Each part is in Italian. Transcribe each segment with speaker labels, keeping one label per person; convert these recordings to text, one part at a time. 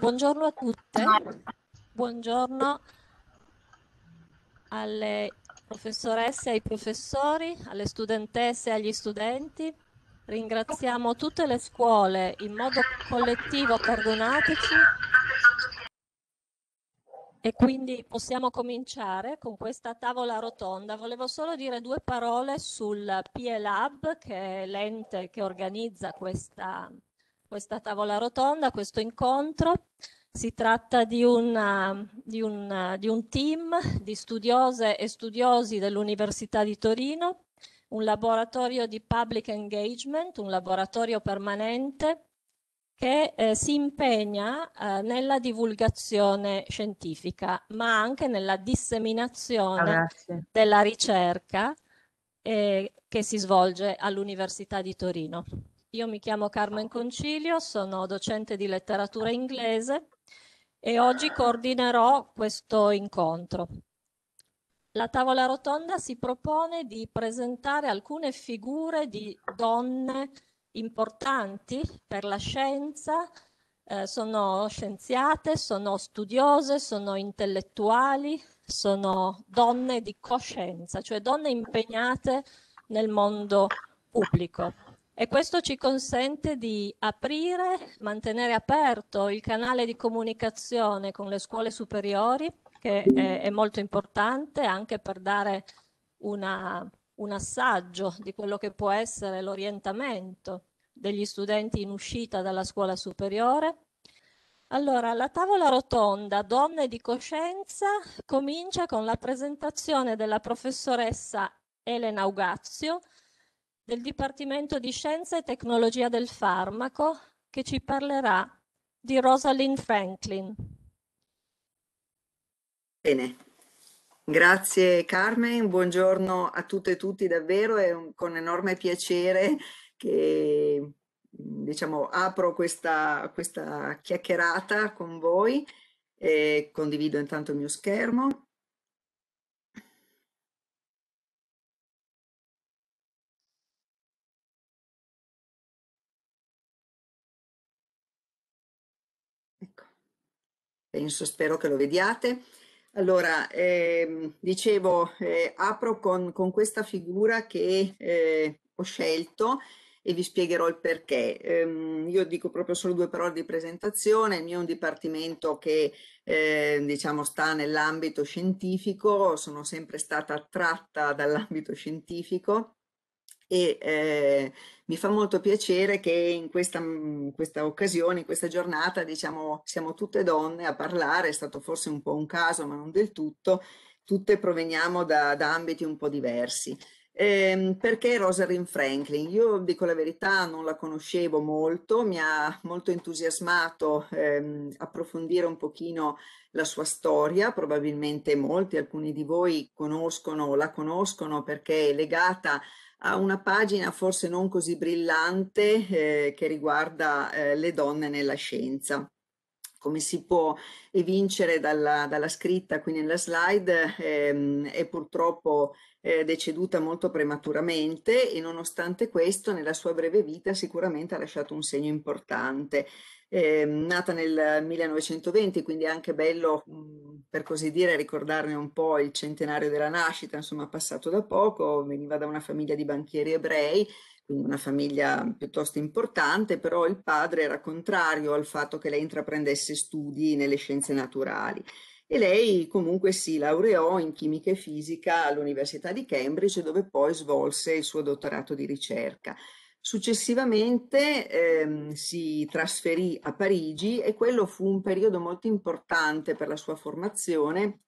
Speaker 1: Buongiorno a tutte, buongiorno alle professoresse, ai professori, alle studentesse e agli studenti. Ringraziamo tutte le scuole in modo collettivo, perdonateci. E quindi possiamo cominciare con questa tavola rotonda. Volevo solo dire due parole sul PE Lab, che è l'ente che organizza questa, questa tavola rotonda, questo incontro. Si tratta di, una, di, un, di un team di studiose e studiosi dell'Università di Torino, un laboratorio di public engagement, un laboratorio permanente che eh, si impegna eh, nella divulgazione scientifica, ma anche nella disseminazione ah, Grazie. della ricerca eh, che si svolge all'Università di Torino. Io mi chiamo Carmen Concilio, sono docente di letteratura inglese e oggi coordinerò questo incontro. La tavola rotonda si propone di presentare alcune figure di donne importanti per la scienza, eh, sono scienziate, sono studiose, sono intellettuali, sono donne di coscienza, cioè donne impegnate nel mondo pubblico e questo ci consente di aprire, mantenere aperto il canale di comunicazione con le scuole superiori, che è, è molto importante anche per dare una, un assaggio di quello che può essere l'orientamento degli studenti in uscita dalla scuola superiore. Allora, la tavola rotonda Donne di coscienza comincia con la presentazione della professoressa Elena Augazio, del Dipartimento di Scienza e Tecnologia del Farmaco che ci parlerà di Rosalind Franklin.
Speaker 2: Bene, grazie Carmen, buongiorno a tutte e tutti davvero, è un, con enorme piacere che diciamo, apro questa, questa chiacchierata con voi. Eh, condivido intanto il mio schermo
Speaker 3: penso, spero che lo vediate. Allora, ehm, dicevo,
Speaker 2: eh, apro con, con, questa figura che eh, ho scelto e vi spiegherò il perché. Ehm, io dico proprio solo due parole di presentazione, il mio è un dipartimento che eh, diciamo sta nell'ambito scientifico, sono sempre stata attratta dall'ambito scientifico e eh, mi fa molto piacere che in questa, in mm, questa occasione, in questa giornata, diciamo, siamo tutte donne a parlare, è stato forse un po' un caso, ma non del tutto, tutte proveniamo da, da ambiti un po' diversi. Eh, perché Rosalind Franklin? Io dico la verità, non la conoscevo molto, mi ha molto entusiasmato ehm, approfondire un pochino la sua storia, probabilmente molti, alcuni di voi conoscono la conoscono perché è legata a una pagina forse non così brillante eh, che riguarda eh, le donne nella scienza. Come si può evincere dalla, dalla scritta qui nella slide, ehm, è purtroppo eh, deceduta molto prematuramente e nonostante questo nella sua breve vita sicuramente ha lasciato un segno importante eh, nata nel 1920, quindi è anche bello, mh, mhmm, per così dire, ricordarne un po' il centenario della nascita, insomma passato da poco, veniva da una famiglia di banchieri ebrei, quindi una famiglia piuttosto importante, però il padre era contrario al fatto che lei intraprendesse studi nelle scienze naturali e lei comunque si laureò in chimica e fisica all'Università di Cambridge dove poi svolse il suo dottorato di ricerca. Successivamente ehm, si trasferì a Parigi e quello fu un periodo molto importante per la sua formazione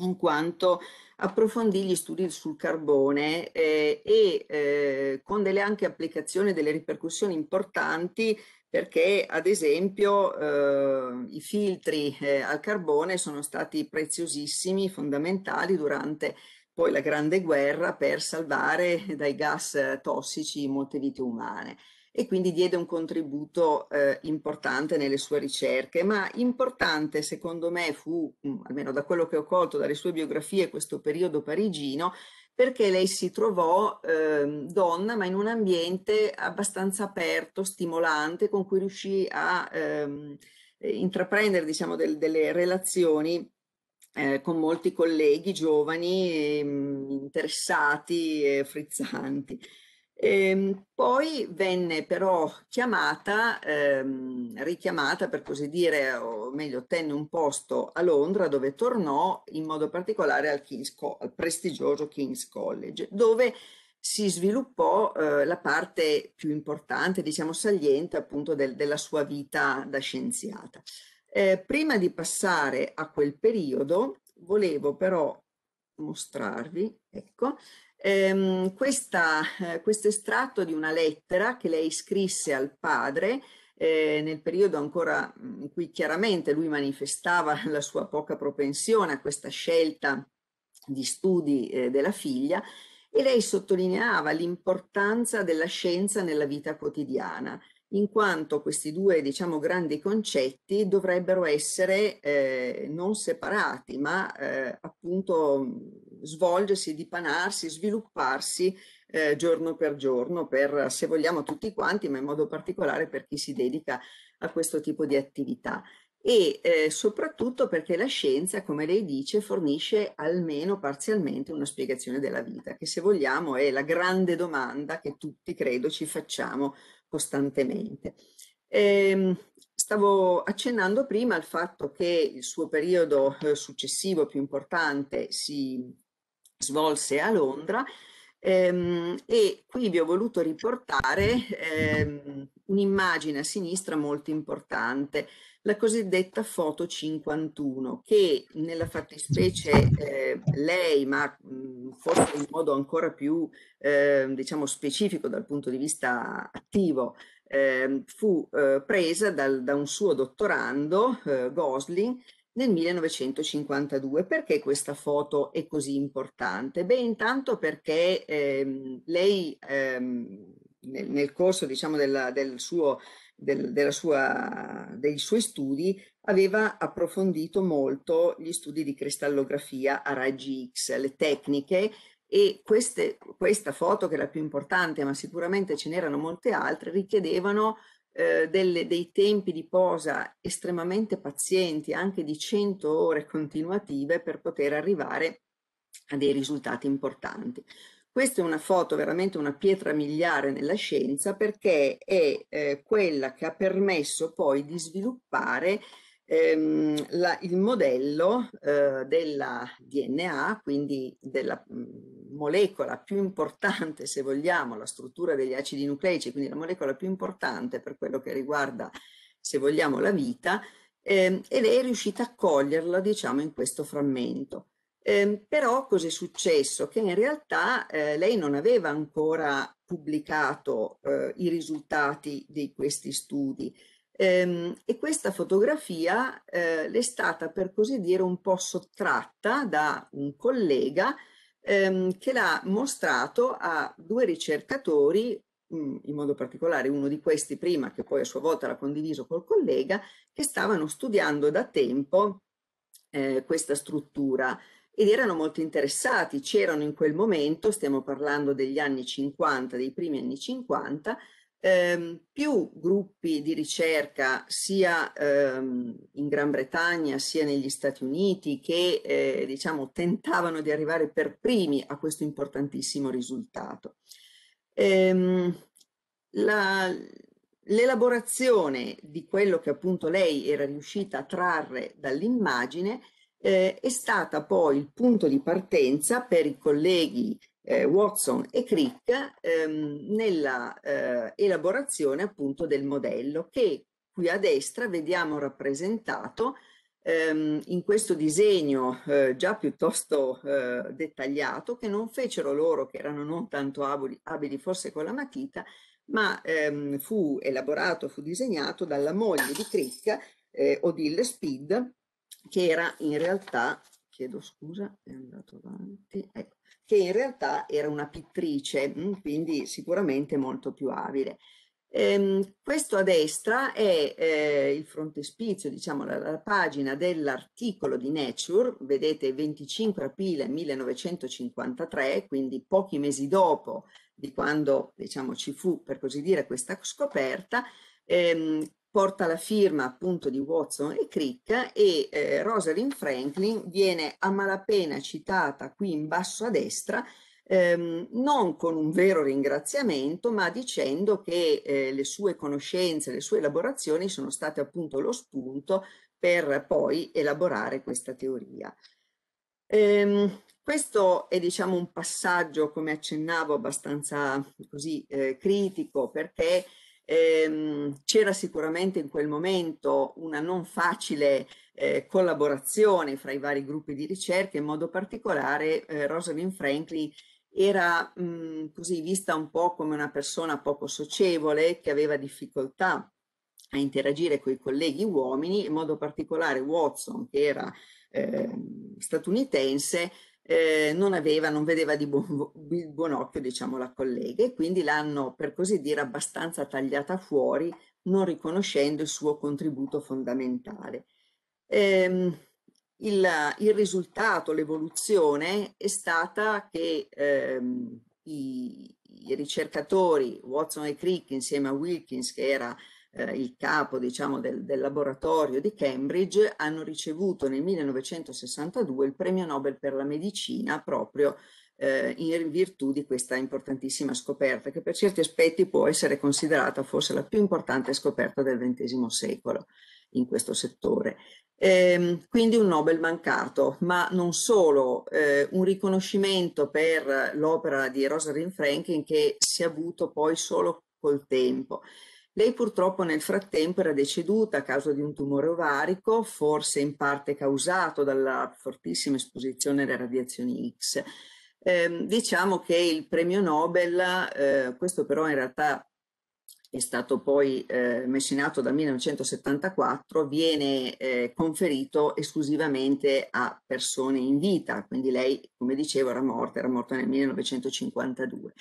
Speaker 2: in quanto approfondì gli studi sul carbone eh, e eh, con delle anche applicazioni delle ripercussioni importanti perché ad esempio eh, i filtri eh, al carbone sono stati preziosissimi, fondamentali durante poi la Grande Guerra per salvare dai gas tossici molte vite umane e quindi diede un contributo eh, importante nelle sue ricerche, ma importante secondo me fu, mh, mm, almeno da quello che ho colto dalle sue biografie, questo periodo parigino, perché lei si trovò eh, donna, ma in un ambiente abbastanza aperto, stimolante, con cui riuscì a ehm, intraprendere diciamo, del, delle relazioni eh, con molti colleghi giovani eh, interessati e frizzanti. E, ehm, poi venne però chiamata, ehm, richiamata per così dire, o meglio, ottenne un posto a Londra dove tornò in modo particolare al, King's al prestigioso King's College, dove si sviluppò eh, la parte più importante, diciamo saliente appunto del, della sua vita da scienziata. Eh, prima di passare a quel periodo, volevo però mostrarvi, ecco, ehm, eh, questo estratto di una lettera che lei scrisse al padre eh, nel periodo ancora mm, in cui chiaramente lui manifestava la sua poca propensione a questa scelta di studi eh, della figlia e lei sottolineava l'importanza della scienza nella vita quotidiana in quanto questi due diciamo, grandi concetti dovrebbero essere eh, non separati, ma eh, appunto svolgersi, dipanarsi, svilupparsi eh, giorno per giorno per, se vogliamo, tutti quanti, ma in modo particolare per chi si dedica a questo tipo di attività. E eh, soprattutto perché la scienza, come lei dice, fornisce almeno parzialmente una spiegazione della vita, che se vogliamo è la grande domanda che tutti, credo, ci facciamo costantemente. E, ehm, stavo accennando prima al fatto che il suo periodo eh, successivo più importante si svolse a Londra ehm, e qui vi ho voluto riportare ehm, un'immagine a sinistra molto importante la cosiddetta foto 51, che nella fattispecie eh, lei, ma mh, mm, forse in modo ancora più eh, diciamo specifico dal punto di vista attivo, ehm, eh, fu presa dal, da un suo dottorando, eh, Gosling, nel 1952. Perché questa foto è così importante? Beh, intanto perché ehm, lei ehm, nel, nel, corso diciamo, della, del suo del, sua, dei suoi studi aveva approfondito molto gli studi di cristallografia a raggi X, le tecniche e queste, questa foto che era più importante ma sicuramente ce n'erano molte altre richiedevano eh, delle, dei tempi di posa estremamente pazienti anche di 100 ore continuative per poter arrivare a dei risultati importanti. Questa è una foto, veramente una pietra miliare nella scienza perché è eh, quella che ha permesso poi di sviluppare ehm, la, il modello eh, della DNA, quindi della
Speaker 3: mm,
Speaker 2: molecola più importante, se vogliamo, la struttura degli acidi nucleici, quindi la molecola più importante per quello che riguarda, se vogliamo, la vita, ehm, ed è riuscita a coglierla, diciamo, in questo frammento. Eh, però cos'è successo? Che in realtà eh, lei non aveva ancora pubblicato eh, i risultati di questi studi ehm, e questa fotografia eh, le è stata per così dire un po' sottratta da un collega ehm, che l'ha mostrato a due ricercatori, mm, in modo particolare uno di questi prima che poi a sua volta l'ha condiviso col collega, che stavano studiando da tempo eh, questa struttura ed erano molto interessati, c'erano in quel momento, stiamo parlando degli anni 50, dei primi anni 50, ehm, più gruppi di ricerca sia ehm, in Gran Bretagna sia negli Stati Uniti che eh, diciamo, tentavano di arrivare per primi a questo importantissimo risultato. Ehm, L'elaborazione di quello che appunto lei era riuscita a trarre dall'immagine eh, è stata poi il punto di partenza per i colleghi eh, Watson e Crick ehm, nella eh, elaborazione appunto del modello che qui a destra vediamo rappresentato ehm, in questo disegno eh, già piuttosto eh, dettagliato che non fecero loro che erano non tanto abili, abili forse con la matita ma ehm, fu elaborato, fu disegnato dalla moglie di Crick eh, Odile Speed che era in realtà, chiedo scusa, è andato avanti, ecco, che in realtà era una pittrice, mm, quindi sicuramente molto più abile. Ehm, questo a destra è eh, il frontespizio, diciamo la, la pagina dell'articolo di Nature, vedete 25 aprile 1953, quindi pochi mesi dopo di quando diciamo, ci fu per così dire questa scoperta, ehm, porta la firma appunto di Watson e Crick e eh, Rosalind Franklin viene a malapena citata qui in basso a destra ehm, non con un vero ringraziamento ma dicendo che eh, le sue conoscenze, le sue elaborazioni sono state appunto lo spunto per poi elaborare questa teoria. Ehm, questo è diciamo un passaggio come accennavo abbastanza così eh, critico perché Ehm, c'era sicuramente in quel momento una non facile eh, collaborazione fra i vari gruppi di ricerca, in modo particolare eh, Rosalind Franklin era mh, mm, così vista un po' come una persona poco socievole che aveva difficoltà a interagire con i colleghi uomini, in modo particolare Watson che era eh, statunitense, eh, non aveva, non vedeva di buon, di buon occhio diciamo, la collega e quindi l'hanno per così dire abbastanza tagliata fuori non riconoscendo il suo contributo fondamentale. Eh, il, il, risultato, l'evoluzione è stata che ehm, i, i, ricercatori Watson e Crick insieme a Wilkins che era eh, il capo diciamo, del, del, laboratorio di Cambridge, hanno ricevuto nel 1962 il premio Nobel per la medicina proprio eh, in virtù di questa importantissima scoperta che per certi aspetti può essere considerata forse la più importante scoperta del XX secolo in questo settore. Eh, quindi un Nobel mancato, ma non solo, eh, un riconoscimento per l'opera di Rosalind Franklin che si è avuto poi solo col tempo. Lei purtroppo nel frattempo era deceduta a causa di un tumore ovarico, forse in parte causato dalla fortissima esposizione alle radiazioni X. Eh, diciamo che il premio Nobel, eh, questo però in realtà è stato poi eh, atto dal 1974, viene eh, conferito esclusivamente a persone in vita, quindi lei, come dicevo, era morta, era morta nel 1952.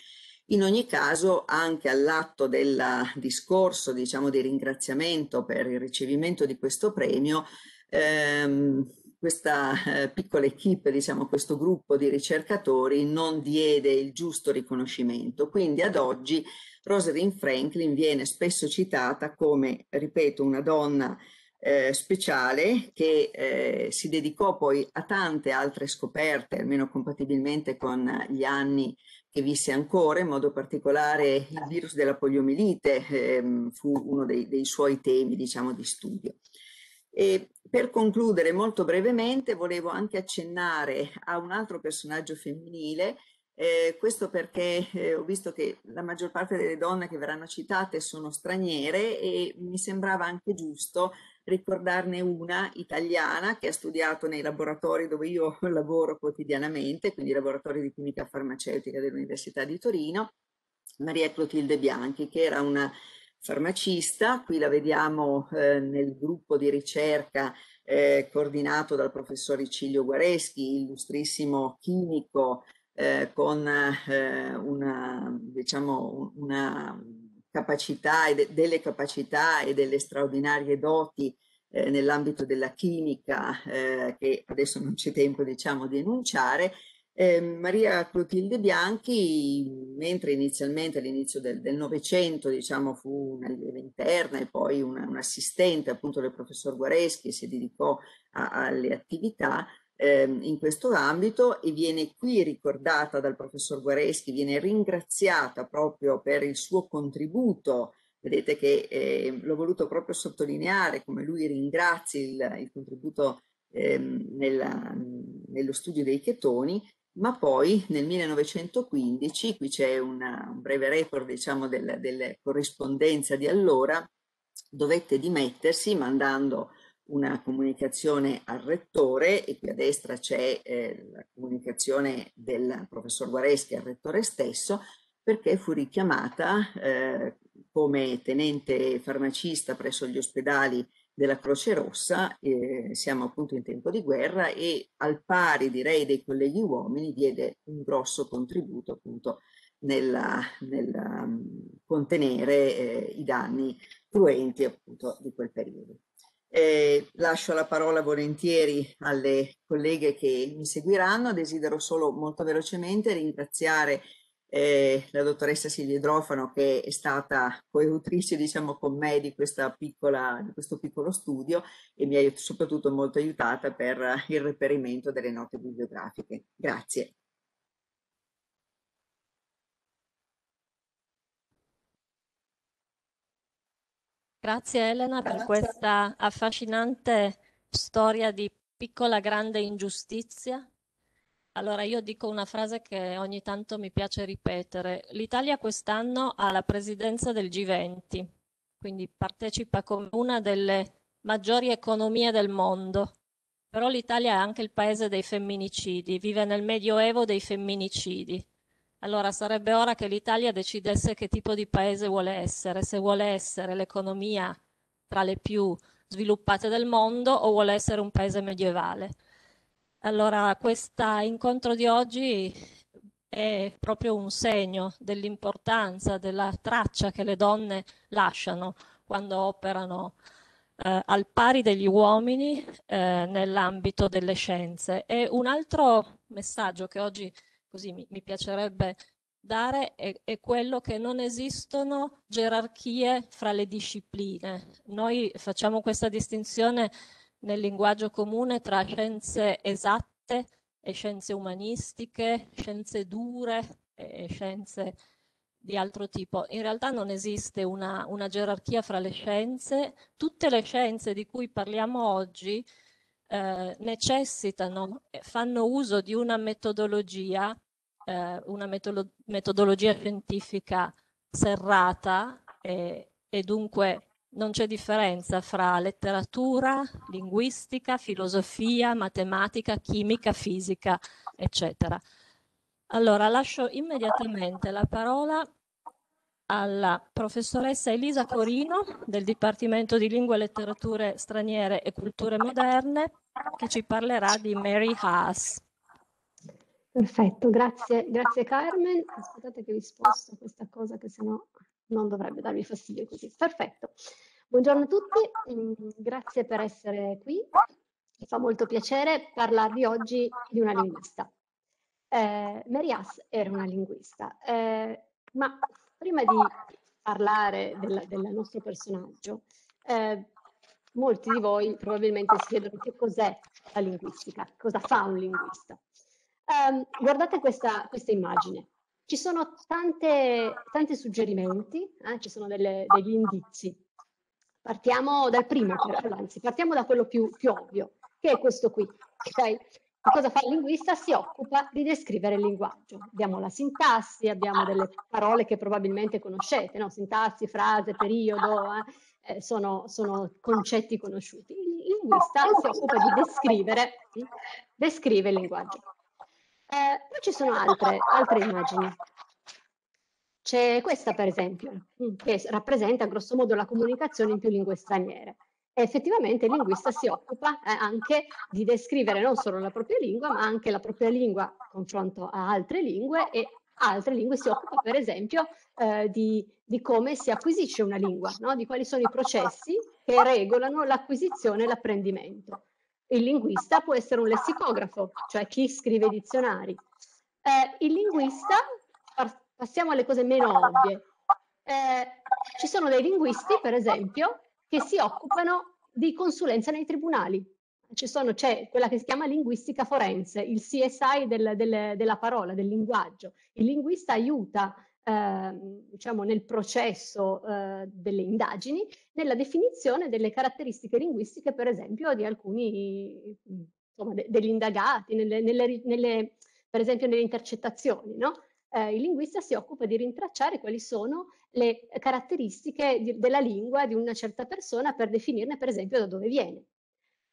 Speaker 2: In ogni caso, anche all'atto del discorso, diciamo, di ringraziamento per il ricevimento di questo premio, ehm, questa eh, piccola equip, diciamo, questo gruppo di ricercatori non diede il giusto riconoscimento. Quindi ad oggi Rosalind Franklin viene spesso citata come, ripeto, una donna eh, speciale che eh, si dedicò poi a tante altre scoperte, almeno compatibilmente con gli anni che visse ancora, in modo particolare il certo. virus della poliomielite ehm, fu uno dei, dei, suoi temi diciamo, di studio. E per concludere molto brevemente volevo anche accennare a un altro personaggio femminile, eh, questo perché eh, ho visto che la maggior parte delle donne che verranno citate sono straniere e mi sembrava anche giusto ricordarne una italiana che ha studiato nei laboratori dove io lavoro quotidianamente, quindi laboratori di chimica farmaceutica dell'Università di Torino, Maria Clotilde Bianchi, che era una farmacista, qui la vediamo eh, nel gruppo di ricerca eh, coordinato dal professor Icilio Guareschi, illustrissimo chimico eh, con eh, una, diciamo, una capacità e de- delle capacità e delle straordinarie doti eh, nell'ambito della chimica, eh, che adesso non c'è tempo diciamo di enunciare, eh, Maria Clotilde Bianchi, mentre inizialmente all'inizio del Novecento diciamo, fu un'allieva interna e poi una, assistente appunto del professor Guareschi si dedicò a, alle attività, ehm, in questo ambito e viene qui ricordata dal professor Guareschi, viene ringraziata proprio per il suo contributo Vedete che eh, l'ho voluto proprio sottolineare come lui ringrazia il, il contributo eh, nella, nello studio dei chetoni, ma poi nel 1915, qui c'è una, un breve record diciamo della del corrispondenza di allora, dovette dimettersi mandando una comunicazione al rettore e qui a destra c'è eh, la comunicazione del professor Guareschi al rettore stesso perché fu richiamata eh, come tenente farmacista presso gli ospedali della Croce Rossa, eh, siamo appunto in tempo di guerra e al pari direi dei colleghi uomini diede un grosso contributo appunto nel um, contenere eh, i danni cruenti appunto di quel periodo. Eh, lascio la parola volentieri alle colleghe che mi seguiranno. Desidero solo molto velocemente ringraziare eh, la dottoressa Silvia Idrofano che è stata coautrice diciamo, con me di, piccola, di, questo piccolo studio e mi ha soprattutto molto aiutata per il reperimento delle note bibliografiche. Grazie.
Speaker 1: Grazie Elena Grazie. per questa affascinante storia di piccola grande ingiustizia. Allora io dico una frase che ogni tanto mi piace ripetere. L'Italia quest'anno ha la presidenza del G20, quindi partecipa come una delle maggiori economie del mondo. Però l'Italia è anche il paese dei femminicidi, vive nel medioevo dei femminicidi. Allora sarebbe ora che l'Italia decidesse che tipo di paese vuole essere, se vuole essere l'economia tra le più sviluppate del mondo o vuole essere un paese medievale. Allora, questo incontro di oggi è proprio un segno dell'importanza della traccia che le donne lasciano quando operano eh, al pari degli uomini eh, nell'ambito delle scienze. E un altro messaggio che oggi così mi, mi piacerebbe dare è, è, quello che non esistono gerarchie fra le discipline. Noi facciamo questa distinzione nel linguaggio comune tra scienze esatte e scienze umanistiche, scienze dure e scienze di altro tipo. In realtà non esiste una, una gerarchia fra le scienze, tutte le scienze di cui parliamo oggi eh, necessitano, eh, fanno uso di una metodologia, eh, una metolo- metodologia scientifica serrata e, e dunque non c'è differenza fra letteratura, linguistica, filosofia, matematica, chimica, fisica, eccetera. Allora lascio immediatamente la parola a alla professoressa Elisa Corino del Dipartimento di Lingue Letterature Straniere e Culture Moderne che ci parlerà di Mary Haas.
Speaker 4: Perfetto, grazie, grazie Carmen. Aspettate che vi sposto questa cosa che sennò non dovrebbe darvi fastidio così. Perfetto. Buongiorno a tutti, mm, grazie per essere qui. Mi fa molto piacere parlarvi oggi di una linguista. Eh, Mary Haas era una linguista, eh, ma prima di parlare del, del nostro personaggio, eh, molti di voi probabilmente si chiedono che cos'è la linguistica, cosa fa un linguista. Um, guardate questa, questa, immagine. Ci sono tante, tanti suggerimenti, eh? ci sono delle, degli indizi. Partiamo dal primo, però, anzi, partiamo da quello più, più ovvio, che è questo qui. Okay? cosa fa il linguista? Si occupa di descrivere il linguaggio. Abbiamo la sintassi, abbiamo delle parole che probabilmente conoscete, no? sintassi, frase, periodo, eh, eh sono, sono, concetti conosciuti. Il linguista si occupa di descrivere, sì? descrive il linguaggio. Eh, poi ci sono altre, altre immagini. C'è questa per esempio, che rappresenta grossomodo la comunicazione in più lingue straniere. E effettivamente il linguista si occupa eh, anche di descrivere non solo la propria lingua, ma anche la propria lingua in confronto a altre lingue e altre lingue si occupa per esempio eh, di, di, come si acquisisce una lingua, no? di quali sono i processi che regolano l'acquisizione e l'apprendimento. Il linguista può essere un lessicografo, cioè chi scrive dizionari. Eh, il linguista, passiamo alle cose meno ovvie, eh, ci sono dei linguisti, per esempio, che si occupano di consulenza nei tribunali. Sono, c'è quella che si chiama linguistica forense, il CSI del, del, della parola, del linguaggio. Il linguista aiuta eh, diciamo, nel processo eh, delle indagini, nella definizione delle caratteristiche linguistiche, per esempio, di alcuni insomma, de, degli indagati, nelle, nelle, nelle, per esempio nelle intercettazioni. No? eh, il linguista si occupa di rintracciare quali sono le caratteristiche di, della lingua di una certa persona per definirne per esempio da dove viene.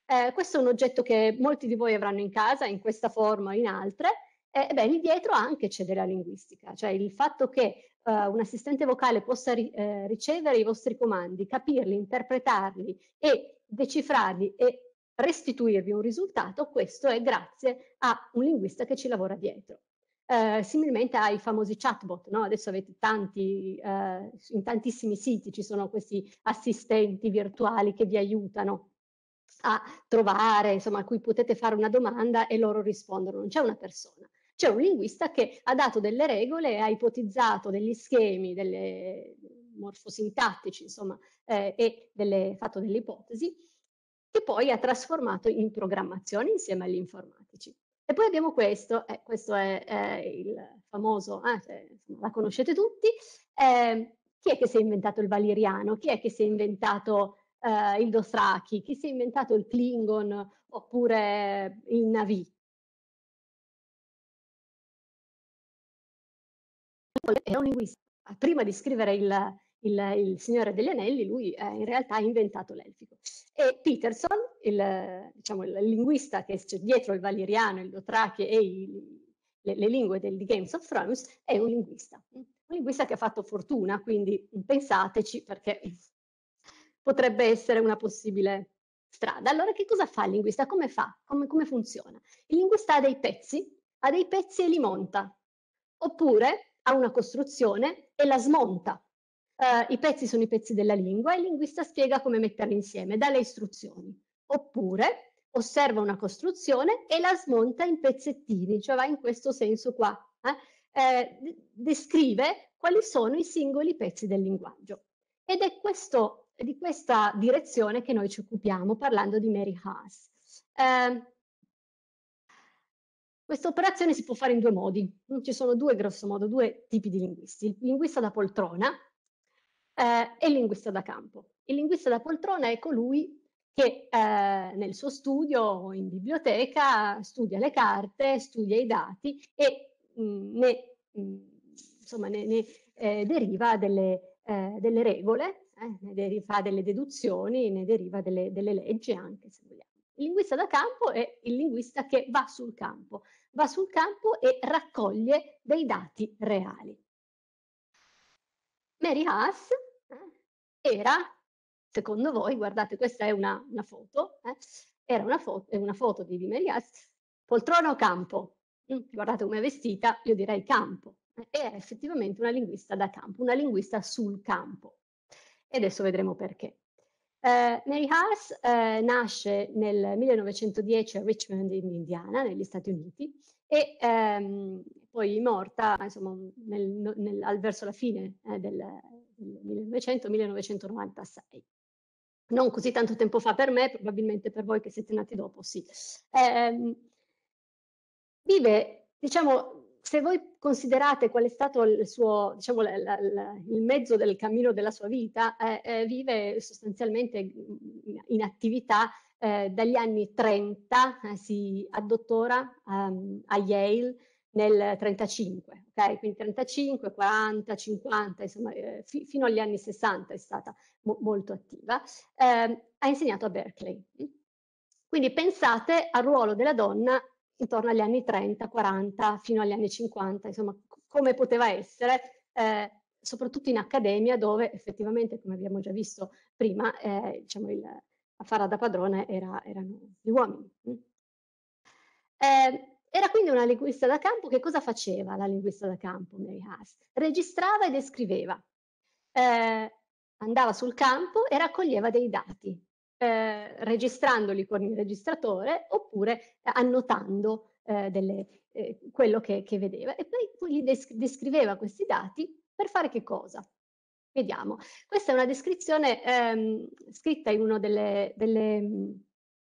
Speaker 4: Eh, questo è un oggetto che molti di voi avranno in casa, in questa forma o in altre, eh, ebbene dietro anche c'è della linguistica, cioè il fatto che eh, un assistente vocale possa ri, eh, ricevere i vostri comandi, capirli, interpretarli e decifrarli e restituirvi un risultato, questo è grazie a un linguista che ci lavora dietro eh, similmente ai famosi chatbot, no? adesso avete tanti, eh, in tantissimi siti ci sono questi assistenti virtuali che vi aiutano a trovare, insomma, a cui potete fare una domanda e loro rispondono, non c'è una persona. C'è un linguista che ha dato delle regole ha ipotizzato degli schemi, delle morfosintattici, insomma, eh, e delle, fatto delle ipotesi, che poi ha trasformato in programmazione insieme agli informatici. E poi abbiamo questo, eh, questo è, è, il famoso, eh, la conoscete tutti, eh, chi è che si è inventato il valiriano, chi è che si è inventato eh, il dostrachi, chi si è inventato il klingon
Speaker 3: oppure il navi. Era un linguista, prima di scrivere il, il,
Speaker 4: il Signore degli Anelli, lui eh, in realtà ha inventato l'elfico. E Peterson, il, diciamo, il linguista che c'è dietro il valeriano, il dotrache e i, le, le, lingue del The Games of Thrones, è un linguista. Un linguista che ha fatto fortuna, quindi pensateci perché potrebbe essere una possibile strada. Allora che cosa fa il linguista? Come fa? Come, come funziona? Il linguista ha dei pezzi, ha dei pezzi e li monta. Oppure ha una costruzione e la smonta eh, i pezzi sono i pezzi della lingua e il linguista spiega come metterli insieme, dà le istruzioni. Oppure osserva una costruzione e la smonta in pezzettini, cioè va in questo senso qua. Eh? Eh, descrive quali sono i singoli pezzi del linguaggio. Ed è questo, di questa direzione che noi ci occupiamo parlando di Mary Haas. Eh, questa operazione si può fare in due modi. Ci sono due, grosso modo, due tipi di linguisti. Il linguista da poltrona, eh, e il linguista da campo. Il linguista da poltrona è colui che eh, nel suo studio o in biblioteca studia le carte, studia i dati e mh, mm, ne, mh, mm, insomma, ne, ne eh, deriva delle, eh, delle regole, eh, ne deriva delle deduzioni, ne deriva delle, delle leggi anche se vogliamo. Il linguista da campo è il linguista che va sul campo, va sul campo e raccoglie dei dati reali. Mary Haas eh, era, secondo voi, guardate questa è una, una foto, eh, era una, fo una foto di, Mary Haas, poltrona o campo? Mm, guardate come è vestita, io direi campo. Eh, era effettivamente una linguista da campo, una linguista sul campo. E adesso vedremo perché. Eh, Mary Haas eh, nasce nel 1910 a Richmond in Indiana, negli Stati Uniti, e ehm, poi morta insomma, nel, nel, al verso la fine eh, del, 1900-1996. Non così tanto tempo fa per me, probabilmente per voi che siete nati dopo, sì. Eh, vive, diciamo, se voi considerate qual è stato il suo, diciamo, la, la, la, il mezzo del cammino della sua vita, eh, eh, vive sostanzialmente mm, in attività eh, dagli anni 30, eh, si addottora um, a Yale nel 35, ok? Quindi 35, 40, 50, insomma, eh, fi, fino agli anni 60 è stata mo molto attiva. Ehm, ha insegnato a Berkeley. Quindi pensate al ruolo della donna intorno agli anni 30, 40, fino agli anni 50, insomma, come poteva essere, eh, soprattutto in accademia dove effettivamente, come abbiamo già visto prima, eh, diciamo il, a farla da padrone era, erano gli uomini. Eh, era quindi una linguista da campo, che cosa faceva la linguista da campo, Mary Haas? Registrava e descriveva, eh, andava sul campo e raccoglieva dei dati, eh, registrandoli con il registratore oppure eh, annotando eh, delle, eh, quello che, che, vedeva. E poi, poi gli desc descriveva questi dati per fare che cosa? Vediamo. Questa è una descrizione ehm, scritta in uno delle, delle,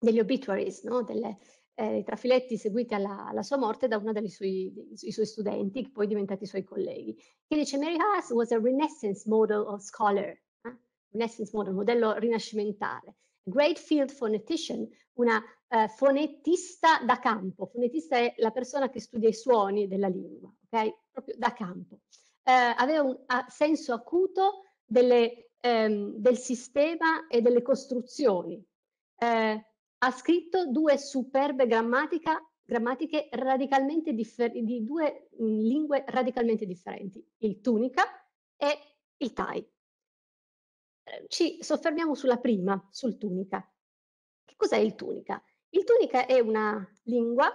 Speaker 4: degli obituaries, no? delle, eh, i trafiletti seguiti alla, alla, sua morte da uno dei suoi, dei suoi studenti, poi diventati suoi colleghi, che dice Mary Haas was a Renaissance model of scholar, eh? Renaissance model, modello rinascimentale, Great Field Phonetician, una eh, fonetista da campo. Fonetista è la persona che studia i suoni della lingua, ok? Proprio da campo. Eh, aveva un a, senso acuto delle, ehm, del sistema e delle costruzioni. Eh, ha scritto due superbe grammatiche radicalmente di due mh, mm, lingue radicalmente differenti, il tunica e il tai. Ehm, ci soffermiamo sulla prima, sul tunica. Che cos'è il tunica? Il tunica è una lingua,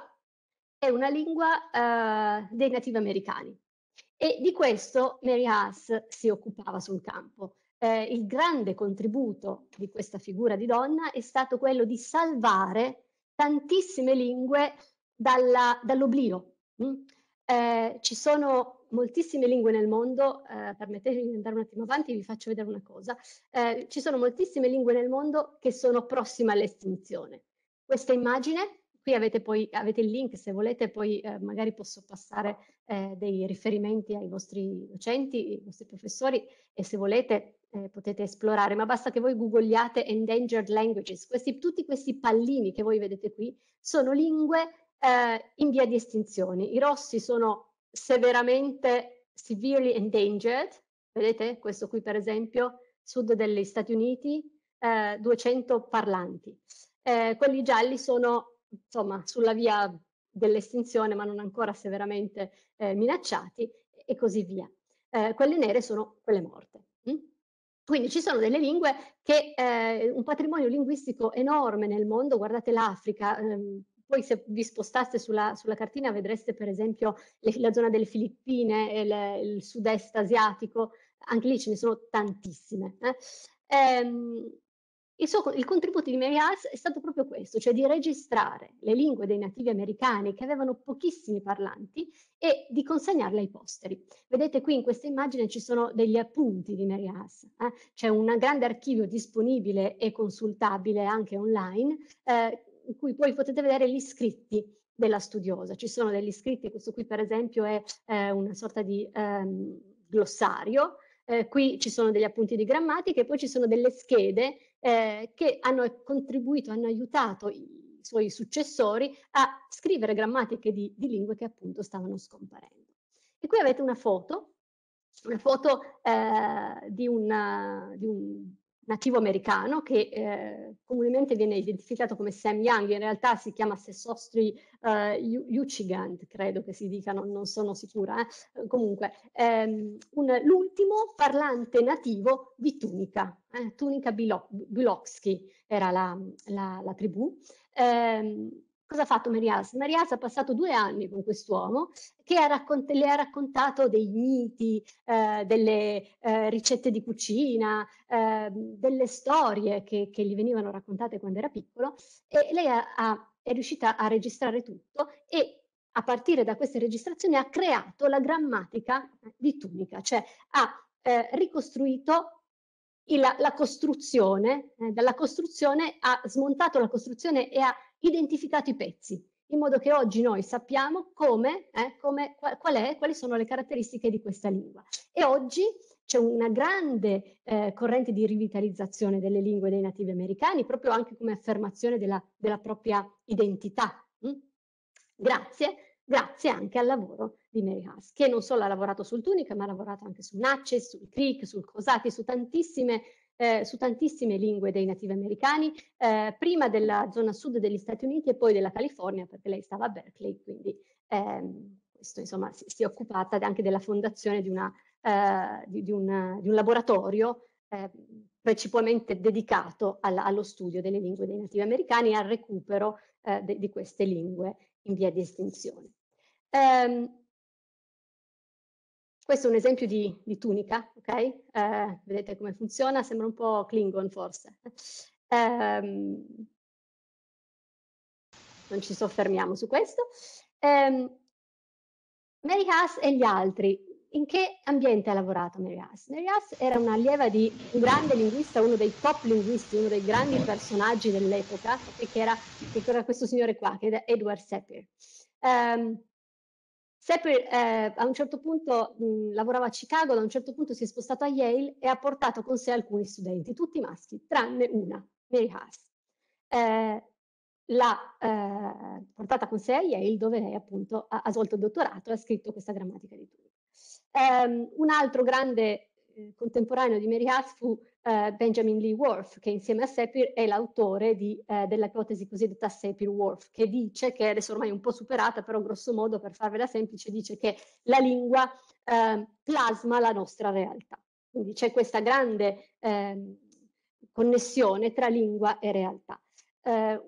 Speaker 4: è una lingua eh, dei nativi americani e di questo Mary Haas si occupava sul campo. Eh, il grande contributo di questa figura di donna è stato quello di salvare tantissime lingue dall'oblio. Dall mm? Eh, ci sono moltissime lingue nel mondo, eh, permettetemi di andare un attimo avanti, vi faccio vedere una cosa, eh, ci sono moltissime lingue nel mondo che sono prossime all'estinzione. Questa immagine, qui avete, poi, avete il link se volete, poi eh, magari posso passare eh, dei riferimenti ai vostri docenti, ai vostri professori e se volete eh, potete esplorare, ma basta che voi googliate endangered languages, questi, tutti questi pallini che voi vedete qui sono lingue eh, in via di estinzione. I rossi sono severamente severely endangered, vedete questo qui per esempio, sud degli Stati Uniti, eh, 200 parlanti. Eh, quelli gialli sono insomma sulla via dell'estinzione ma non ancora severamente eh, minacciati e così via. Eh, quelle nere sono quelle morte. Mm? Quindi ci sono delle lingue che eh, un patrimonio linguistico enorme nel mondo, guardate l'Africa, ehm, poi se vi spostaste sulla, sulla cartina vedreste per esempio le, la zona delle Filippine, eh, le, il sud-est asiatico, anche lì ce ne sono tantissime. Eh. Ehm, il, suo, il, contributo di Mary Harris è stato proprio questo, cioè di registrare le lingue dei nativi americani che avevano pochissimi parlanti e di consegnarle ai posteri. Vedete qui in questa immagine ci sono degli appunti di Mary Harris, eh? c'è un grande archivio disponibile e consultabile anche online eh, in cui poi potete vedere gli scritti della studiosa. Ci sono degli scritti, questo qui per esempio è eh, una sorta di ehm, glossario, eh, qui ci sono degli appunti di grammatica e poi ci sono delle schede eh, che hanno contribuito, hanno aiutato i suoi successori a scrivere grammatiche di, di lingue che appunto stavano scomparendo. E qui avete una foto, una foto eh, di, una, di un nativo americano che eh, comunemente viene identificato come Sam Young, in realtà si chiama Sessostri eh, Uchigand, credo che si dica, non, non sono sicura. Eh. Comunque, ehm, un, l'ultimo parlante nativo di Tunica, eh, Tunica Bilo- Biloxchi era la, la, la tribù. Ehm, cosa ha fatto Marias? Marias ha passato due anni con quest'uomo che ha raccont- le ha raccontato dei miti, eh, delle eh, ricette di cucina, eh, delle storie che, che, gli venivano raccontate quando era piccolo e lei ha, ha, è riuscita a registrare tutto e a partire da queste registrazioni ha creato la grammatica di Tunica, cioè ha eh, ricostruito il, la costruzione, eh, dalla costruzione ha smontato la costruzione e ha identificato i pezzi, in modo che oggi noi sappiamo come, eh, come, qual è, quali sono le caratteristiche di questa lingua. E oggi c'è una grande eh, corrente di rivitalizzazione delle lingue dei nativi americani, proprio anche come affermazione della, della propria identità. Mm? Grazie grazie anche al lavoro di Mary Haas, che non solo ha lavorato sul Tunica, ma ha lavorato anche su Natchez, sul Creek, sul Cosati, su tantissime eh, su tantissime lingue dei nativi americani, eh, prima della zona sud degli Stati Uniti e poi della California, perché lei stava a Berkeley, quindi ehm, questo, insomma, si, si, è occupata anche della fondazione di, una, eh, di, di, una, di un laboratorio eh, principalmente dedicato alla, allo studio delle lingue dei nativi americani e al recupero eh, de, di queste lingue in via di estinzione. Um, questo è un esempio di, di tunica, ok? Uh, vedete come funziona,
Speaker 3: sembra un po' Klingon forse. Um, non ci soffermiamo su questo. Um, Mary Haas
Speaker 4: e gli altri in che ambiente ha lavorato Mary Haas? Mary Haas era allieva di un grande linguista, uno dei top linguisti, uno dei grandi personaggi dell'epoca, che, che era, questo signore qua, che era Edward Sapir. Um, ehm, Sapir eh, a un certo punto mh, lavorava a Chicago, da un certo punto si è spostato a Yale e ha portato con sé alcuni studenti, tutti maschi, tranne una, Mary Haas. Eh, l'ha eh, portata con sé a Yale, dove lei appunto ha, ha svolto il dottorato e ha scritto questa grammatica di Turing. Um, un altro grande eh, contemporaneo di Mary Haas fu eh, Benjamin Lee Worf, che insieme a Sapir è l'autore eh, ipotesi cosiddetta Sapir-Whorf, che dice che adesso ormai è un po' superata, però grosso modo per farvela semplice, dice che la lingua ehm, plasma la nostra realtà. Quindi c'è questa grande ehm, connessione tra lingua e realtà. Eh,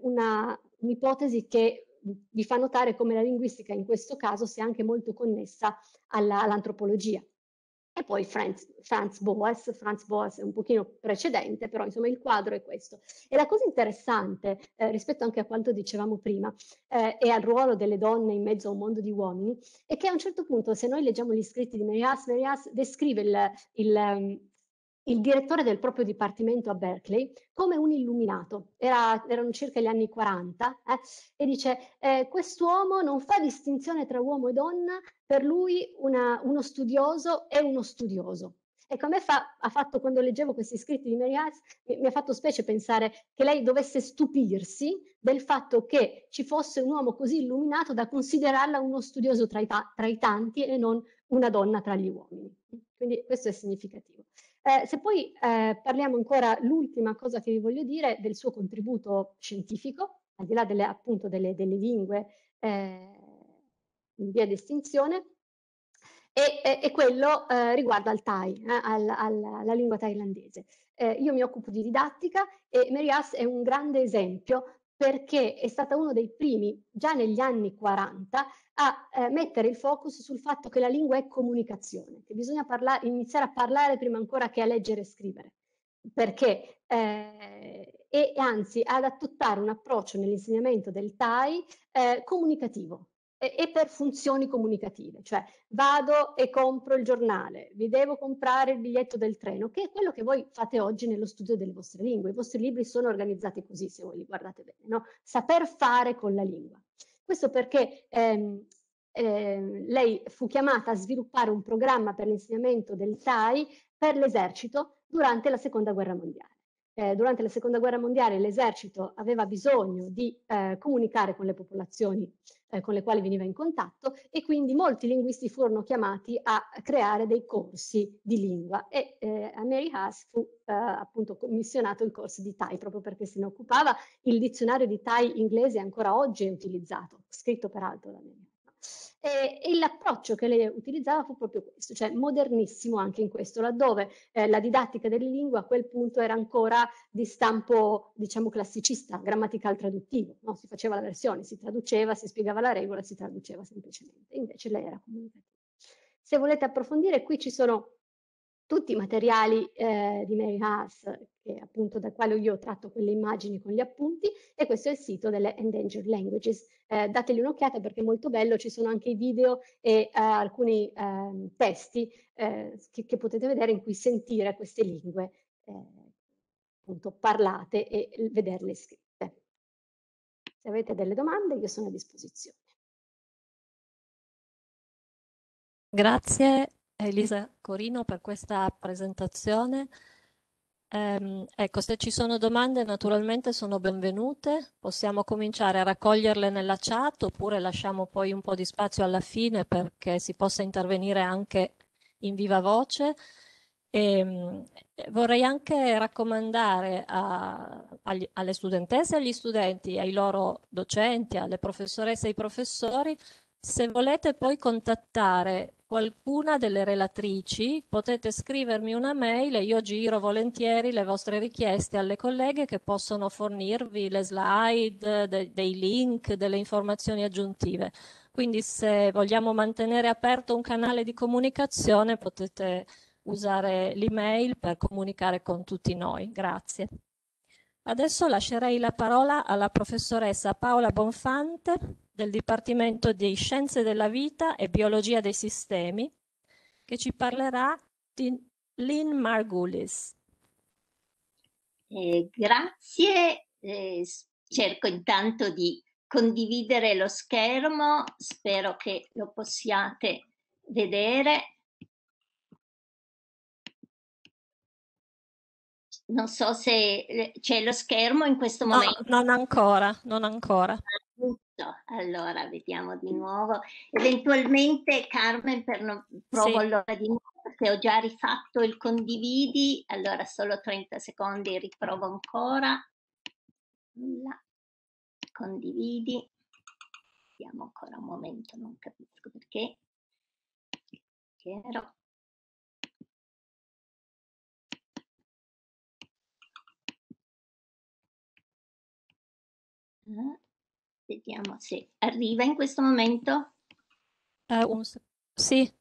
Speaker 4: un'ipotesi un che vi fa notare come la linguistica in questo caso sia anche molto connessa all'antropologia. All e poi Franz, Franz, Boas, Franz Boas è un pochino precedente, però insomma il quadro è questo. E la cosa interessante, eh, rispetto anche a quanto dicevamo prima, eh, e al ruolo delle donne in mezzo a un mondo di uomini, è che a un certo punto, se noi leggiamo gli scritti di Mary Haas, descrive il, il, ehm, il direttore del proprio dipartimento a Berkeley come un illuminato, Era, erano circa gli anni 40, eh, e dice eh, quest'uomo non fa distinzione tra uomo e donna, per lui una, uno studioso è uno studioso. Ecco, a me fa, ha fatto, quando leggevo questi scritti di Mary Hayes, mi, mi ha fatto specie pensare che lei dovesse stupirsi del fatto che ci fosse un uomo così illuminato da considerarla uno studioso tra i, tra i tanti e non una donna tra gli uomini. Quindi questo è significativo. Eh, se poi eh, parliamo ancora, l'ultima cosa che vi voglio dire, del suo contributo scientifico, al di là delle, appunto delle, delle lingue eh, in via di estinzione, e, e, e quello eh, riguarda al Thai, eh, al, al, alla lingua thailandese. Eh, io mi occupo di didattica e Mary Haas è un grande esempio perché è stata uno dei primi, già negli anni 40, a eh, mettere il focus sul fatto che la lingua è comunicazione, che bisogna parlare, iniziare a parlare prima ancora che a leggere e scrivere. Perché? Eh, e anzi ad adottare un approccio nell'insegnamento del TAI eh, comunicativo, e per funzioni comunicative, cioè vado e compro il giornale, vi devo comprare il biglietto del treno, che è quello che voi fate oggi nello studio delle vostre lingue. I vostri libri sono organizzati così, se voi li guardate bene, no? Saper fare con la lingua. Questo perché ehm, ehm, lei fu chiamata a sviluppare un programma per l'insegnamento del TAI per l'esercito durante la Seconda Guerra Mondiale eh, durante la seconda guerra mondiale l'esercito aveva bisogno di eh, comunicare con le popolazioni eh, con le quali veniva in contatto e quindi molti linguisti furono chiamati a creare dei corsi di lingua e eh, a Mary Haas fu eh, appunto commissionato il corso di Thai proprio perché se ne occupava. Il dizionario di Thai inglese ancora oggi è utilizzato, scritto peraltro da Mary Haas. E, e l'approccio che lei utilizzava fu proprio questo, cioè modernissimo anche in questo, laddove eh, la didattica delle lingue a quel punto era ancora di stampo, diciamo, classicista, grammatical traduttivo, no? si faceva la versione, si traduceva, si spiegava la regola, si traduceva semplicemente, invece lei era comunicativa. Se volete approfondire, qui ci sono tutti i materiali eh, di Mary Haas, che appunto dal quale io ho tratto quelle immagini con gli appunti, e questo è il sito delle Endangered Languages. Eh, dategli un'occhiata perché è molto bello, ci sono anche i video e eh, alcuni ehm, testi eh, che, che, potete vedere in cui sentire queste lingue eh,
Speaker 3: appunto parlate e vederle scritte. Se avete delle domande io sono a disposizione.
Speaker 1: Grazie Elisa Corino per questa presentazione. Ehm, ecco, se ci sono domande naturalmente sono benvenute, possiamo cominciare a raccoglierle nella chat oppure lasciamo poi un po' di spazio alla fine perché si possa intervenire anche in viva voce. E, ehm, vorrei anche raccomandare a, agli, alle studentesse agli studenti, ai loro docenti, alle professoresse e ai professori se volete poi contattare qualcuna delle relatrici, potete scrivermi una mail e io giro volentieri le vostre richieste alle colleghe che possono fornirvi le slide, de dei link, delle informazioni aggiuntive. Quindi se vogliamo mantenere aperto un canale di comunicazione potete usare l'email per comunicare con tutti noi. Grazie. Adesso lascerei la parola alla professoressa Paola Bonfante del Dipartimento di Scienze della Vita e Biologia dei Sistemi, che ci parlerà di Lynn Margulis.
Speaker 5: Eh, grazie, eh, cerco intanto di
Speaker 3: condividere lo schermo, spero che lo possiate vedere. non so se eh, c'è lo schermo in questo momento. No, non ancora, non ancora.
Speaker 5: Allora, vediamo di nuovo. Eventualmente, Carmen, per non... provo sì. allora di nuovo se ho già rifatto il condividi. Allora, solo 30 secondi, riprovo ancora. La condividi.
Speaker 3: Vediamo ancora un momento, non capisco perché. Chiaro. Eh. Vediamo se arriva in questo momento. Uh, un... Sì.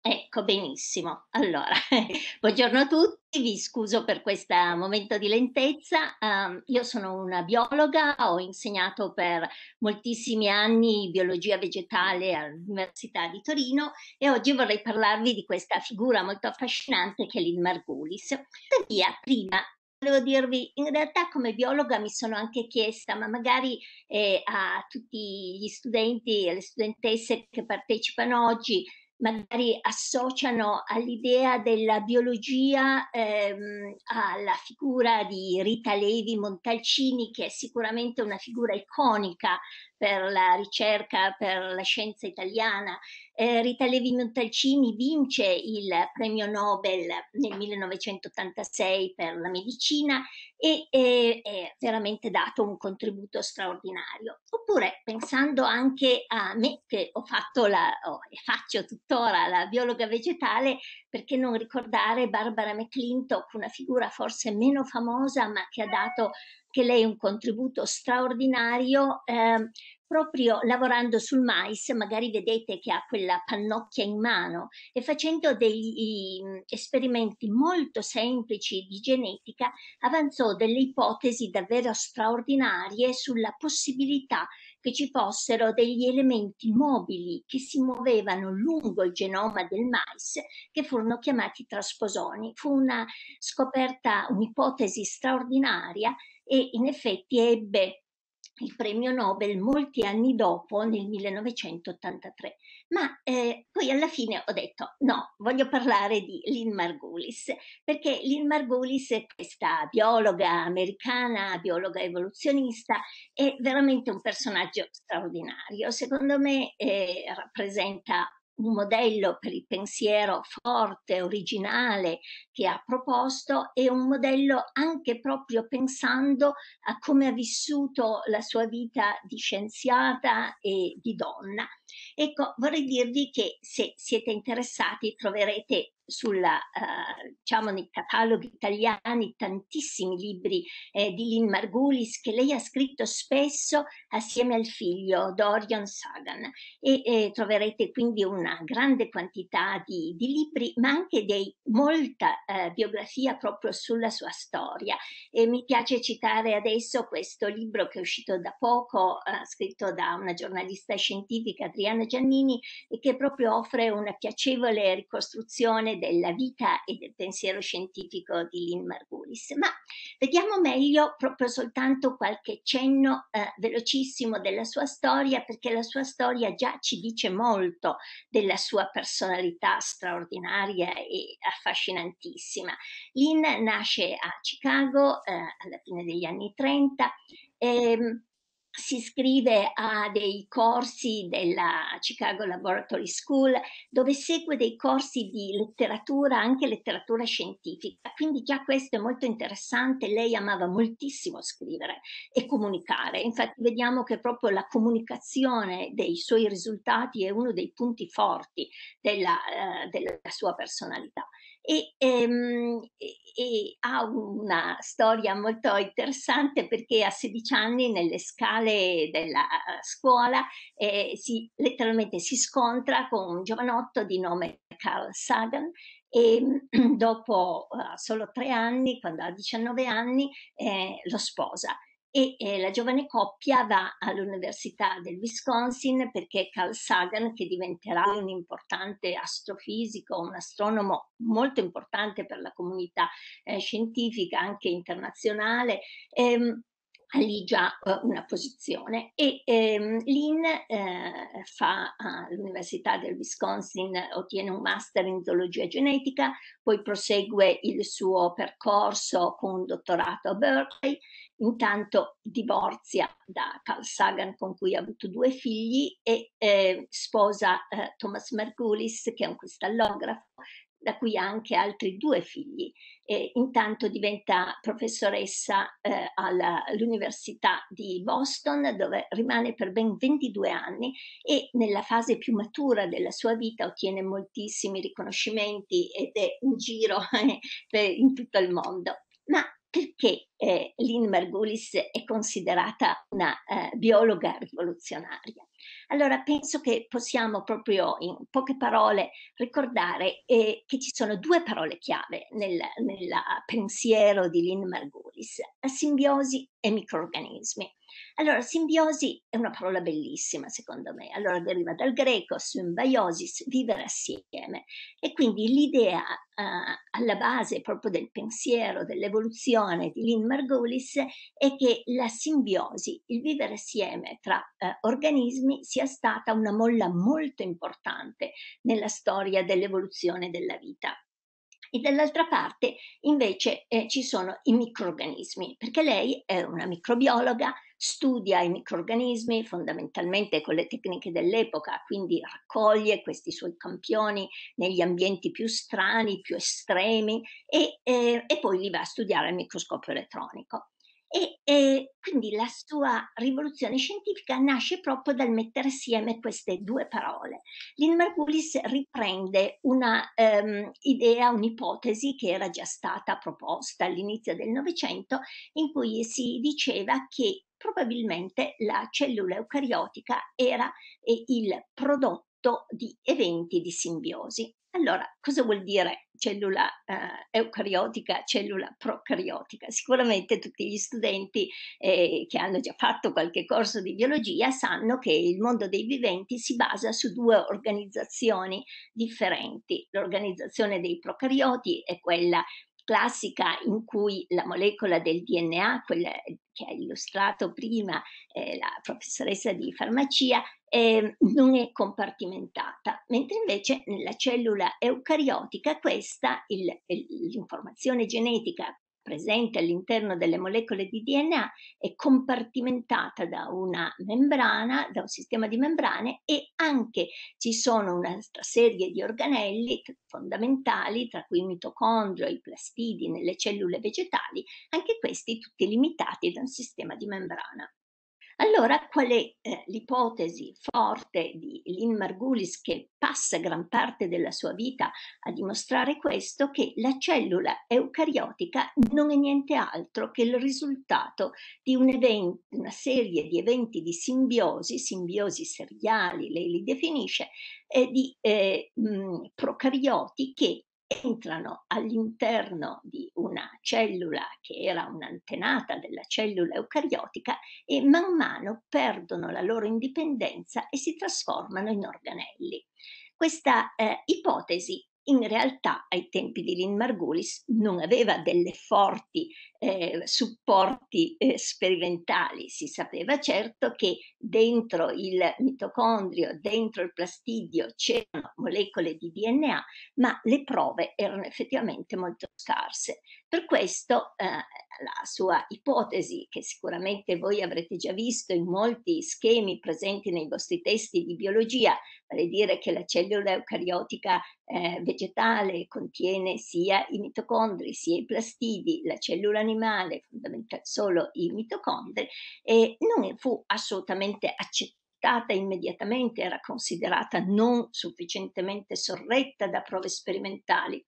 Speaker 5: Ecco, benissimo. Allora, buongiorno a tutti, vi scuso per questo momento di lentezza. Um, io sono una biologa, ho insegnato per moltissimi anni biologia vegetale all'Università di Torino e oggi vorrei parlarvi di questa figura molto affascinante che è l'Ilmargulis. Tuttavia, prima volevo dirvi, in realtà come biologa mi sono anche chiesta, ma magari eh, a tutti gli studenti e le studentesse che partecipano oggi, magari associano all'idea della biologia ehm, alla figura di Rita Levi Montalcini, che è sicuramente una figura iconica per la ricerca, per la scienza italiana. Eh, Rita Levi Montalcini vince il premio Nobel nel 1986 per la medicina e eh, è veramente dato un contributo straordinario. Oppure pensando anche a me che ho fatto la, oh, e faccio tuttora la biologa vegetale, perché non ricordare Barbara McClintock, una figura forse meno famosa ma che ha dato che lei un contributo straordinario eh, proprio lavorando sul mais, magari vedete che ha quella pannocchia in mano e facendo degli mm, esperimenti molto semplici di genetica avanzò delle ipotesi davvero straordinarie sulla possibilità che ci fossero degli elementi mobili che si muovevano lungo il genoma del mais che furono chiamati trasposoni. Fu una scoperta, un'ipotesi straordinaria e in effetti ebbe il premio Nobel molti anni dopo, nel 1983. Ma eh, poi alla fine ho detto no, voglio parlare di Lynn Margulis, perché Lynn Margulis è questa biologa americana, biologa evoluzionista, è veramente un personaggio straordinario. Secondo me eh, rappresenta un modello per il pensiero forte, originale che ha proposto e un modello anche proprio pensando a come ha vissuto la sua vita di scienziata e di donna. Ecco, vorrei dirvi che se siete interessati troverete sulla, eh, diciamo nei cataloghi italiani tantissimi libri eh, di Lynn Margulis che lei ha scritto spesso assieme al figlio Dorian Sagan e eh, troverete quindi una grande quantità di, di libri ma anche di molta eh, biografia proprio sulla sua storia e mi piace citare adesso questo libro che è uscito da poco eh, scritto da una giornalista scientifica Adriana Giannini e che proprio offre una piacevole ricostruzione della vita e del pensiero scientifico di Lynn Margulis, ma vediamo meglio proprio soltanto qualche cenno eh, velocissimo della sua storia, perché la sua storia già ci dice molto della sua personalità straordinaria e affascinantissima. Lynn nasce a Chicago eh, alla fine degli anni 30. Ehm, si iscrive a dei corsi della Chicago Laboratory School dove segue dei corsi di letteratura, anche letteratura scientifica, quindi già questo è molto interessante, lei amava moltissimo scrivere e comunicare, infatti vediamo che proprio la comunicazione dei suoi risultati è uno dei punti forti della, eh, della sua personalità e, ehm, e, ha una storia molto interessante perché a 16 anni nelle scale della eh, scuola eh, si, letteralmente si scontra con un giovanotto di nome Carl Sagan e dopo uh, solo tre anni, quando ha 19 anni, eh, lo sposa e eh, la giovane coppia va all'Università del Wisconsin perché Carl Sagan, che diventerà un importante astrofisico, un astronomo molto importante per la comunità eh, scientifica, anche internazionale, ehm, lì già eh, una posizione e ehm, Lynn eh, fa all'Università eh, del Wisconsin, ottiene un master in zoologia genetica, poi prosegue il suo percorso con un dottorato a Berkeley, intanto divorzia da Carl Sagan con cui ha avuto due figli e eh, sposa eh, Thomas Margulis che è un cristallografo da cui ha anche altri due figli. E intanto diventa professoressa eh, all'Università di Boston, dove rimane per ben 22 anni e nella fase più matura della sua vita ottiene moltissimi riconoscimenti ed è in giro per, in tutto il mondo. Ma perché eh, Lynn Margulis è considerata una eh, biologa rivoluzionaria? Allora penso che possiamo proprio in poche parole ricordare eh, che ci sono due parole chiave nel, nel pensiero di Lynn Margulis, simbiosi e microorganismi. Allora, simbiosi è una parola bellissima, secondo me. Allora, deriva dal greco symbiosis, vivere assieme. E quindi l'idea eh, alla base proprio del pensiero, dell'evoluzione di Lynn Margulis è che la simbiosi, il vivere assieme tra eh, organismi, anni sia stata una molla molto importante nella storia dell'evoluzione della vita. E dall'altra parte invece eh, ci sono i microorganismi, perché lei è una microbiologa, studia i microorganismi fondamentalmente con le tecniche dell'epoca, quindi raccoglie questi suoi campioni negli ambienti più strani, più estremi e, eh, e poi li va a studiare al microscopio elettronico. E, e, quindi la sua rivoluzione scientifica nasce proprio dal mettere insieme queste due parole. Lynn riprende un'idea, ehm, um, un'ipotesi che era già stata proposta all'inizio del Novecento, in cui si diceva che probabilmente la cellula eucariotica era eh, il prodotto di eventi di simbiosi. Allora, cosa vuol dire cellula eh, eucariotica, cellula procariotica? Sicuramente tutti gli studenti eh, che hanno già fatto qualche corso di biologia sanno che il mondo dei viventi si basa su due organizzazioni differenti, l'organizzazione dei procarioti è quella classica in cui la molecola del DNA, quella che ha illustrato prima eh, la professoressa di farmacia, eh, non è compartimentata, mentre invece nella cellula eucariotica questa, il, l'informazione genetica presente all'interno delle molecole di DNA è compartimentata da una membrana, da un sistema di membrane e anche ci sono una serie di organelli fondamentali, tra cui i mitocondri, i plastidi nelle cellule vegetali, anche questi tutti limitati da un sistema di membrana. Allora, qual è eh, l'ipotesi forte di Lynn Margulis che passa gran parte della sua vita a dimostrare questo? Che la cellula eucariotica non è niente altro che il risultato di un evento, una serie di eventi di simbiosi, simbiosi seriali, lei li definisce, eh, di eh, mh, mm, procarioti che entrano all'interno di una cellula che era un'antenata della cellula eucariotica e man mano perdono la loro indipendenza e si trasformano in organelli. Questa eh, ipotesi in realtà ai tempi di Lynn Margulis non aveva delle forti eh, supporti eh, sperimentali, si sapeva certo che dentro il mitocondrio, dentro il plastidio c'erano molecole di DNA, ma le prove erano effettivamente molto scarse. Per questo eh, la sua ipotesi, che sicuramente voi avrete già visto in molti schemi presenti nei vostri testi di biologia, vale dire che la cellula eucariotica eh, vegetale contiene sia i mitocondri sia i plastidi, la cellula animale fondamentalmente solo i mitocondri, e non fu assolutamente accettata immediatamente, era considerata non sufficientemente sorretta da prove sperimentali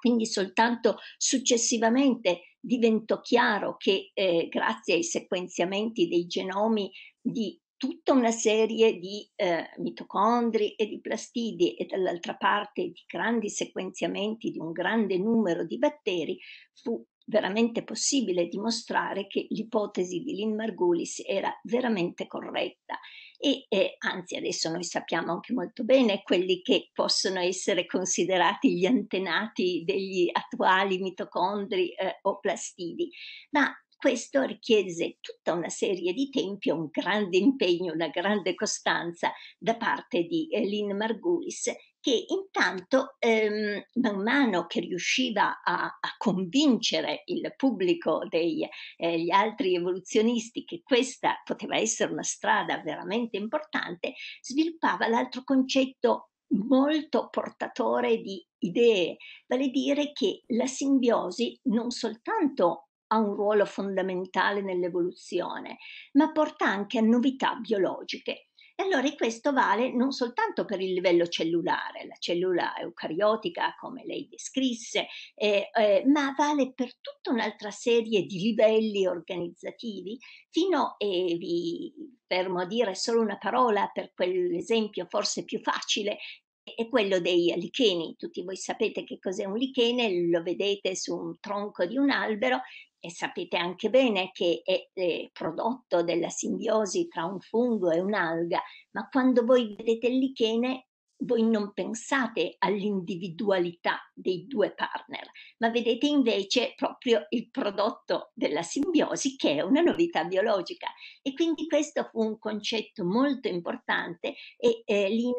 Speaker 5: quindi soltanto successivamente diventò chiaro che eh, grazie ai sequenziamenti dei genomi di tutta una serie di eh, mitocondri e di plastidi e dall'altra parte di grandi sequenziamenti di un grande numero di batteri, fu veramente possibile dimostrare che l'ipotesi di Lynn Margulis era veramente corretta e eh, anzi adesso noi sappiamo anche molto bene quelli che possono essere considerati gli antenati degli attuali mitocondri eh, o plastidi, ma questo richiese tutta una serie di tempi, un grande impegno, una grande costanza da parte di eh, Lynn Margulis che intanto ehm, man mano che riusciva a, a convincere il pubblico degli eh, altri evoluzionisti che questa poteva essere una strada veramente importante, sviluppava l'altro concetto molto portatore di idee, vale a dire che la simbiosi non soltanto ha un ruolo fondamentale nell'evoluzione, ma porta anche a novità biologiche. E allora questo vale non soltanto per il livello cellulare, la cellula eucariotica come lei descrisse, eh, eh, ma vale per tutta un'altra serie di livelli organizzativi, fino, e vi fermo a dire solo una parola per quell'esempio forse più facile, è quello dei licheni. Tutti voi sapete che cos'è un lichene, lo vedete su un tronco di un albero e sapete anche bene che è, è prodotto della simbiosi tra un fungo e un'alga, ma quando voi vedete il lichene voi non pensate all'individualità dei due partner, ma vedete invece proprio il prodotto della simbiosi che è una novità biologica. E quindi questo fu un concetto molto importante e eh, Lin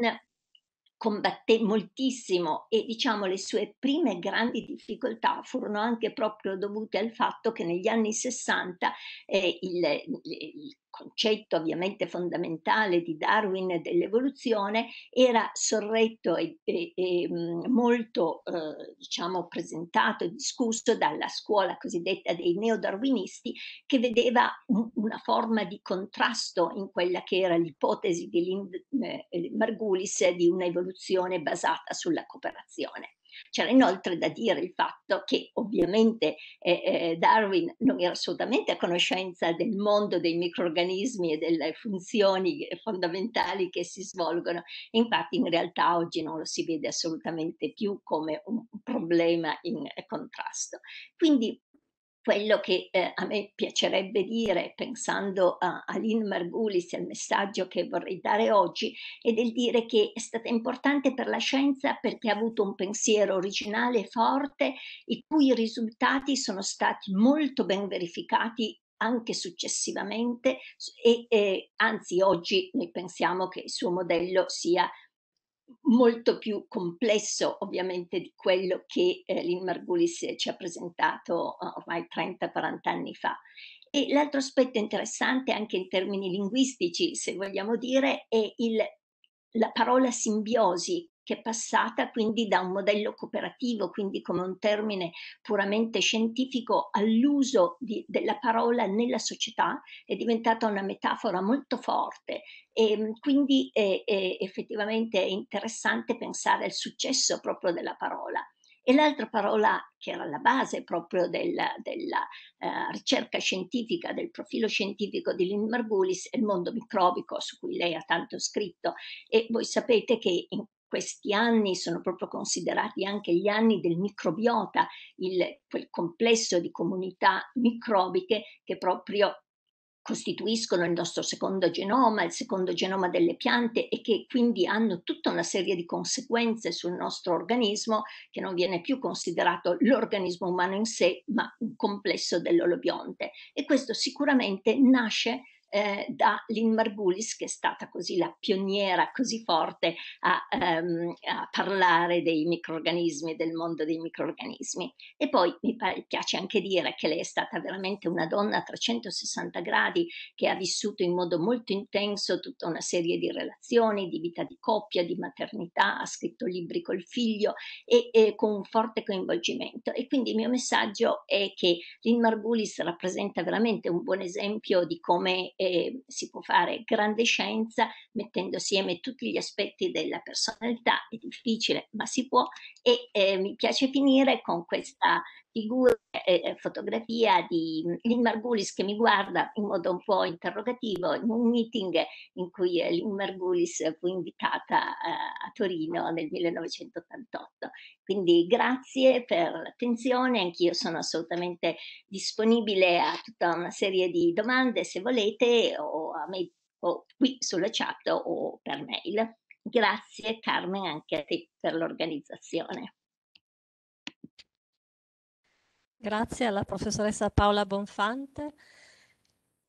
Speaker 5: combatté moltissimo e diciamo le sue prime grandi difficoltà furono anche proprio dovute al fatto che negli anni 60 eh, il, il concetto ovviamente fondamentale di Darwin dell'evoluzione, era sorretto e, e, e molto eh, diciamo, presentato e discusso dalla scuola cosiddetta dei neodarwinisti che vedeva un, una forma di contrasto in quella che era l'ipotesi di Lind eh, Margulis di un'evoluzione basata sulla cooperazione. C'era inoltre da dire il fatto che ovviamente eh, eh, Darwin non era assolutamente a conoscenza del mondo dei microrganismi e delle funzioni fondamentali che si svolgono, infatti in realtà oggi non lo si vede assolutamente più come un problema in contrasto. Quindi quello che eh, a me piacerebbe dire pensando a, a Lynn Margulis e al messaggio che vorrei dare oggi è del dire che è stata importante per la scienza perché ha avuto un pensiero originale e forte i cui risultati sono stati molto ben verificati anche successivamente e, e eh, anzi oggi noi pensiamo che il suo modello sia molto più complesso ovviamente di quello che eh, Lynn Margulis eh, ci ha presentato eh, ormai 30-40 anni fa. E l'altro aspetto interessante anche in termini linguistici, se vogliamo dire, è il, la parola simbiosi che è passata quindi da un modello cooperativo, quindi come un termine puramente scientifico, all'uso di, della parola nella società, è diventata una metafora molto forte e ehm, quindi è, è effettivamente interessante pensare al successo proprio della parola. E l'altra parola che era la base proprio della, della eh, ricerca scientifica, del profilo scientifico di Lynn Margulis, è il mondo microbico su cui lei ha tanto scritto e voi sapete che in questi anni sono proprio considerati anche gli anni del microbiota, il, quel complesso di comunità microbiche che proprio costituiscono il nostro secondo genoma, il secondo genoma delle piante e che quindi hanno tutta una serie di conseguenze sul nostro organismo che non viene più considerato l'organismo umano in sé, ma un complesso dell'olobionte. E questo sicuramente nasce eh, da Lynn Margulis, che è stata così la pioniera così forte a, ehm, a parlare dei microrganismi, del mondo dei microrganismi. E poi mi piace anche dire che lei è stata veramente una donna a 360 gradi che ha vissuto in modo molto intenso tutta una serie di relazioni, di vita di coppia, di maternità, ha scritto libri col figlio e, e con un forte coinvolgimento. E quindi il mio messaggio è che Lynn Margulis rappresenta veramente un buon esempio di come eh, si può fare grande scienza mettendo insieme tutti gli aspetti della personalità, è difficile ma si può e eh, mi piace finire con questa figure, eh, fotografia di, Lynn Margulis che mi guarda in modo un po' interrogativo in un meeting in cui eh, Lynn Margulis fu invitata eh, a Torino nel 1988. Quindi grazie per l'attenzione, anch'io sono assolutamente disponibile a tutta una serie di domande se volete o, me, o qui sulla chat o per mail. Grazie Carmen anche a te per l'organizzazione.
Speaker 1: Grazie alla professoressa Paola Bonfante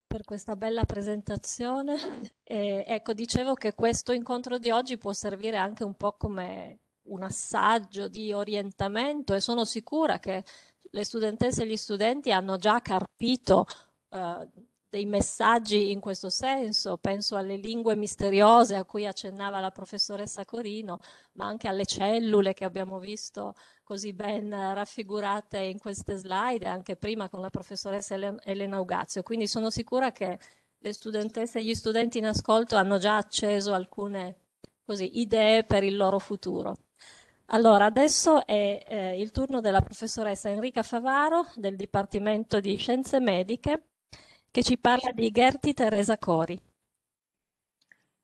Speaker 1: per questa bella presentazione. E, ecco, dicevo che questo incontro di oggi può servire anche un po' come un assaggio di orientamento e sono sicura che le studentesse e gli studenti hanno già carpito eh, dei messaggi in questo senso, penso alle lingue misteriose a cui accennava la professoressa Corino, ma anche alle cellule che abbiamo visto così ben raffigurate in queste slide, anche prima con la professoressa Elena Ugazio. Quindi sono sicura che le studentesse e gli studenti in ascolto hanno già acceso alcune così, idee per il loro futuro. Allora, adesso è eh, il turno della professoressa Enrica Favaro del Dipartimento di Scienze Mediche che ci parla di Gerti Teresa Cori.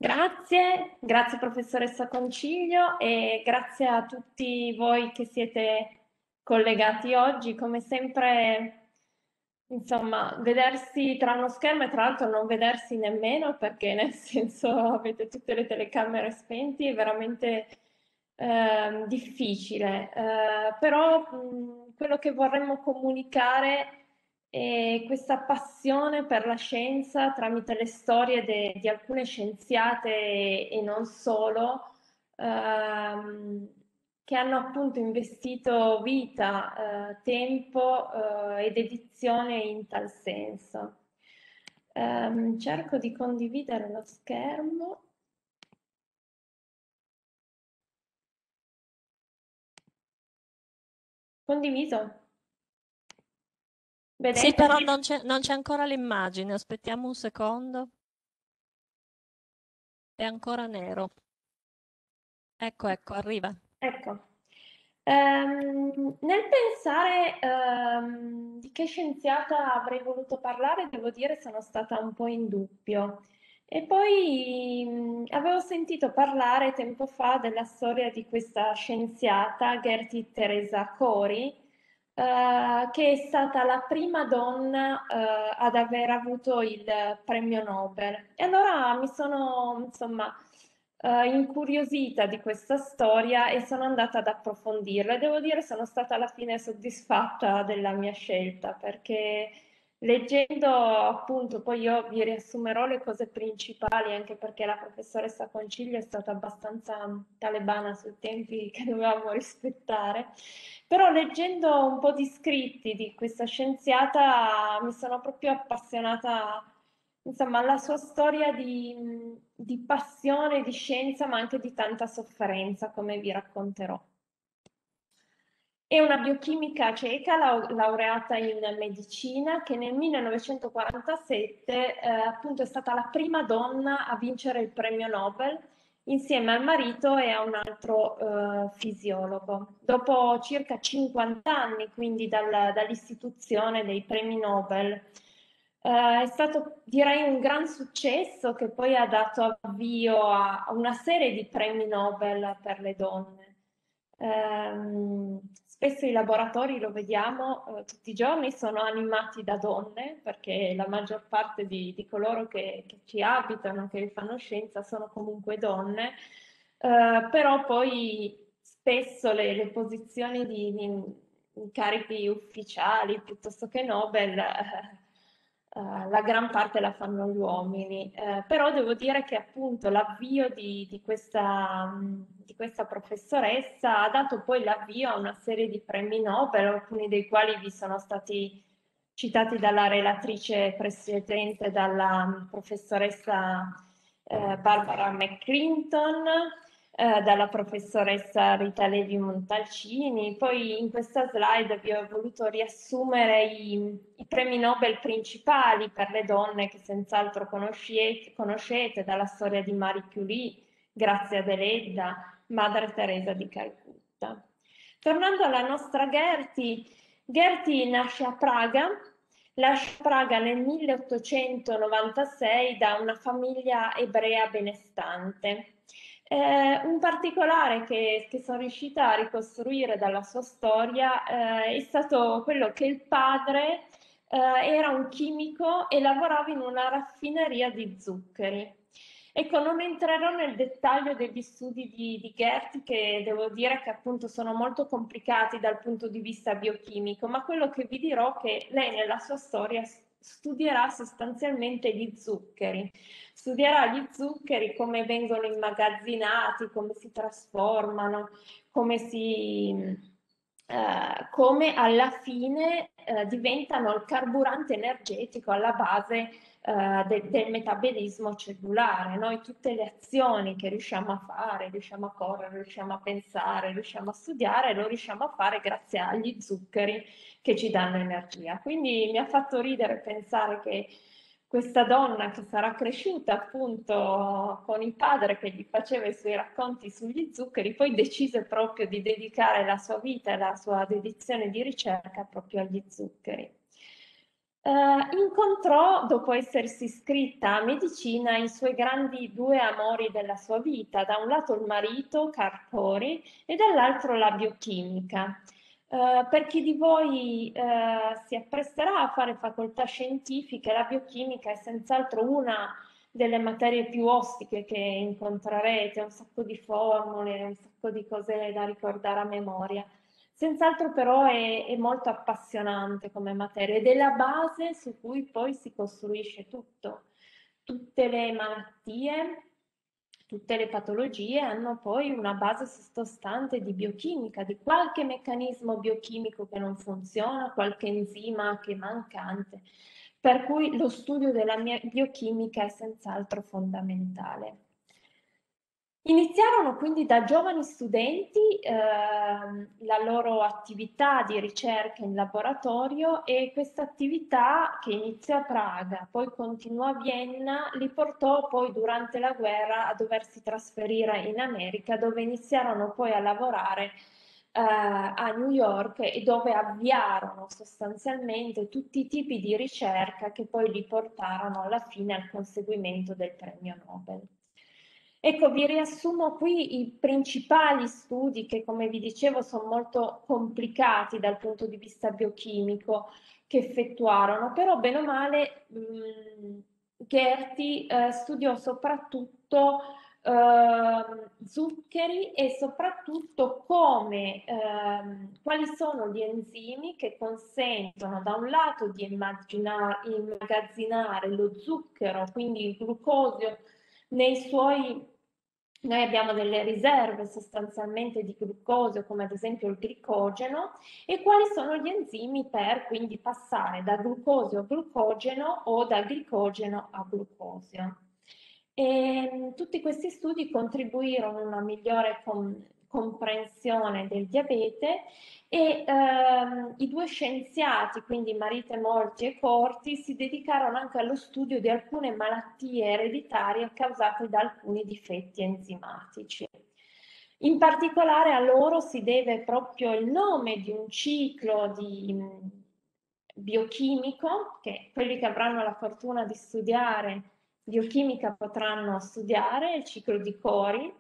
Speaker 6: Grazie, grazie professoressa Conciglio e grazie a tutti voi che siete collegati oggi. Come sempre, insomma, vedersi tra uno schermo e tra l'altro non vedersi nemmeno perché nel senso avete tutte le telecamere spenti è veramente eh, difficile. Eh, però mh, quello che vorremmo comunicare è e questa passione per la scienza tramite le storie de, di alcune scienziate e, e non solo, ehm, che hanno appunto investito vita, eh, tempo eh, ed edizione in
Speaker 3: tal senso. Ehm, cerco di condividere lo schermo. Condiviso. Vedete? Sì, però non
Speaker 1: c'è, non c'è ancora l'immagine, aspettiamo un secondo. È ancora nero. Ecco, ecco, arriva. Ecco.
Speaker 6: Um, nel pensare um, di che scienziata avrei voluto parlare, devo dire, sono stata un po' in dubbio. E poi um, avevo sentito parlare tempo fa della storia di questa scienziata, Gertie Teresa Cori, eh, che è stata la prima donna eh, ad aver avuto il premio Nobel. E allora mi sono, insomma, eh, incuriosita di questa storia e sono andata ad approfondirla e devo dire sono stata alla fine soddisfatta della mia scelta perché Leggendo appunto, poi io vi riassumerò le cose principali, anche perché la professoressa Concilio è stata abbastanza mm, talebana sui tempi che dovevamo rispettare, però leggendo un po' di scritti di questa scienziata mi sono proprio appassionata, insomma, alla sua storia di, mm, di passione, di scienza, ma anche di tanta sofferenza, come vi racconterò. È una biochimica ceca laureata in medicina che nel 1947 eh, appunto è stata la prima donna a vincere il premio Nobel insieme al marito e a un altro eh, fisiologo. Dopo circa 50 anni quindi dal, dall'istituzione dei premi Nobel eh, è stato direi un gran successo che poi ha dato avvio a una serie di premi Nobel per le donne. Um, Spesso i laboratori, lo vediamo eh, tutti i giorni, sono animati da donne, perché la maggior parte di, di coloro che, che, ci abitano, che fanno scienza, sono comunque donne, eh, però poi spesso le, le posizioni di, di, carichi ufficiali piuttosto che Nobel eh, eh, la gran parte la fanno gli uomini, uh, però devo dire che appunto l'avvio di, di, questa, di, questa, professoressa ha dato poi l'avvio a una serie di premi Nobel, alcuni dei quali vi sono stati citati dalla relatrice precedente, dalla professoressa uh, Barbara McClinton, eh, dalla professoressa Rita Levi Montalcini. Poi in questa slide vi ho voluto riassumere i, i premi Nobel principali per le donne che senz'altro conoscete, conoscete dalla storia di Marie Curie, Grazia Deledda, Madre Teresa di Calcutta. Tornando alla nostra Gerti, Gerti nasce a Praga, lascia Praga nel 1896 da una famiglia ebrea benestante. Eh, un particolare che, che, sono riuscita a ricostruire dalla sua storia eh, è stato quello che il padre eh, era un chimico e lavorava in una raffineria di zuccheri. Ecco, non entrerò nel dettaglio degli studi di, di Gert, che devo dire che appunto sono molto complicati dal punto di vista biochimico, ma quello che vi dirò è che lei nella sua storia studierà sostanzialmente gli zuccheri studierà gli zuccheri, come vengono immagazzinati, come si trasformano, come, si, eh, come alla fine eh, diventano il carburante energetico alla base eh, de, del metabolismo cellulare. Noi tutte le azioni che riusciamo a fare, riusciamo a correre, riusciamo a pensare, riusciamo a studiare, lo riusciamo a fare grazie agli zuccheri che ci danno energia. Quindi mi ha fatto ridere pensare che questa donna che sarà cresciuta appunto con il padre che gli faceva i suoi racconti sugli zuccheri, poi decise proprio di dedicare la sua vita e la sua dedizione di ricerca proprio agli zuccheri. Eh, incontrò, dopo essersi iscritta a medicina, i suoi grandi due amori della sua vita, da un lato il marito Carpori e dall'altro la biochimica. Eh, per chi di voi uh, si appresterà a fare facoltà scientifiche, la biochimica è senz'altro una delle materie più ostiche che incontrerete, un sacco di formule, un sacco di cose da ricordare a memoria. Senz'altro però è, è molto appassionante come materia ed è la base su cui poi si costruisce tutto. Tutte le malattie, Tutte le patologie hanno poi una base sottostante di biochimica, di qualche meccanismo biochimico che non funziona, qualche enzima che è mancante, per cui lo studio della biochimica è senz'altro fondamentale. Iniziarono quindi da giovani studenti eh, la loro attività di ricerca in laboratorio e questa attività che inizia a Praga, poi continuò a Vienna, li portò poi durante la guerra a doversi trasferire in America dove iniziarono poi a lavorare eh, a New York e dove avviarono sostanzialmente tutti i tipi di ricerca che poi li portarono alla fine al conseguimento del premio Nobel. Ecco, vi riassumo qui i principali studi che, come vi dicevo, sono molto complicati dal punto di vista biochimico che effettuarono, però bene o male mh, mm, Gerti eh, studiò soprattutto eh, zuccheri e soprattutto come, eh, quali sono gli enzimi che consentono da un lato di immagazzinare lo zucchero, quindi il glucosio, nei suoi noi abbiamo delle riserve sostanzialmente di glucosio, come ad esempio il glicogeno, e quali sono gli enzimi per quindi passare da glucosio a glucogeno o da glicogeno a glucosio. E, ehm, tutti questi studi contribuirono a una migliore con, comprensione del diabete e ehm, i due scienziati, quindi Marite Morti e Corti, si dedicarono anche allo studio di alcune malattie ereditarie causate da alcuni difetti enzimatici. In particolare a loro si deve proprio il nome di un ciclo di mm, biochimico che quelli che avranno la fortuna di studiare biochimica potranno studiare, il ciclo di Cori,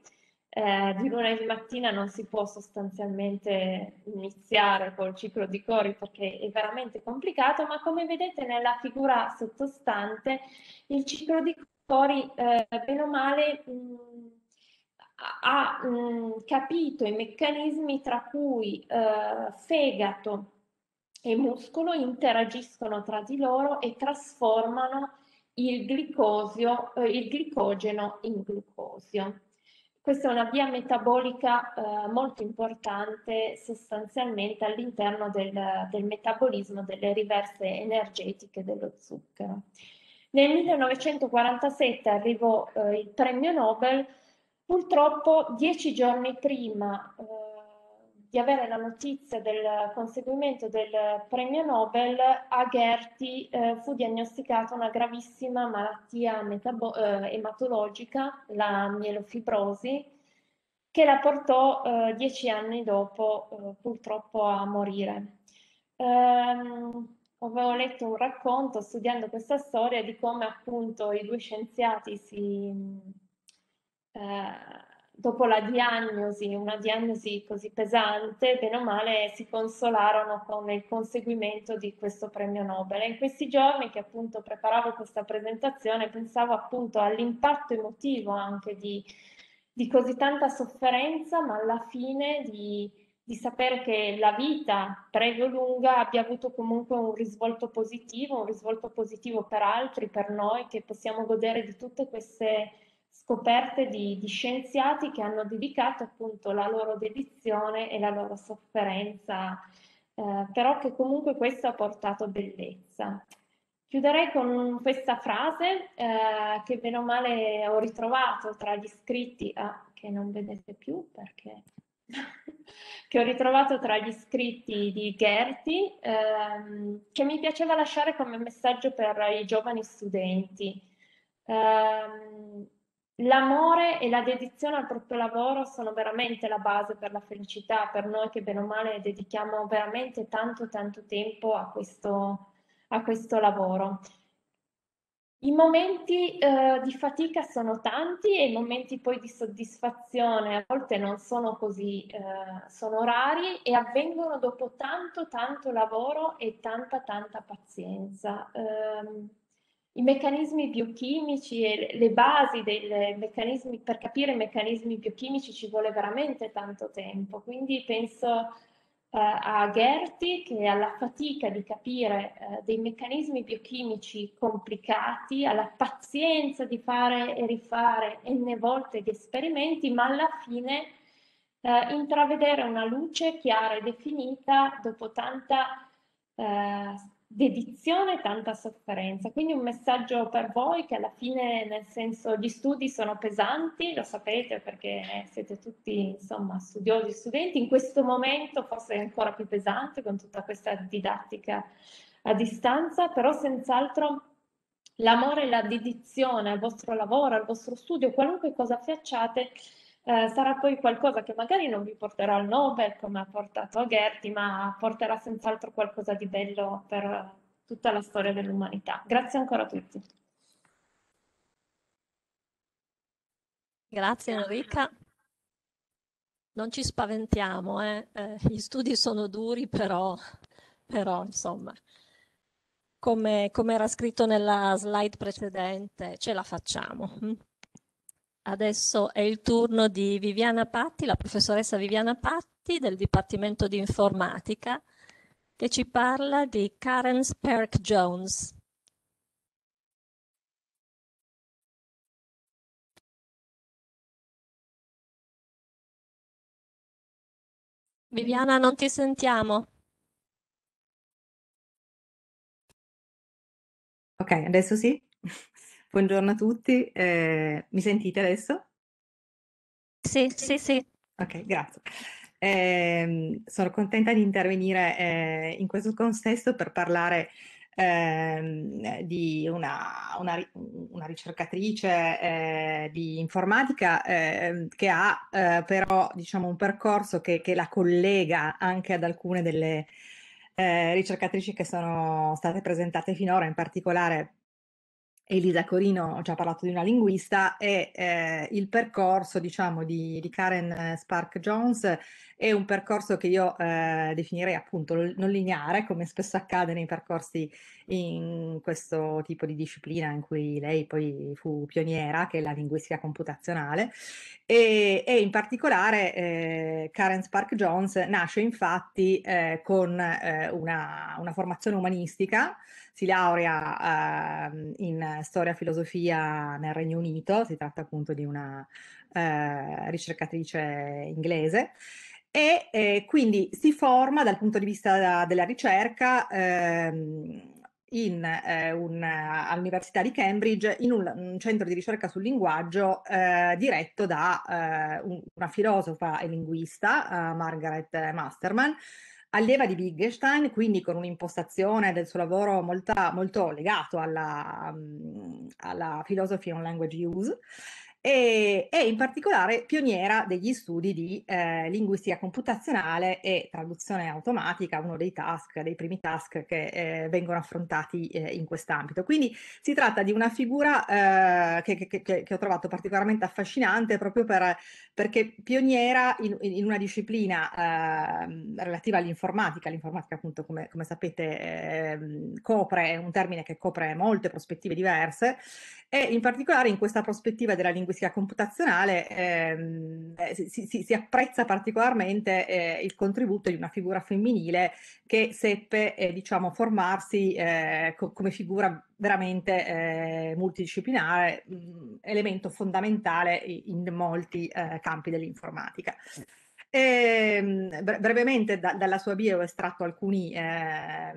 Speaker 6: eh, di lunedì mattina non si può sostanzialmente iniziare col ciclo di cori perché è veramente complicato, ma come vedete nella figura sottostante il ciclo di cori eh, bene o male mh, mm, ha mh, mm, capito i meccanismi tra cui eh, fegato e muscolo interagiscono tra di loro e trasformano il, glicosio, eh, il glicogeno in
Speaker 4: glucosio.
Speaker 6: Questa è una via metabolica eh, molto importante sostanzialmente all'interno del, del, metabolismo delle riverse energetiche dello zucchero. Nel 1947 arrivò eh, il premio Nobel, purtroppo dieci giorni prima eh, di avere la notizia del conseguimento del premio Nobel, a Gerti eh, fu diagnosticata una gravissima malattia metabo- eh, ematologica, la mielofibrosi, che la portò eh, dieci anni dopo eh, purtroppo a morire. Ehm, avevo letto un racconto studiando questa storia di come appunto i due scienziati si mm, eh, dopo la diagnosi, una diagnosi così pesante, bene o male si consolarono con il conseguimento di questo premio Nobel. in questi giorni che appunto preparavo questa presentazione pensavo appunto all'impatto emotivo anche di, di così tanta sofferenza, ma alla fine di, di sapere che la vita, breve lunga, abbia avuto comunque un risvolto positivo, un risvolto positivo per altri, per noi, che possiamo godere di tutte queste scoperte di, di, scienziati che hanno dedicato appunto la loro dedizione e la loro sofferenza, eh, però che comunque questo ha portato bellezza. Chiuderei con questa frase eh, che meno male ho ritrovato tra gli scritti, ah, che non vedete più perché... che ho ritrovato tra gli scritti di Gerti, ehm, che mi piaceva lasciare come messaggio per i giovani studenti. Ehm, l'amore e la dedizione al proprio lavoro sono veramente la base per la felicità, per noi che bene o male dedichiamo veramente tanto tanto tempo a questo, a questo lavoro. I momenti eh, di fatica sono tanti e i momenti poi di soddisfazione a volte non sono così, eh, sono rari e avvengono dopo tanto tanto lavoro e tanta tanta pazienza. Eh, i meccanismi biochimici e le basi per capire i meccanismi biochimici ci vuole veramente tanto tempo. Quindi penso uh, a Gerti che alla fatica di capire uh, dei meccanismi biochimici complicati, alla pazienza di fare e rifare n volte gli esperimenti, ma alla fine uh, intravedere una luce chiara e definita dopo tanta dedizione e tanta sofferenza. Quindi un messaggio per voi che alla fine, nel senso, gli studi sono pesanti, lo sapete perché siete tutti, insomma, studiosi, studenti. In questo momento forse è ancora più pesante con tutta questa didattica a distanza, però senz'altro l'amore e la dedizione al vostro lavoro, al vostro studio, qualunque cosa facciate, eh, sarà poi qualcosa che magari non vi porterà al Nobel come ha portato Gerti, ma porterà senz'altro qualcosa di bello per tutta la storia dell'umanità.
Speaker 1: Grazie ancora a tutti. Grazie Enrica. Non ci spaventiamo, eh? Eh, gli studi sono duri, però, però insomma, come, come era scritto nella slide precedente, ce la facciamo. Mm. Adesso è il turno di Viviana Patti, la professoressa Viviana Patti del Dipartimento di
Speaker 3: Informatica, che ci parla di Karen Sperk Jones. Viviana, non ti sentiamo. Ok, adesso sì. Buongiorno a tutti, eh, mi sentite adesso?
Speaker 7: Sì, sì, sì. Ok, grazie. Eh, sono contenta di intervenire eh, in questo contesto per parlare ehm, di una, una, una ricercatrice eh, di informatica ehm, che ha eh, però diciamo, un percorso che, che la collega anche ad alcune delle eh, ricercatrici che sono state presentate finora, in particolare Elisa Corino, ho già parlato di una linguista, e eh, il percorso diciamo, di, di, Karen eh, Spark Jones è un percorso che io eh, definirei appunto non lineare, come spesso accade nei percorsi in questo tipo di disciplina in cui lei poi fu pioniera, che è la linguistica computazionale. E, e in particolare eh, Karen Spark Jones nasce infatti eh, con eh, una, una formazione umanistica si laurea eh, in storia e filosofia nel Regno Unito, si tratta appunto di una eh, ricercatrice inglese e eh, quindi si forma dal punto di vista da, della ricerca ehm, in, eh, un, all'Università di Cambridge in un, un, centro di ricerca sul linguaggio eh, diretto da eh, un, una filosofa e linguista, eh, Margaret Masterman, Allieva di Wittgenstein, quindi con un'impostazione del suo lavoro molta, molto legato alla, mm, alla philosophy on language use, e, e in particolare pioniera degli studi di eh, linguistica computazionale e traduzione automatica, uno dei task, dei primi task che eh, vengono affrontati eh, in quest'ambito. Quindi si tratta di una figura eh, che, che, che, che, ho trovato particolarmente affascinante proprio per, perché pioniera in, in una disciplina ehm, relativa all'informatica, l'informatica appunto come, come sapete ehm, copre, è un termine che copre molte prospettive diverse e in particolare in questa prospettiva della linguistica linguistica computazionale ehm, eh, si, si, si, apprezza particolarmente eh, il contributo di una figura femminile che seppe eh, diciamo, formarsi eh, co- come figura veramente eh, multidisciplinare, mh, mm, elemento fondamentale in molti eh, campi dell'informatica. E, ehm, brevemente da, dalla sua bio ho estratto alcuni eh,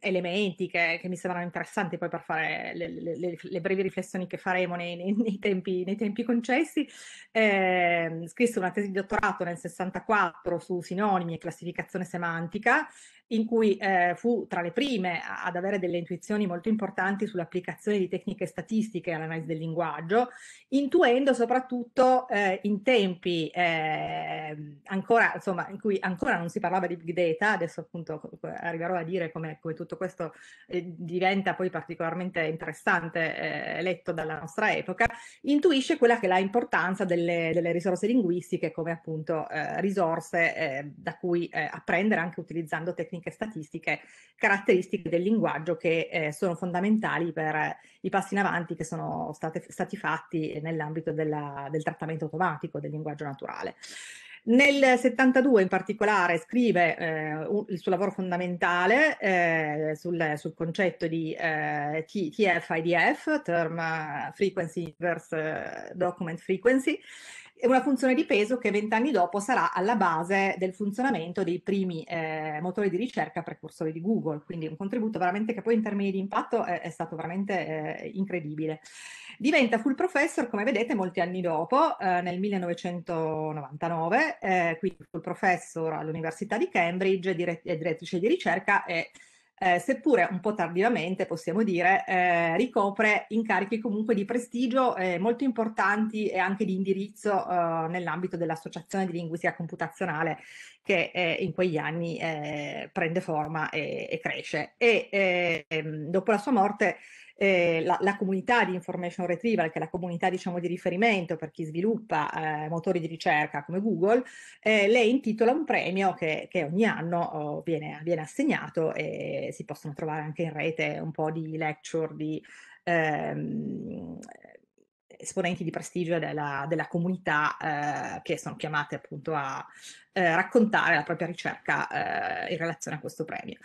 Speaker 7: elementi che, che, mi sembrano interessanti poi per fare le, le, le brevi riflessioni che faremo nei, nei, nei, tempi, nei tempi, concessi. Eh, scrisse una tesi di dottorato nel 64 su sinonimi e classificazione semantica in cui eh, fu tra le prime ad avere delle intuizioni molto importanti sull'applicazione di tecniche statistiche all'analisi del linguaggio, intuendo soprattutto eh, in tempi eh, ancora, insomma, in cui ancora non si parlava di big data, adesso appunto arriverò a dire come, come tutto questo eh, diventa poi particolarmente interessante eh, letto dalla nostra epoca, intuisce quella che è la importanza delle, delle risorse linguistiche come appunto eh, risorse da cui apprendere anche utilizzando tecniche tecniche statistiche, caratteristiche del linguaggio che eh, sono fondamentali per eh, i passi in avanti che sono state, stati fatti nell'ambito della, del trattamento automatico del linguaggio naturale. Nel 72 in particolare scrive eh, un, il suo lavoro fondamentale eh, sul, sul, concetto di eh, TF-IDF, Term Frequency Inverse eh, Document Frequency, è una funzione di peso che vent'anni dopo sarà alla base del funzionamento dei primi eh, motori di ricerca precursori di Google, quindi un contributo veramente che poi in termini di impatto è, eh, è stato veramente eh, incredibile. Diventa full professor, come vedete, molti anni dopo, eh, nel 1999, eh, quindi full professor all'Università di Cambridge, dire- direttrice di ricerca e eh, seppure un po' tardivamente, possiamo dire, eh, ricopre incarichi comunque di prestigio eh, molto importanti e anche di indirizzo eh, nell'ambito dell'Associazione di Linguistica Computazionale che eh, in quegli anni eh, prende forma e, e cresce. E ehm, dopo la sua morte eh, la, la, comunità di information retrieval, che è la comunità diciamo, di riferimento per chi sviluppa eh, motori di ricerca come Google, eh, le intitola un premio che, che ogni anno oh, viene, viene assegnato e si possono trovare anche in rete un po' di lecture di ehm, esponenti di prestigio della, della comunità eh, che sono chiamate appunto a eh, raccontare la propria ricerca eh, in relazione a questo premio.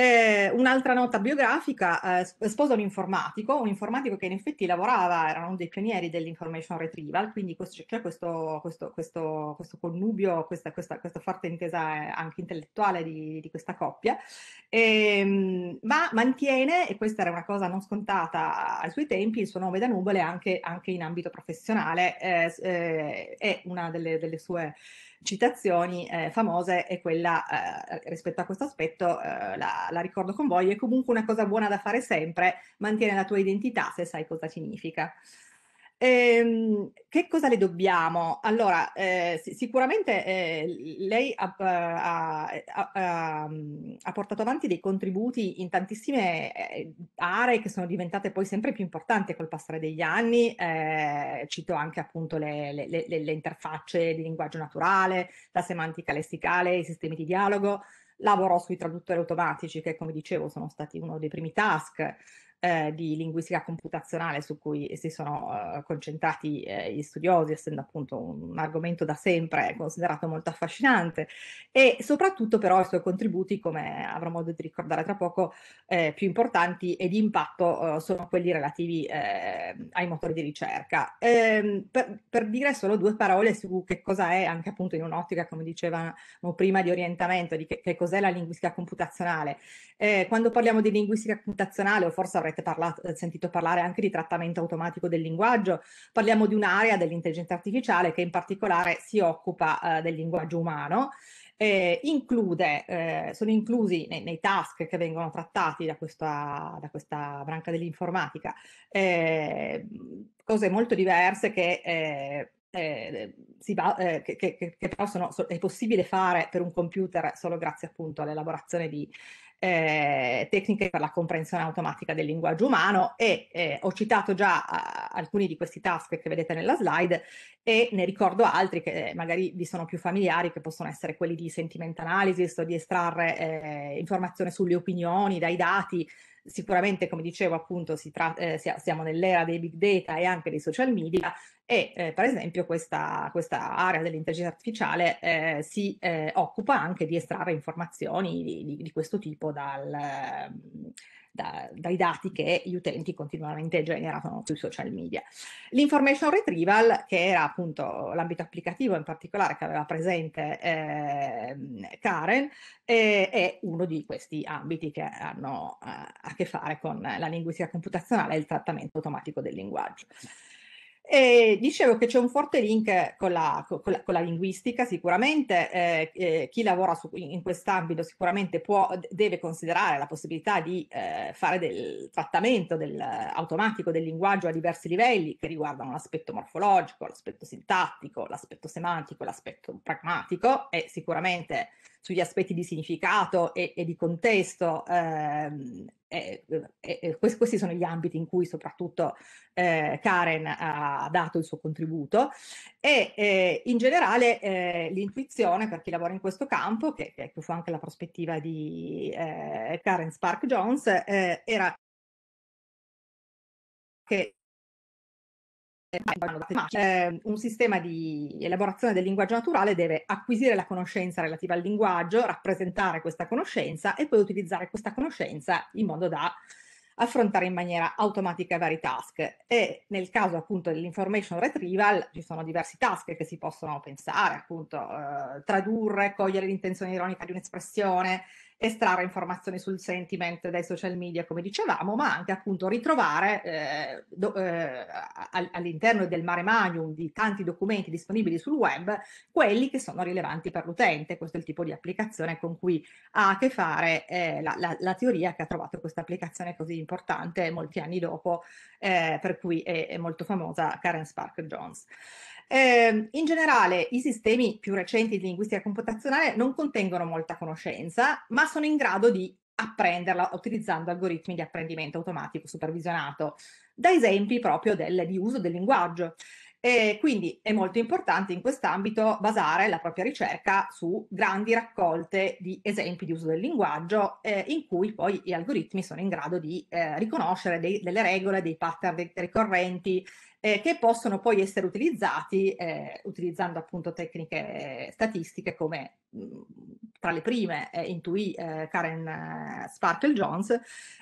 Speaker 7: Eh, un'altra nota biografica, eh, sposa un informatico, un informatico che in effetti lavorava, era uno dei pionieri dell'information retrieval, quindi questo, c'è questo, questo, questo, questo connubio, questa, questa, questa, forte intesa eh, anche intellettuale di, di questa coppia, eh, ma mantiene, e questa era una cosa non scontata ai suoi tempi, il suo nome da nuvole anche, anche in ambito professionale, eh, eh, è una delle, delle sue citazioni eh, famose e quella eh, rispetto a questo aspetto eh, la, la, ricordo con voi, è comunque una cosa buona da fare sempre, mantiene la tua identità se sai cosa significa. Ehm, che cosa le dobbiamo? Allora, eh, sicuramente eh, lei ha, eh, eh, ha, ha, mm, ha, portato avanti dei contributi in tantissime eh, aree che sono diventate poi sempre più importanti col passare degli anni. cito anche appunto le, le, le, le, interfacce di linguaggio naturale, la semantica lessicale, i sistemi di dialogo. Lavorò sui traduttori automatici che, come dicevo, sono stati uno dei primi task eh, di linguistica computazionale su cui si sono eh, concentrati eh, gli studiosi, essendo appunto un argomento da sempre considerato molto affascinante e soprattutto però i suoi contributi, come avrò modo di ricordare tra poco, eh, più importanti e di impatto eh, sono quelli relativi eh, ai motori di ricerca. Ehm, per, per, dire solo due parole su che cosa è, anche appunto in un'ottica, come dicevamo prima, di orientamento, di che, che cos'è la linguistica computazionale. quando parliamo di linguistica computazionale, o forse avrei avrete parlato, eh, sentito parlare anche di trattamento automatico del linguaggio, parliamo di un'area dell'intelligenza artificiale che in particolare si occupa eh, del linguaggio umano. Eh, include, eh, sono inclusi nei, nei, task che vengono trattati da questa, da questa branca dell'informatica eh, cose molto diverse che eh, eh va, eh, che, che, che, però sono, è possibile fare per un computer solo grazie appunto all'elaborazione di, eh, tecniche per la comprensione automatica del linguaggio umano e eh, ho citato già a, eh, alcuni di questi task che vedete nella slide e ne ricordo altri che eh, magari vi sono più familiari che possono essere quelli di sentiment analysis o di estrarre eh, informazione sulle opinioni dai dati sicuramente, come dicevo, appunto, si tra- eh, siamo nell'era dei big data e anche dei social media e eh, per esempio questa, questa area dell'intelligenza artificiale eh, si eh, occupa anche di estrarre informazioni di, di, di questo tipo dal, ehm, da, dai dati che gli utenti continuamente generano sui social media. L'information retrieval, che era appunto l'ambito applicativo in particolare che aveva presente ehm, Karen, eh, è uno di questi ambiti che hanno eh, a che fare con la linguistica computazionale e il trattamento automatico del linguaggio. E dicevo che c'è un forte link con la, con la, con la linguistica, sicuramente eh, eh, chi lavora su, in quest'ambito sicuramente può, deve considerare la possibilità di eh, fare del trattamento del, automatico del linguaggio a diversi livelli che riguardano l'aspetto morfologico, l'aspetto sintattico, l'aspetto semantico, l'aspetto pragmatico e sicuramente sugli aspetti di significato e, e di contesto. Eh, e, e, questi sono gli ambiti in cui soprattutto eh, Karen ha dato il suo contributo e eh, in generale eh, l'intuizione per chi lavora in questo campo, che, che fu anche la
Speaker 3: prospettiva di eh, Karen Spark Jones, eh, era che eh, un sistema
Speaker 7: di elaborazione del linguaggio naturale deve acquisire la conoscenza relativa al linguaggio, rappresentare questa conoscenza e poi utilizzare questa conoscenza in modo da affrontare in maniera automatica vari task e nel caso appunto dell'information retrieval ci sono diversi task che si possono pensare appunto eh, tradurre, cogliere l'intenzione ironica di un'espressione, estrarre informazioni sul sentiment dai social media, come dicevamo, ma anche appunto ritrovare eh, do, eh, all'interno del mare magnum di tanti documenti disponibili sul web quelli che sono rilevanti per l'utente. Questo è il tipo di applicazione con cui ha a che fare eh, la, la, la, teoria che ha trovato questa applicazione così importante molti anni dopo, eh, per cui è, è molto famosa Karen Spark Jones. Eh, in generale, i sistemi più recenti di linguistica computazionale non contengono molta conoscenza, ma sono in grado di apprenderla utilizzando algoritmi di apprendimento automatico supervisionato, da esempi proprio del, di uso del linguaggio. E quindi è molto importante in quest'ambito basare la propria ricerca su grandi raccolte di esempi di uso del linguaggio eh, in cui poi gli algoritmi sono in grado di eh, riconoscere dei, delle regole, dei pattern ricorrenti, eh, che possono poi essere utilizzati eh, utilizzando appunto tecniche statistiche come mhmm, tra le prime eh, intuì eh, Karen eh, Sparkle Jones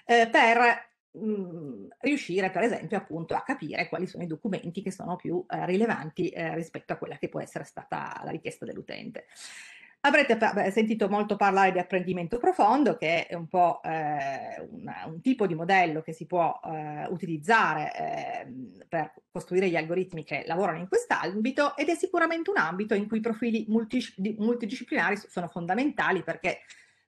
Speaker 7: eh, per mhmm, riuscire per esempio appunto a capire quali sono i documenti che sono più rilevanti rispetto a quella che può essere stata la richiesta dell'utente. Avrete sentito molto parlare di apprendimento profondo, che è un po' eh, un, un, tipo di modello che si può eh, utilizzare eh, per costruire gli algoritmi che lavorano in quest'ambito ed è sicuramente un ambito in cui i profili multidisciplinari sono fondamentali perché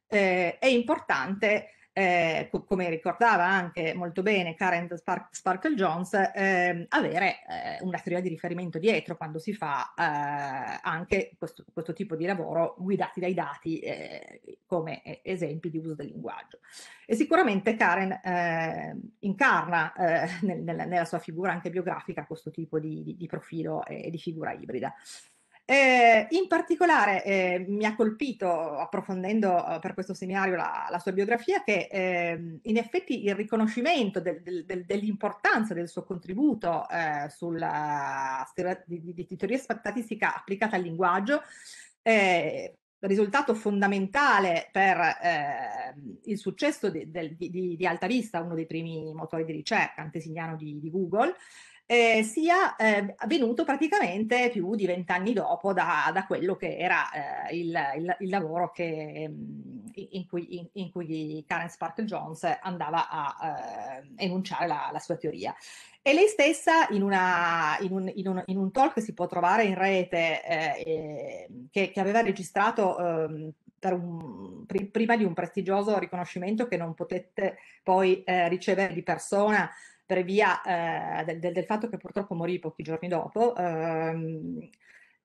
Speaker 7: eh, è importante eh, come ricordava anche molto bene Karen Spark- Sparkle Jones, eh, avere eh, una teoria di riferimento dietro quando si fa eh, anche questo, questo, tipo di lavoro guidati dai dati eh, come esempi di uso del linguaggio. E sicuramente Karen eh, incarna nel, nella sua figura anche biografica questo tipo di, di, di profilo e di figura ibrida. Eh, in particolare eh, mi ha colpito, approfondendo eh, per questo seminario la, la sua biografia, che ehm, in effetti il riconoscimento del, del, del, dell'importanza del suo contributo eh, sulla di, di, teoria statistica applicata al linguaggio è risultato fondamentale per eh, il successo di, di, di, di Altavista, uno dei primi motori di ricerca antesignano di, Google, eh, sia eh, avvenuto praticamente più di vent'anni dopo da, da, quello che era eh, il, il, il, lavoro che, mm, in, cui, in, in cui Karen Sparkle Jones andava a eh, enunciare la, la sua teoria. E lei stessa in, una, in, un, in, un, in, un, talk che si può trovare in rete, eh, che, che, aveva registrato eh, un, pr- prima di un prestigioso riconoscimento che non potette poi eh, ricevere di persona per via eh, del, del, fatto che purtroppo morì pochi giorni dopo, ehm,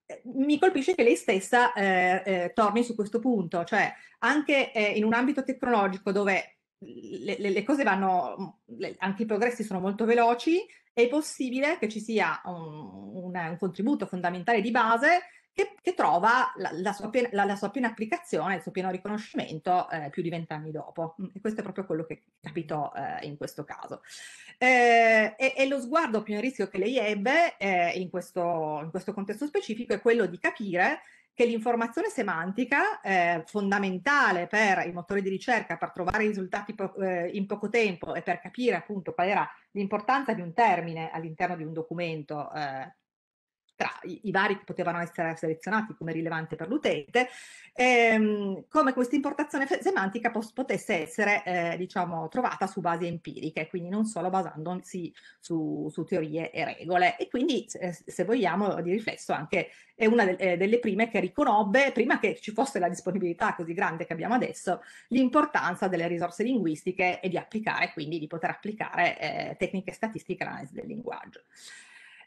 Speaker 7: eh, mi colpisce che lei stessa eh, eh, torni su questo punto, cioè anche in un ambito tecnologico dove le, le, le cose vanno, le, anche i progressi sono molto veloci, è possibile che ci sia un, un, un contributo fondamentale di base che, che trova la, la, sua piena, la, la, sua piena, applicazione, il suo pieno riconoscimento eh, più di vent'anni dopo. Mm, e questo è proprio quello che capitò eh, in questo caso. Eh, e, e, lo sguardo più in rischio che lei ebbe eh, in questo, in questo contesto specifico è quello di capire che l'informazione semantica eh, fondamentale per i motori di ricerca per trovare risultati po- eh, in poco tempo e per capire appunto qual era l'importanza di un termine all'interno di un documento eh, tra i, i, vari che potevano essere selezionati come rilevanti per l'utente, ehm, come questa importazione semantica potesse essere eh, diciamo, trovata su basi empiriche, quindi non solo basandosi su, su teorie e regole. E quindi, eh, se vogliamo, di riflesso anche è una de- delle prime che riconobbe, prima che ci fosse la disponibilità così grande che abbiamo adesso, l'importanza delle risorse linguistiche e di applicare, quindi di poter applicare eh, tecniche statistiche all'analisi del linguaggio.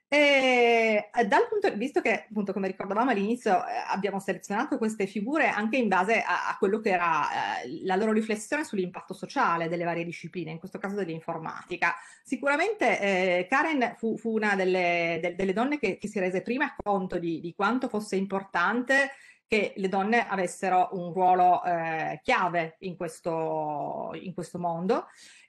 Speaker 7: E eh, dal punto, visto che appunto come ricordavamo all'inizio eh, abbiamo selezionato queste figure anche in base a, a quello che era eh, la loro riflessione sull'impatto sociale delle varie discipline, in questo caso dell'informatica, sicuramente eh, Karen fu, fu una delle, de, delle donne che, che, si rese prima conto di, di quanto fosse importante che le donne avessero un ruolo eh, chiave in questo, in questo mondo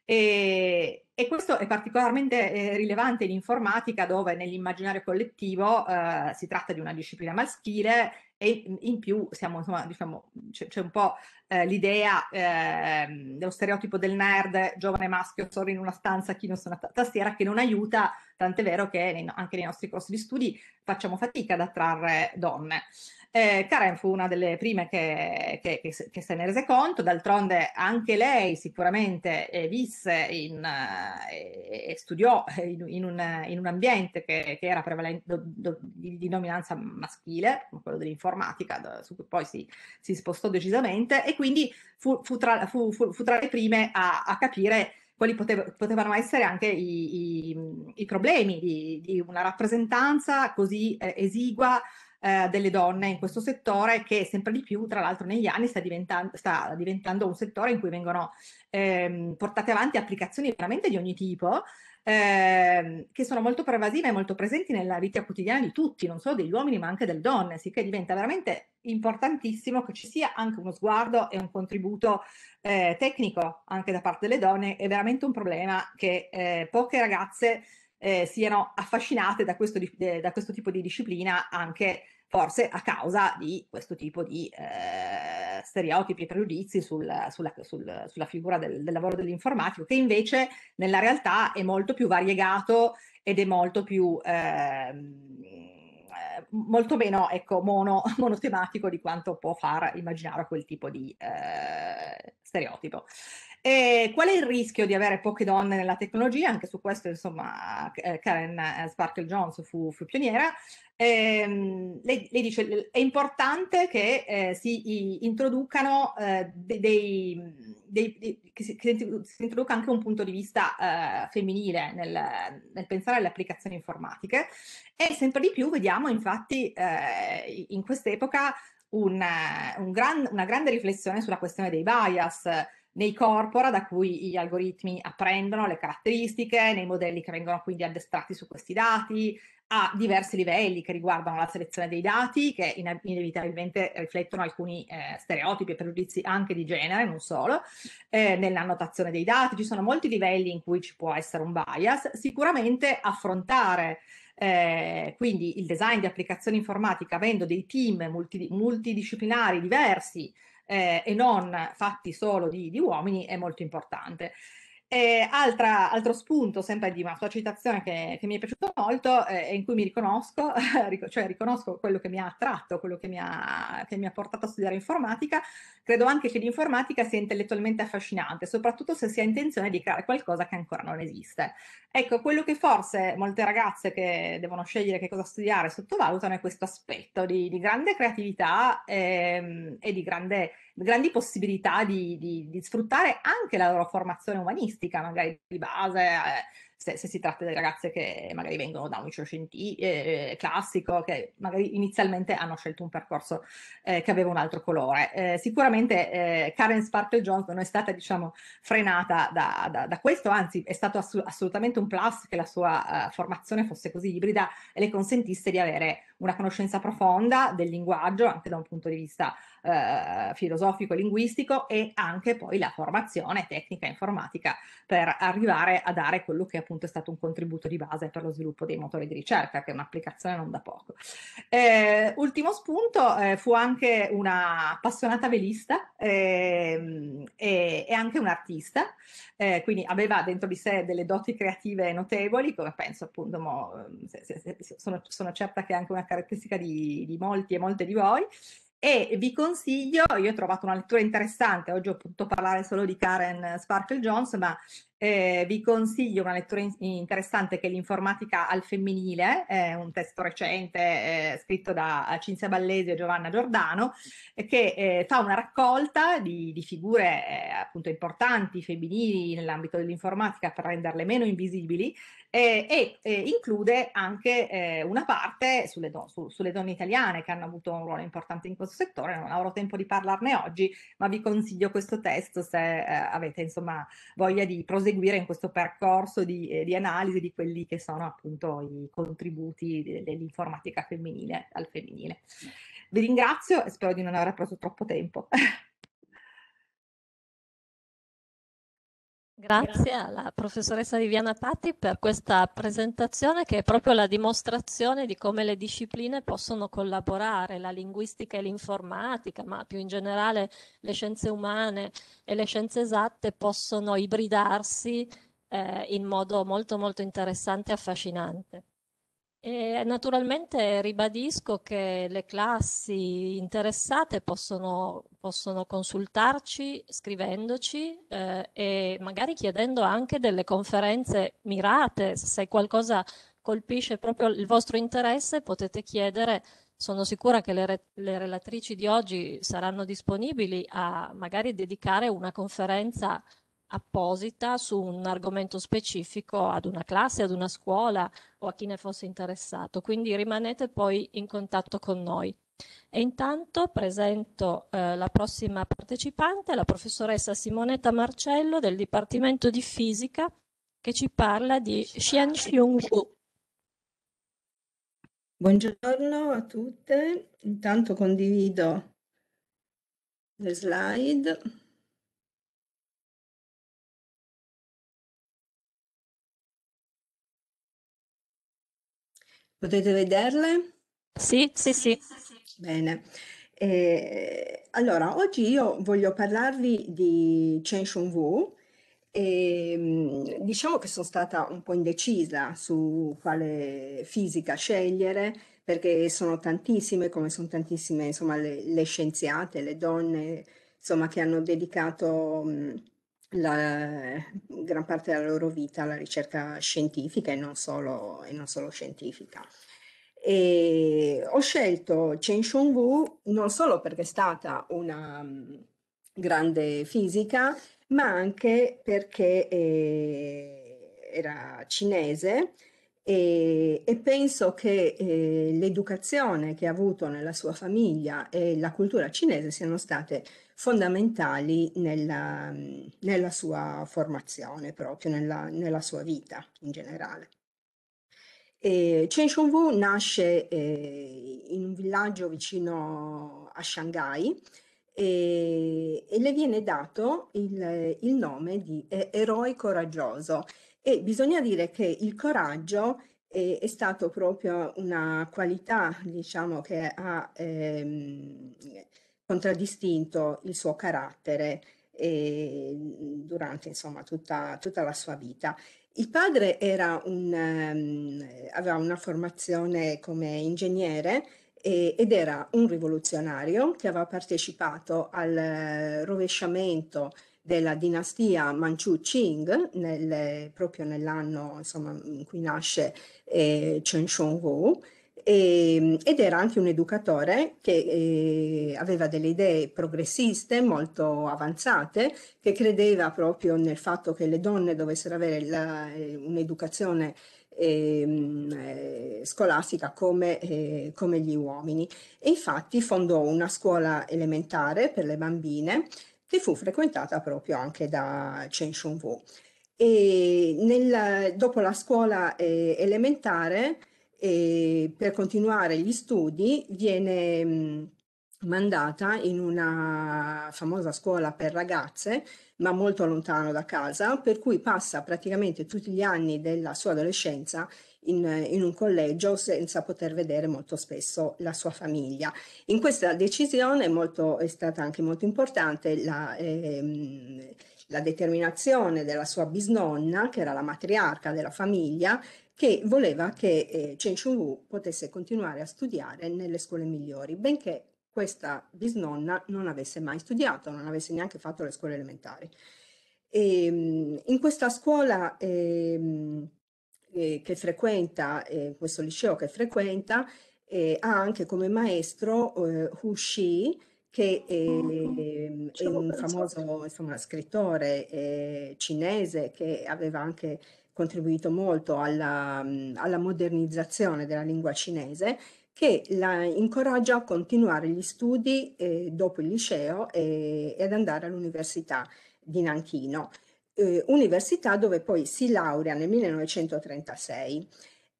Speaker 7: e, e questo è particolarmente eh, rilevante in informatica dove nell'immaginario collettivo eh, si tratta di una disciplina maschile e mm, in più siamo, insomma, diciamo, c'è, c'è un po' eh, l'idea ehm, dello stereotipo del nerd, giovane maschio, solo in una stanza, chi non suona t- tastiera, che non aiuta, tant'è vero che nei, anche nei nostri corsi di studi facciamo fatica ad attrarre donne. Eh, Karen fu una delle prime che, che, che, che se ne rese conto, d'altronde anche lei sicuramente eh, visse in, eh, e studiò in, in, un, in, un, ambiente che, era prevalente di, di, dominanza maschile, quello dell'informatica, su cui poi si, si, spostò decisamente e quindi fu, fu, tra, fu, fu tra, le prime a, a capire quali potevano essere anche i, i, i problemi di, di, una rappresentanza così eh, esigua eh, delle donne in questo settore che sempre di più, tra l'altro negli anni, sta diventando, sta diventando un settore in cui vengono ehm, portate avanti applicazioni veramente di ogni tipo, ehm, che sono molto pervasive e molto presenti nella vita quotidiana di tutti, non solo degli uomini ma anche delle donne, sicché diventa veramente importantissimo che ci sia anche uno sguardo e un contributo eh, tecnico anche da parte delle donne, è veramente un problema che eh, poche ragazze eh, siano affascinate da questo, eh, da questo, tipo di disciplina anche forse a causa di questo tipo di eh, stereotipi e pregiudizi sul, sulla, sul, sulla, figura del, del, lavoro dell'informatico, che invece nella realtà è molto più variegato ed è molto più... Ehm, eh, molto meno ecco, mono, monotematico di quanto può far immaginare quel tipo di eh, stereotipo. E qual è il rischio di avere poche donne nella tecnologia? Anche su questo, insomma, eh, Karen eh, Sparkle Jones fu, fu pioniera. Ehm, lei, lei, dice è importante che eh, si introducano eh, dei, dei, dei, che, si, che si, introduca anche un punto di vista eh, femminile nel, nel, pensare alle applicazioni informatiche e sempre di più vediamo infatti eh, in quest'epoca un, un gran, una grande riflessione sulla questione dei bias nei corpora da cui gli algoritmi apprendono le caratteristiche, nei modelli che vengono quindi addestrati su questi dati, a diversi livelli che riguardano la selezione dei dati, che inevitabilmente riflettono alcuni eh, stereotipi e pregiudizi anche di genere, non solo, eh, nell'annotazione dei dati. Ci sono molti livelli in cui ci può essere un bias. Sicuramente affrontare eh, quindi il design di applicazioni informatiche avendo dei team multi, multidisciplinari diversi eh, e non fatti solo di, di uomini è molto importante. Eh, altra, altro spunto, sempre di una sua citazione che, che, mi è piaciuto molto eh, e eh, in cui mi riconosco, cioè riconosco quello che mi ha attratto, quello che mi ha, che mi ha, portato a studiare informatica, credo anche che l'informatica sia intellettualmente affascinante, soprattutto se si ha intenzione di creare qualcosa che ancora non esiste. Ecco, quello che forse molte ragazze che devono scegliere che cosa studiare sottovalutano è questo aspetto di, di grande creatività ehm, e di grande grandi possibilità di, di, di, sfruttare anche la loro formazione umanistica, magari di base, eh, se, se, si tratta di ragazze che magari vengono da un liceo scientifico eh, classico, che magari inizialmente hanno scelto un percorso eh, che aveva un altro colore. Eh, sicuramente eh, Karen Sparkle Jones non è stata, diciamo, frenata da, da, da questo, anzi è stato ass- assolutamente un plus che la sua uh, formazione fosse così ibrida e le consentisse di avere una conoscenza profonda del linguaggio, anche da un punto di vista eh, filosofico-linguistico e anche poi la formazione tecnica e informatica per arrivare a dare quello che appunto è stato un contributo di base per lo sviluppo dei motori di ricerca, che è un'applicazione non da poco. Eh, ultimo spunto, eh, fu anche una appassionata velista ehm, e, anche un artista, eh, quindi aveva dentro di sé delle doti creative notevoli, come penso appunto mo, se, se, se, sono, sono certa che è anche una caratteristica di, di molti e molte di voi e vi consiglio, io ho trovato una lettura interessante, oggi ho potuto parlare solo di Karen Sparkle Jones, ma eh, vi consiglio una lettura in interessante che è l'informatica al femminile, eh, un testo recente eh, scritto da eh, Cinzia Ballesi e Giovanna Giordano, eh, che eh, fa una raccolta di, di figure appunto importanti femminili nell'ambito dell'informatica per renderle meno invisibili e include anche una parte sulle, don su sulle, donne italiane che hanno avuto un ruolo importante in questo settore. Non avrò tempo di parlarne oggi, ma vi consiglio questo testo se avete insomma voglia di proseguire proseguire in questo percorso di, eh, di, analisi di quelli che sono appunto i contributi dell'informatica femminile al femminile. Vi ringrazio e spero di non aver preso troppo tempo.
Speaker 3: Grazie
Speaker 1: alla professoressa Viviana Patti per questa presentazione che è proprio la dimostrazione di come le discipline possono collaborare, la linguistica e l'informatica, ma più in generale le scienze umane e le scienze esatte possono ibridarsi eh, in modo molto molto interessante e affascinante. E naturalmente ribadisco che le classi interessate possono, possono consultarci scrivendoci eh, e magari chiedendo anche delle conferenze mirate. Se qualcosa colpisce proprio il vostro interesse potete chiedere, sono sicura che le, re, le relatrici di oggi saranno disponibili a magari dedicare una conferenza apposita su un argomento specifico ad una classe, ad una scuola o a chi ne fosse interessato. Quindi rimanete poi in contatto con noi. E intanto presento eh, la prossima partecipante, la professoressa Simonetta Marcello del Dipartimento di Fisica che ci parla di Xianxiong Wu.
Speaker 8: Buongiorno a
Speaker 3: tutte, intanto condivido le slide. Potete vederle? Sì, sì,
Speaker 8: sì. Bene. Eh, allora, oggi io voglio parlarvi di Chen Shun-Wu. E, ehm, diciamo che sono stata un po' indecisa su quale fisica scegliere, perché sono tantissime, come sono tantissime insomma, le, le scienziate, le donne insomma, che hanno dedicato mh, la gran parte della loro vita alla ricerca scientifica e non solo, e non solo scientifica. E ho scelto Chen Shun Wu non solo perché è stata una mm, grande fisica, ma anche perché eh, era cinese e, e penso che eh, l'educazione che ha avuto nella sua famiglia e la cultura cinese siano state fondamentali nella, nella sua formazione, proprio nella, nella, sua vita in generale. E Chen Shongwu nasce eh, in un villaggio vicino a Shanghai e, e le viene dato il, il nome di eh, eroe coraggioso e bisogna dire che il coraggio è, è stato proprio una qualità diciamo che ha ehm, contraddistinto il suo carattere ehm, durante insomma, tutta, tutta, la sua vita. Il padre un, um, aveva una formazione come ingegnere e, ed era un rivoluzionario che aveva partecipato al rovesciamento della dinastia Manchu Qing nel, proprio nell'anno insomma, in cui nasce eh, Chen Wu e, ehm, ed era anche un educatore che eh, aveva delle idee progressiste molto avanzate, che credeva proprio nel fatto che le donne dovessero avere la, eh, un'educazione ehm, eh, scolastica come, eh, come gli uomini. E infatti fondò una scuola elementare per le bambine che fu frequentata proprio anche da Chen Shun Wu. E nel, dopo la scuola eh, elementare e per continuare gli studi viene mm, mandata in una famosa scuola per ragazze, ma molto lontano da casa, per cui passa praticamente tutti gli anni della sua adolescenza in, in, un collegio senza poter vedere molto spesso la sua famiglia. In questa decisione molto, è stata anche molto importante la, ehm, la determinazione della sua bisnonna, che era la matriarca della famiglia, che voleva che eh, Chen Chung wu potesse continuare a studiare nelle scuole migliori, benché questa bisnonna non avesse mai studiato, non avesse neanche fatto le scuole elementari. E, ehm, in questa scuola ehm, eh, che frequenta, eh, questo liceo che frequenta, eh, ha anche come maestro eh, Hu Shi, che ehm, è, è un famoso insomma, scrittore eh, cinese che aveva anche contribuito molto alla, mm, alla modernizzazione della lingua cinese che la incoraggia a continuare gli studi eh, dopo il liceo e, e ad andare all'università di Nanchino, eh, università dove poi si laurea nel 1936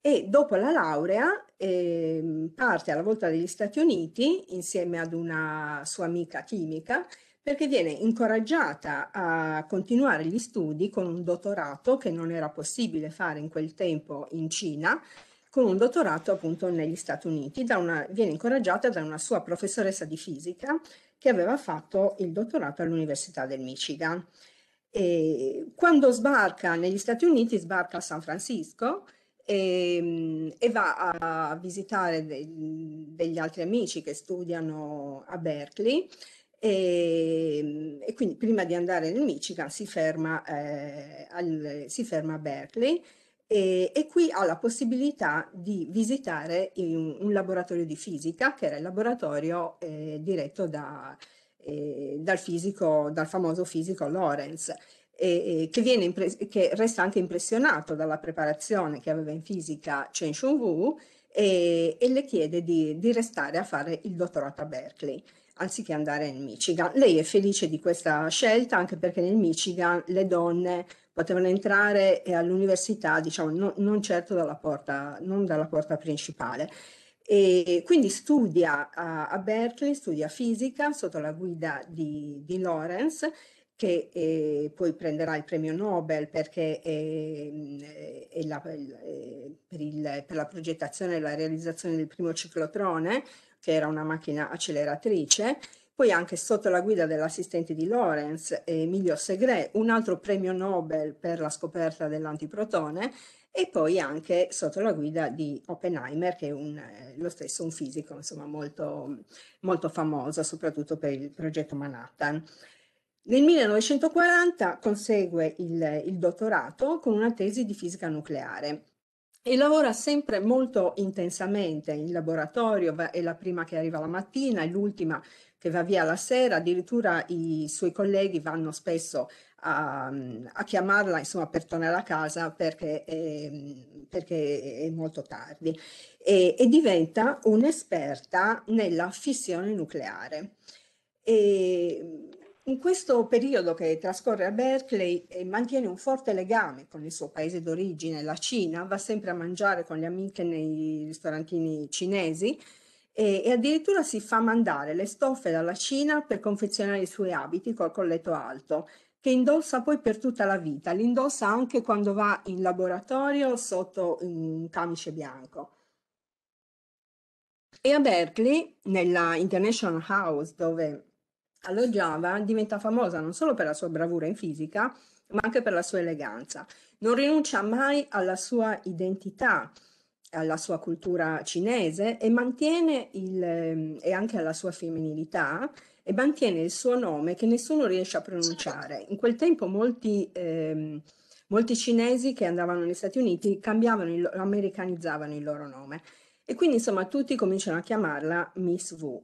Speaker 8: e dopo la laurea eh, parte alla volta degli Stati Uniti insieme ad una sua amica chimica perché viene incoraggiata a continuare gli studi con un dottorato che non era possibile fare in quel tempo in Cina, con un dottorato appunto negli Stati Uniti. Una, viene incoraggiata da una sua professoressa di fisica che aveva fatto il dottorato all'Università del Michigan. E quando sbarca negli Stati Uniti, sbarca a San Francisco e, ehm, e va a visitare de, degli altri amici che studiano a Berkeley e, ehm, e, quindi prima di andare nel Michigan si ferma, eh, al, si ferma a Berkeley e, e, qui ha la possibilità di visitare in, un laboratorio di fisica che era il laboratorio eh, diretto da, eh, dal, fisico, dal famoso fisico Lorenz. E, che, viene che resta anche impressionato dalla preparazione che aveva in fisica Chen Shun Wu e, le chiede di, di restare a fare il dottorato a Berkeley anziché andare in Michigan. Lei è felice di questa scelta anche perché nel Michigan le donne potevano entrare eh, all'università, diciamo, non, non certo dalla porta, non dalla porta principale. E quindi studia a, a, Berkeley, studia fisica sotto la guida di, di Lawrence che eh, poi prenderà il premio Nobel perché mm, eh, eh, la, per, il, per la progettazione e la realizzazione del primo ciclotrone che era una macchina acceleratrice, poi anche sotto la guida dell'assistente di Lorenz, Emilio Segre, un altro premio Nobel per la scoperta dell'antiprotone, e poi anche sotto la guida di Oppenheimer, che è un, eh, lo stesso un fisico insomma, molto, molto famoso, soprattutto per il progetto Manhattan. Nel 1940 consegue il, il dottorato con una tesi di fisica nucleare e lavora sempre molto intensamente in laboratorio, è la prima che arriva la mattina, è l'ultima che va via la sera, addirittura i suoi colleghi vanno spesso a, a chiamarla insomma, per tornare a casa perché è, perché è molto tardi e, e diventa un'esperta nella fissione nucleare. E in questo periodo che trascorre a Berkeley eh, mantiene un forte legame con il suo paese d'origine, la Cina, va sempre a mangiare con le amiche nei ristorantini cinesi e, e addirittura si fa mandare le stoffe dalla Cina per confezionare i suoi abiti col colletto alto che indossa poi per tutta la vita, li indossa anche quando va in laboratorio sotto un camice bianco. E a Berkeley, nella International House, dove alloggiava diventa famosa non solo per la sua bravura in fisica, ma anche per la sua eleganza. Non rinuncia mai alla sua identità, alla sua cultura cinese e mantiene il, ehm, e anche alla sua femminilità e mantiene il suo nome che nessuno riesce a pronunciare. Certo. In quel tempo molti, ehm, molti cinesi che andavano negli Stati Uniti cambiavano, il, americanizzavano il loro nome e quindi insomma tutti cominciano a chiamarla Miss Wu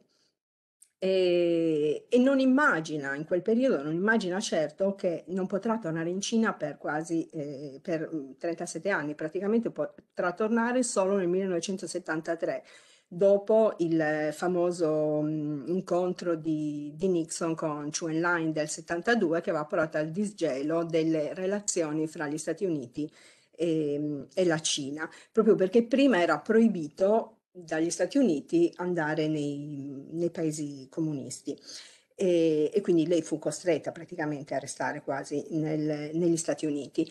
Speaker 8: e, e, non immagina in quel periodo, non immagina certo che non potrà tornare in Cina per quasi eh, per 37 mm, anni, praticamente potrà tornare solo nel 1973 dopo il famoso mh, mm, incontro di, di, Nixon con Chuen Lai del 72 che aveva portato al disgelo delle relazioni fra gli Stati Uniti e, mm, e la Cina, proprio perché prima era proibito dagli Stati Uniti andare nei, nei paesi comunisti. E, e, quindi lei fu costretta praticamente a restare quasi nel, negli Stati Uniti.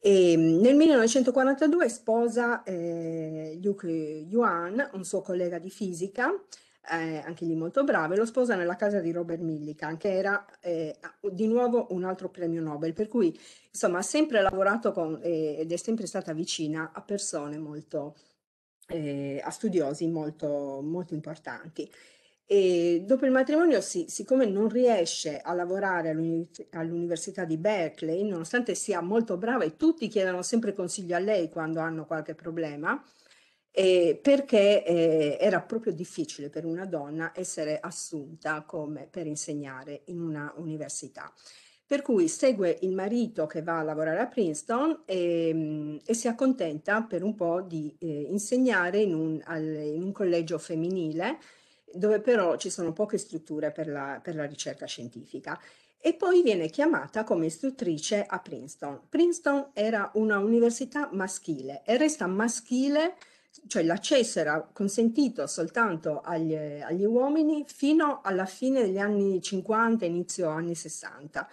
Speaker 8: E mm, nel 1942 sposa eh, Luke Yuan, un suo collega di fisica, eh, anche lì molto bravo, e lo sposa nella casa di Robert Millikan, che era eh, di nuovo un altro premio Nobel, per cui insomma ha sempre lavorato con, eh, ed è sempre stata vicina a persone molto, eh, a studiosi molto, molto importanti. E dopo il matrimonio, sì, siccome non riesce a lavorare all'Università di Berkeley, nonostante sia molto brava e tutti chiedono sempre consiglio a lei quando hanno qualche problema, eh, perché eh, era proprio difficile per una donna essere assunta come per insegnare in una università. Per cui segue il marito che va a lavorare a Princeton e, ehm, e si accontenta per un po' di eh, insegnare in un, al, in un, collegio femminile dove però ci sono poche strutture per la, per la ricerca scientifica e poi viene chiamata come istruttrice a Princeton. Princeton era una università maschile e resta maschile, cioè l'accesso era consentito soltanto agli, agli uomini fino alla fine degli anni 50, inizio anni 60.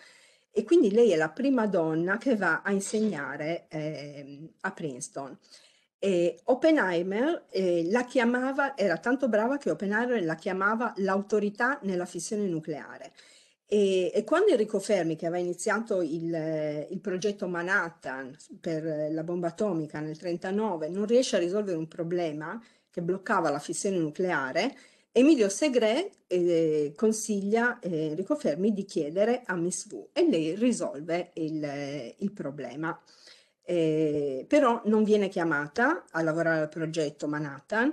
Speaker 8: E quindi lei è la prima donna che va a insegnare eh, a Princeton. E Oppenheimer eh, la chiamava, era tanto brava che Oppenheimer la chiamava l'autorità nella fissione nucleare. E, e, quando Enrico Fermi, che aveva iniziato il, il progetto Manhattan per la bomba atomica nel 1939, non riesce a risolvere un problema che bloccava la fissione nucleare, Emilio Segre eh, consiglia eh, Enrico Fermi di chiedere a Miss V e lei risolve il, eh, il problema. Eh, però non viene chiamata a lavorare al progetto Manhattan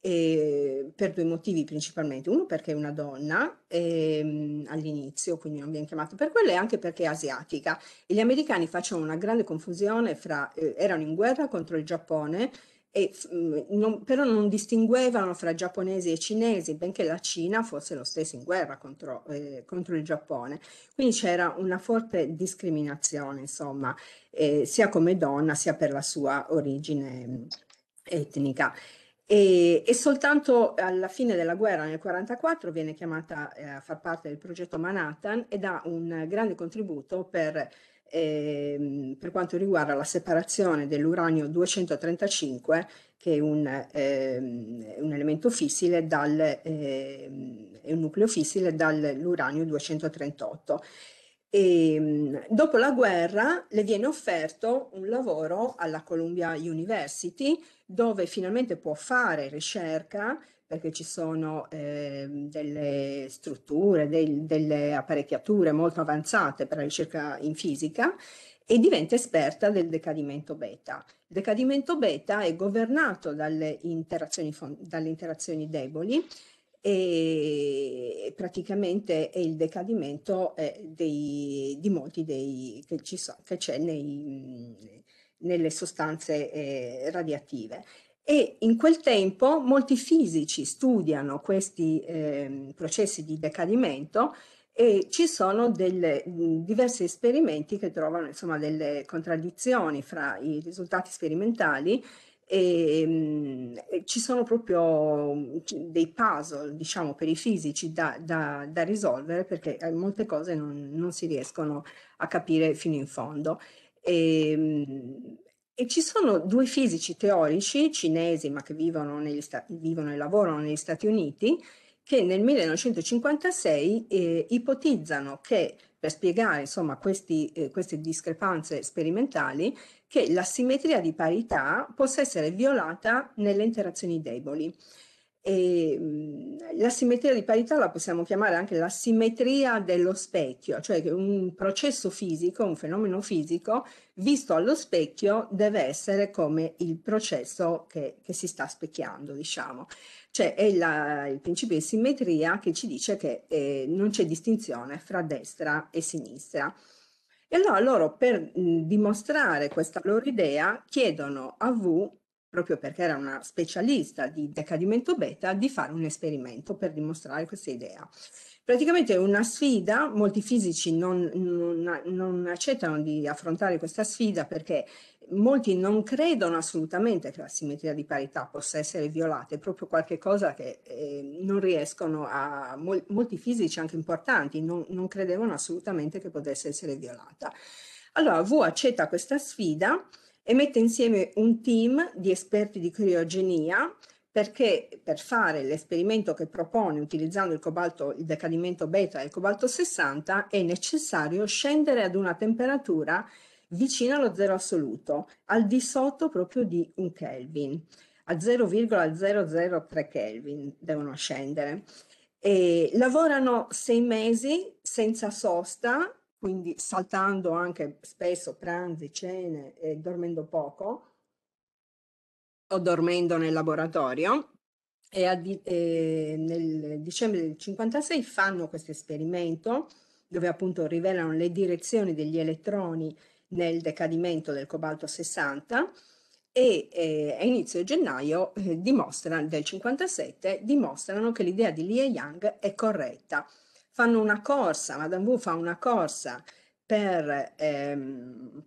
Speaker 8: eh, per due motivi principalmente. Uno perché è una donna ehm, all'inizio, quindi non viene chiamata per quello, e anche perché è asiatica. E gli americani facevano una grande confusione fra, eh, erano in guerra contro il Giappone e, mm, non, però non distinguevano fra giapponesi e cinesi, benché la Cina fosse lo stesso in guerra contro, eh, contro il Giappone. Quindi c'era una forte discriminazione, insomma, eh, sia come donna sia per la sua origine mm, etnica. E, e, soltanto alla fine della guerra nel 1944 viene chiamata eh, a far parte del progetto Manhattan e dà un grande contributo per eh, per quanto riguarda la separazione dell'uranio 235 che è un, eh, un elemento fissile dal, eh, un nucleo fissile dall'uranio 238 e, ehm, dopo la guerra le viene offerto un lavoro alla Columbia University dove finalmente può fare ricerca perché ci sono eh, delle strutture, del, delle apparecchiature molto avanzate per la ricerca in fisica e diventa esperta del decadimento beta. Il decadimento beta è governato dalle interazioni, dalle interazioni deboli e praticamente è il decadimento eh, dei, di molti dei che, so, che c'è nei, mhmm, nelle sostanze eh, radioattive e in quel tempo molti fisici studiano questi eh, processi di decadimento e ci sono delle, diversi esperimenti che trovano insomma, delle contraddizioni fra i risultati sperimentali e, mh, ci sono proprio dei puzzle diciamo per i fisici da, da, da risolvere perché eh, molte cose non, non, si riescono a capire fino in fondo e, e ci sono due fisici teorici cinesi, ma che vivono, sta- vivono e lavorano negli Stati Uniti, che nel 1956 eh, ipotizzano che, per spiegare insomma, questi, eh, queste discrepanze sperimentali, che simmetria di parità possa essere violata nelle interazioni deboli. Mhmm, la simmetria di parità la possiamo chiamare anche la simmetria dello specchio, cioè che un processo fisico, un fenomeno fisico, visto allo specchio deve essere come il processo che, che si sta specchiando, diciamo. Cioè è la, il principio di simmetria che ci dice che eh, non c'è distinzione fra destra e sinistra. E allora loro per mh, mhmm, dimostrare questa loro idea chiedono a V proprio perché era una specialista di decadimento beta, di fare un esperimento per dimostrare questa idea. Praticamente è una sfida, molti fisici non, non, non accettano di affrontare questa sfida perché molti non credono assolutamente che la simmetria di parità possa essere violata, è proprio qualcosa che eh, non riescono a, mol, molti fisici anche importanti non, non credevano assolutamente che potesse essere violata. Allora V accetta questa sfida e mette insieme un team di esperti di criogenia perché per fare l'esperimento che propone utilizzando il cobalto, il decadimento beta e il cobalto 60 è necessario scendere ad una temperatura vicina allo zero assoluto, al di sotto proprio di un Kelvin, a 0,003 Kelvin devono scendere. E lavorano sei mesi senza sosta quindi saltando anche spesso pranzi, cene e dormendo poco o dormendo nel laboratorio. E, di, e nel dicembre del 1956 fanno questo esperimento dove appunto rivelano le direzioni degli elettroni nel decadimento del cobalto 60 e eh, a inizio gennaio eh, dimostrano, del 57 dimostrano che l'idea di Li e Yang è corretta fanno una corsa, Madame Wu fa una corsa per ehm,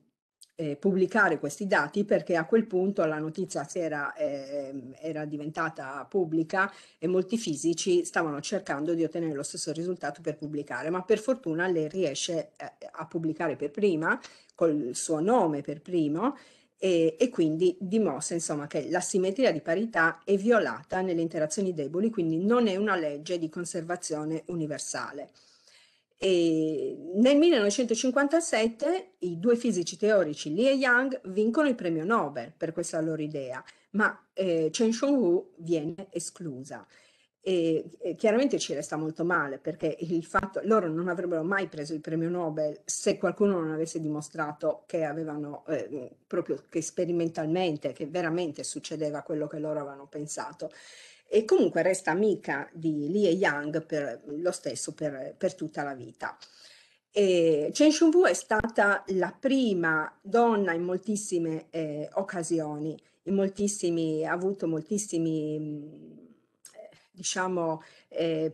Speaker 8: eh, pubblicare questi dati perché a quel punto la notizia era, eh, era diventata pubblica e molti fisici stavano cercando di ottenere lo stesso risultato per pubblicare, ma per fortuna lei riesce eh, a pubblicare per prima, col suo nome per primo, e, e quindi dimostra insomma, che simmetria di parità è violata nelle interazioni deboli, quindi non è una legge di conservazione universale. E nel 1957 i due fisici teorici Li e Yang vincono il premio Nobel per questa loro idea, ma eh, Chen Shonghu viene esclusa. E, e, chiaramente ci resta molto male perché il fatto loro non avrebbero mai preso il premio Nobel se qualcuno non avesse dimostrato che avevano eh, proprio che sperimentalmente che veramente succedeva quello che loro avevano pensato e comunque resta amica di Lee e Yang per lo stesso per, per tutta la vita. E Chen Shun-Wu è stata la prima donna in moltissime eh, occasioni, in moltissimi, ha avuto moltissimi diciamo, eh,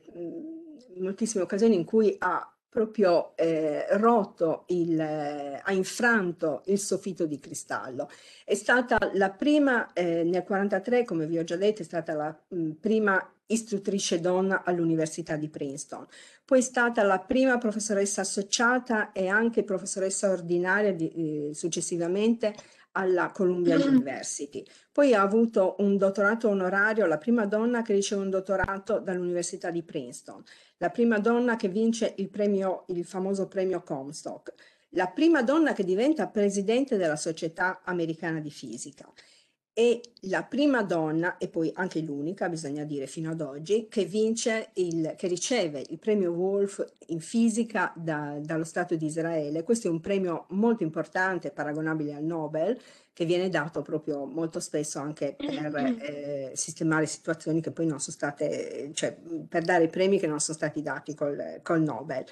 Speaker 8: moltissime occasioni in cui ha proprio eh, rotto, il, eh, ha infranto il soffitto di cristallo. È stata la prima, eh, nel 1943, come vi ho già detto, è stata la mh, prima istruttrice donna all'Università di Princeton. Poi è stata la prima professoressa associata e anche professoressa ordinaria di, eh, successivamente alla Columbia University. Poi ha avuto un dottorato onorario, la prima donna che riceve un dottorato dall'Università di Princeton, la prima donna che vince il, premio, il famoso premio Comstock, la prima donna che diventa presidente della Società Americana di Fisica è la prima donna, e poi anche l'unica, bisogna dire fino ad oggi, che, il, che riceve il premio Wolf in fisica da, dallo Stato di Israele. Questo è un premio molto importante, paragonabile al Nobel, che viene dato proprio molto spesso anche per mm-hmm. eh, sistemare situazioni che poi non sono state, cioè per dare i premi che non sono stati dati col, col Nobel.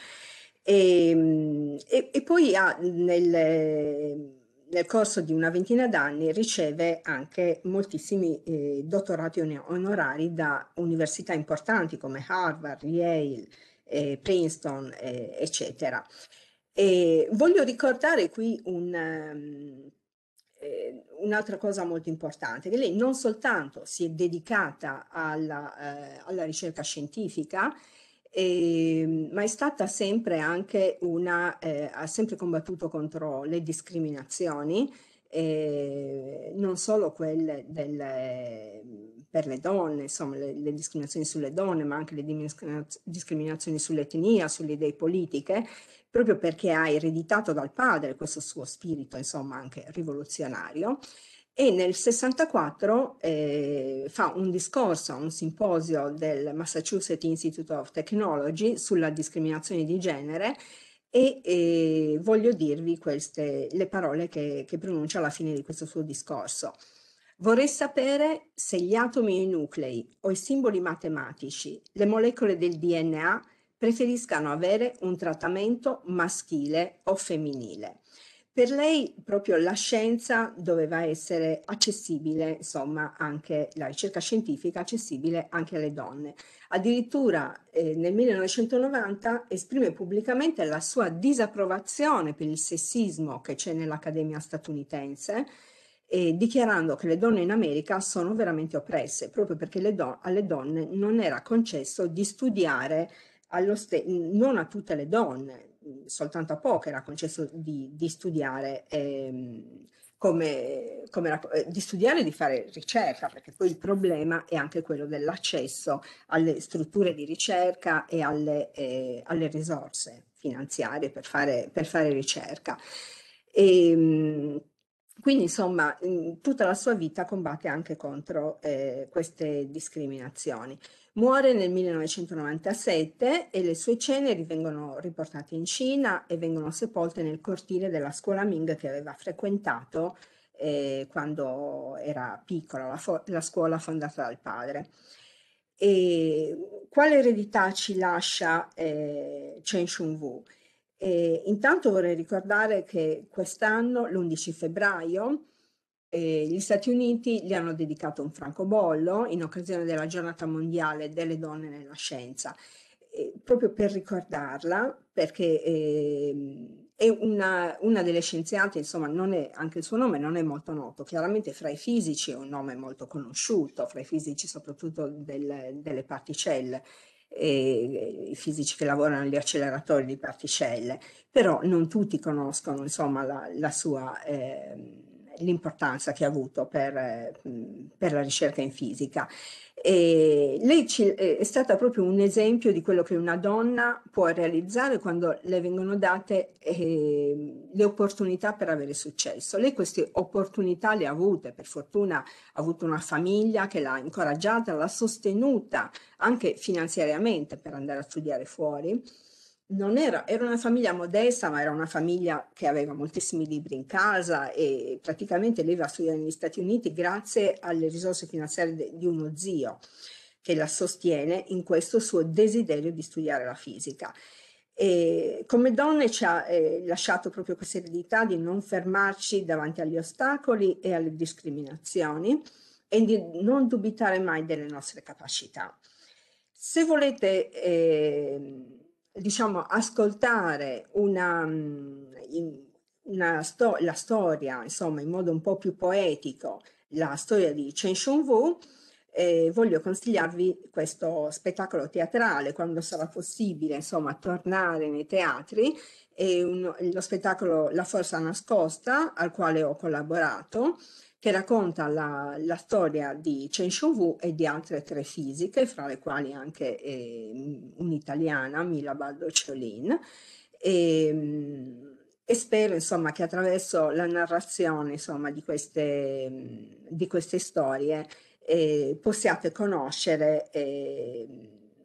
Speaker 8: E, ehm, e, e poi ha nel nel corso di una ventina d'anni riceve anche moltissimi eh, dottorati onorari da università importanti come Harvard, Yale, eh, Princeton, eh, eccetera. E voglio ricordare qui un, um, un'altra cosa molto importante, che lei non soltanto si è dedicata alla, eh, alla ricerca scientifica, e, ehm, ma è stata sempre anche una, eh, ha sempre combattuto contro le discriminazioni, eh, non solo quelle del, eh, per le donne, insomma le, le, discriminazioni sulle donne, ma anche le discriminazioni sull'etnia, sulle idee politiche, proprio perché ha ereditato dal padre questo suo spirito, insomma, anche rivoluzionario e nel 64 eh, fa un discorso a un simposio del Massachusetts Institute of Technology sulla discriminazione di genere e, e voglio dirvi queste, le parole che, che pronuncia alla fine di questo suo discorso. Vorrei sapere se gli atomi e i nuclei o i simboli matematici, le molecole del DNA, preferiscano avere un trattamento maschile o femminile. Per lei proprio la scienza doveva essere accessibile, insomma, anche la ricerca scientifica accessibile anche alle donne. Addirittura eh, nel 1990 esprime pubblicamente la sua disapprovazione per il sessismo che c'è nell'Accademia statunitense, eh, dichiarando che le donne in America sono veramente oppresse, proprio perché don alle donne non era concesso di studiare non a tutte le donne, soltanto a poche era concesso di, di studiare ehm, come, come la, eh, di studiare e di fare ricerca, perché poi il problema è anche quello dell'accesso alle strutture di ricerca e alle, eh, alle risorse finanziarie per fare, per fare ricerca. E, ehm, quindi insomma tutta la sua vita combatte anche contro eh, queste discriminazioni. Muore nel 1997 e le sue ceneri vengono riportate in Cina e vengono sepolte nel cortile della scuola Ming che aveva frequentato eh, quando era piccola, la, fo- la scuola fondata dal padre. E quale eredità ci lascia eh, Chen Shun-Wu? Eh, intanto vorrei ricordare che quest'anno, l'11 febbraio, eh, gli Stati Uniti gli hanno dedicato un francobollo in occasione della giornata mondiale delle donne nella scienza, eh, proprio per ricordarla, perché eh, è una, una, delle scienziate, insomma, è, anche il suo nome non è molto noto, chiaramente fra i fisici è un nome molto conosciuto, fra i fisici soprattutto del, delle particelle eh, i fisici che lavorano agli acceleratori di particelle, però non tutti conoscono insomma, la, la sua eh, l'importanza che ha avuto per, per, la ricerca in fisica. E lei ci, eh, è stata proprio un esempio di quello che una donna può realizzare quando le vengono date eh, le opportunità per avere successo. Lei queste opportunità le ha avute, per fortuna ha avuto una famiglia che l'ha incoraggiata, l'ha sostenuta anche finanziariamente per andare a studiare fuori non era, era una famiglia modesta, ma era una famiglia che aveva moltissimi libri in casa e praticamente lei va a studiare negli Stati Uniti grazie alle risorse finanziarie de, di uno zio che la sostiene in questo suo desiderio di studiare la fisica. E come donne ci ha eh, lasciato proprio questa eredità di non fermarci davanti agli ostacoli e alle discriminazioni e di non dubitare mai delle nostre capacità. Se volete eh, diciamo, ascoltare una, mm, una sto la storia, insomma, in modo un po' più poetico, la storia di Chen Shun-Wu, eh, voglio consigliarvi questo spettacolo teatrale quando sarà possibile insomma tornare nei teatri è uno, lo spettacolo La forza nascosta al quale ho collaborato che racconta la, la storia di Chen Shouwu e di altre tre fisiche, fra le quali anche eh, un'italiana, Mila Baldocciolin, e, ehm, e, spero insomma, che attraverso la narrazione insomma, di, queste, di queste storie eh, possiate conoscere eh,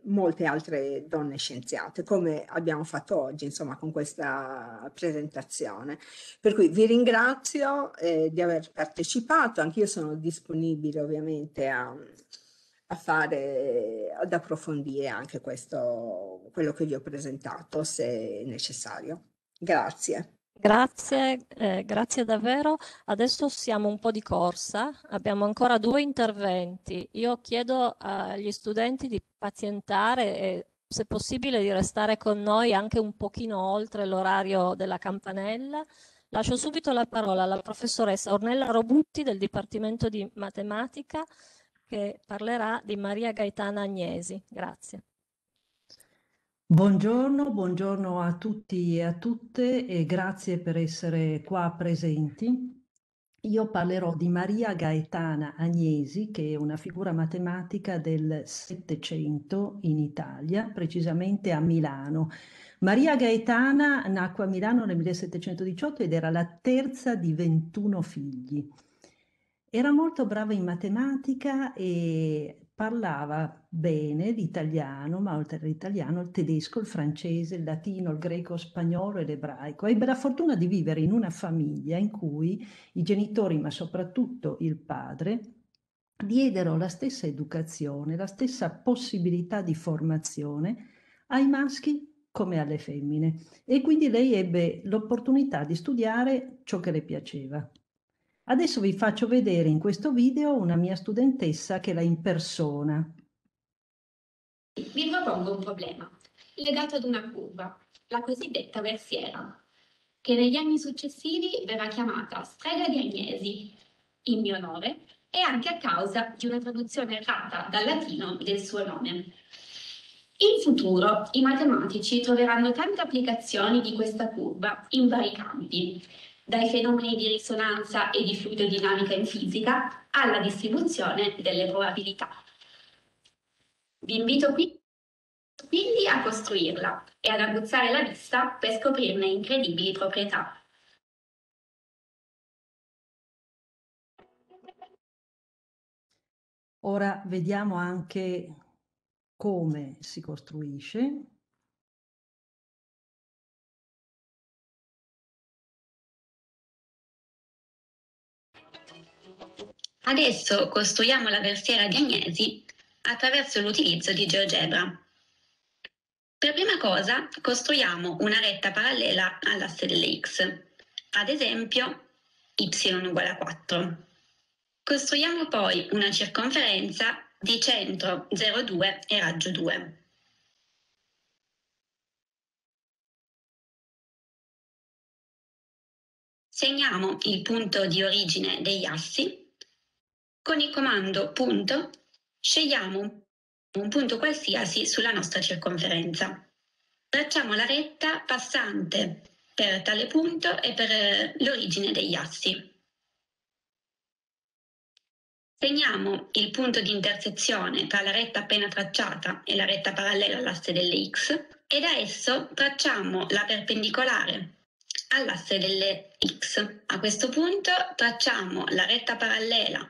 Speaker 8: molte altre donne scienziate, come abbiamo fatto oggi, insomma, con questa presentazione. Per cui vi ringrazio eh, di aver partecipato, anch'io sono disponibile ovviamente a, a fare, ad approfondire anche questo, quello che vi ho presentato se necessario. Grazie.
Speaker 1: Grazie, eh, grazie davvero. Adesso siamo un po' di corsa, abbiamo ancora due interventi. Io chiedo agli studenti di pazientare e se possibile di restare con noi anche un pochino oltre l'orario della campanella. Lascio subito la parola alla professoressa Ornella Robutti del Dipartimento di Matematica che parlerà di Maria Gaetana Agnesi. Grazie.
Speaker 9: Buongiorno, buongiorno a tutti e a tutte e grazie per essere qua presenti. Io parlerò di Maria Gaetana Agnesi, che è una figura matematica del Settecento in Italia, precisamente a Milano. Maria Gaetana nacque a Milano nel 1718 ed era la terza di 21 figli. Era molto brava in matematica e parlava bene l'italiano, ma oltre all'italiano il tedesco, il francese, il latino, il greco, lo spagnolo e l'ebraico. Ebbe la fortuna di vivere in una famiglia in cui i genitori, ma soprattutto il padre, diedero la stessa educazione, la stessa possibilità di formazione ai maschi come alle femmine e quindi lei ebbe l'opportunità di studiare ciò che le piaceva. Adesso vi faccio vedere in questo video una mia studentessa che la impersona.
Speaker 3: Vi propongo
Speaker 10: un problema legato ad una curva, la cosiddetta versiera, che negli anni successivi verrà chiamata strega di Agnesi, in mio nome, e anche a causa di una traduzione errata dal latino del suo nome. In futuro i matematici troveranno tante applicazioni di questa curva in vari campi, dai fenomeni di risonanza e di fluidodinamica in fisica alla distribuzione delle probabilità. Vi invito qui
Speaker 3: quindi a costruirla e ad aguzzare la vista per scoprirne incredibili proprietà. Ora vediamo anche come si costruisce Adesso costruiamo la versiera di Agnesi attraverso l'utilizzo di GeoGebra.
Speaker 10: Per prima cosa costruiamo una retta parallela all'asse delle x, ad esempio y uguale a 4. Costruiamo
Speaker 3: poi una circonferenza di centro 0,2 e raggio 2. Segniamo il punto di origine degli assi
Speaker 10: con il comando punto scegliamo un punto qualsiasi sulla nostra circonferenza. Tracciamo la retta passante per tale punto e per eh, l'origine degli assi. Segniamo il punto di intersezione tra la retta appena tracciata e la retta parallela all'asse delle x e da esso tracciamo la perpendicolare all'asse delle x. A questo punto tracciamo la retta parallela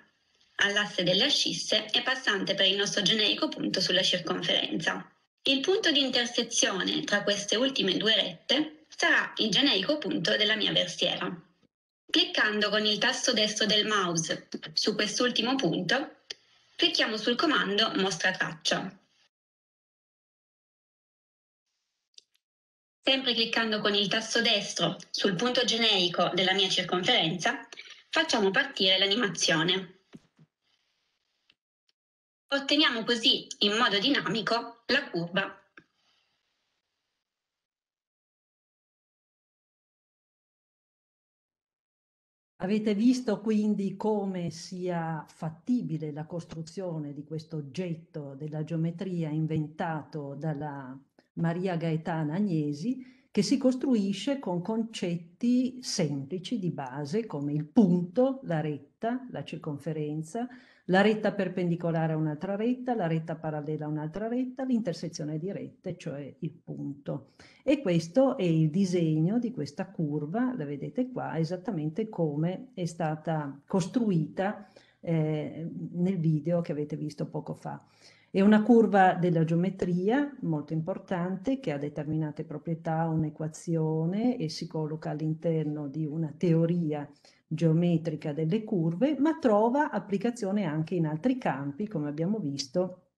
Speaker 10: all'asse delle ascisse e passante per il nostro generico punto sulla circonferenza. Il punto di intersezione tra queste ultime due rette sarà il generico punto della mia versiera. Cliccando con il tasto destro del mouse su quest'ultimo
Speaker 3: punto, clicchiamo sul comando Mostra traccia. Sempre cliccando con il tasto destro sul
Speaker 10: punto generico della mia circonferenza, facciamo partire l'animazione.
Speaker 3: Otteniamo così in modo dinamico la curva Avete visto quindi come sia
Speaker 9: fattibile la costruzione di questo oggetto della geometria inventato dalla Maria Gaetana Agnesi che si costruisce con concetti semplici di base come il punto, la retta, la circonferenza, la retta perpendicolare a un'altra retta, la retta parallela a un'altra retta, l'intersezione di rette, cioè il punto. E questo è il disegno di questa curva, la vedete qua, esattamente come è stata costruita eh, nel video che avete visto poco fa. È una curva della geometria molto importante che ha determinate proprietà, un'equazione e si colloca all'interno di una teoria geometrica delle curve, ma trova applicazione anche in altri campi, come abbiamo visto,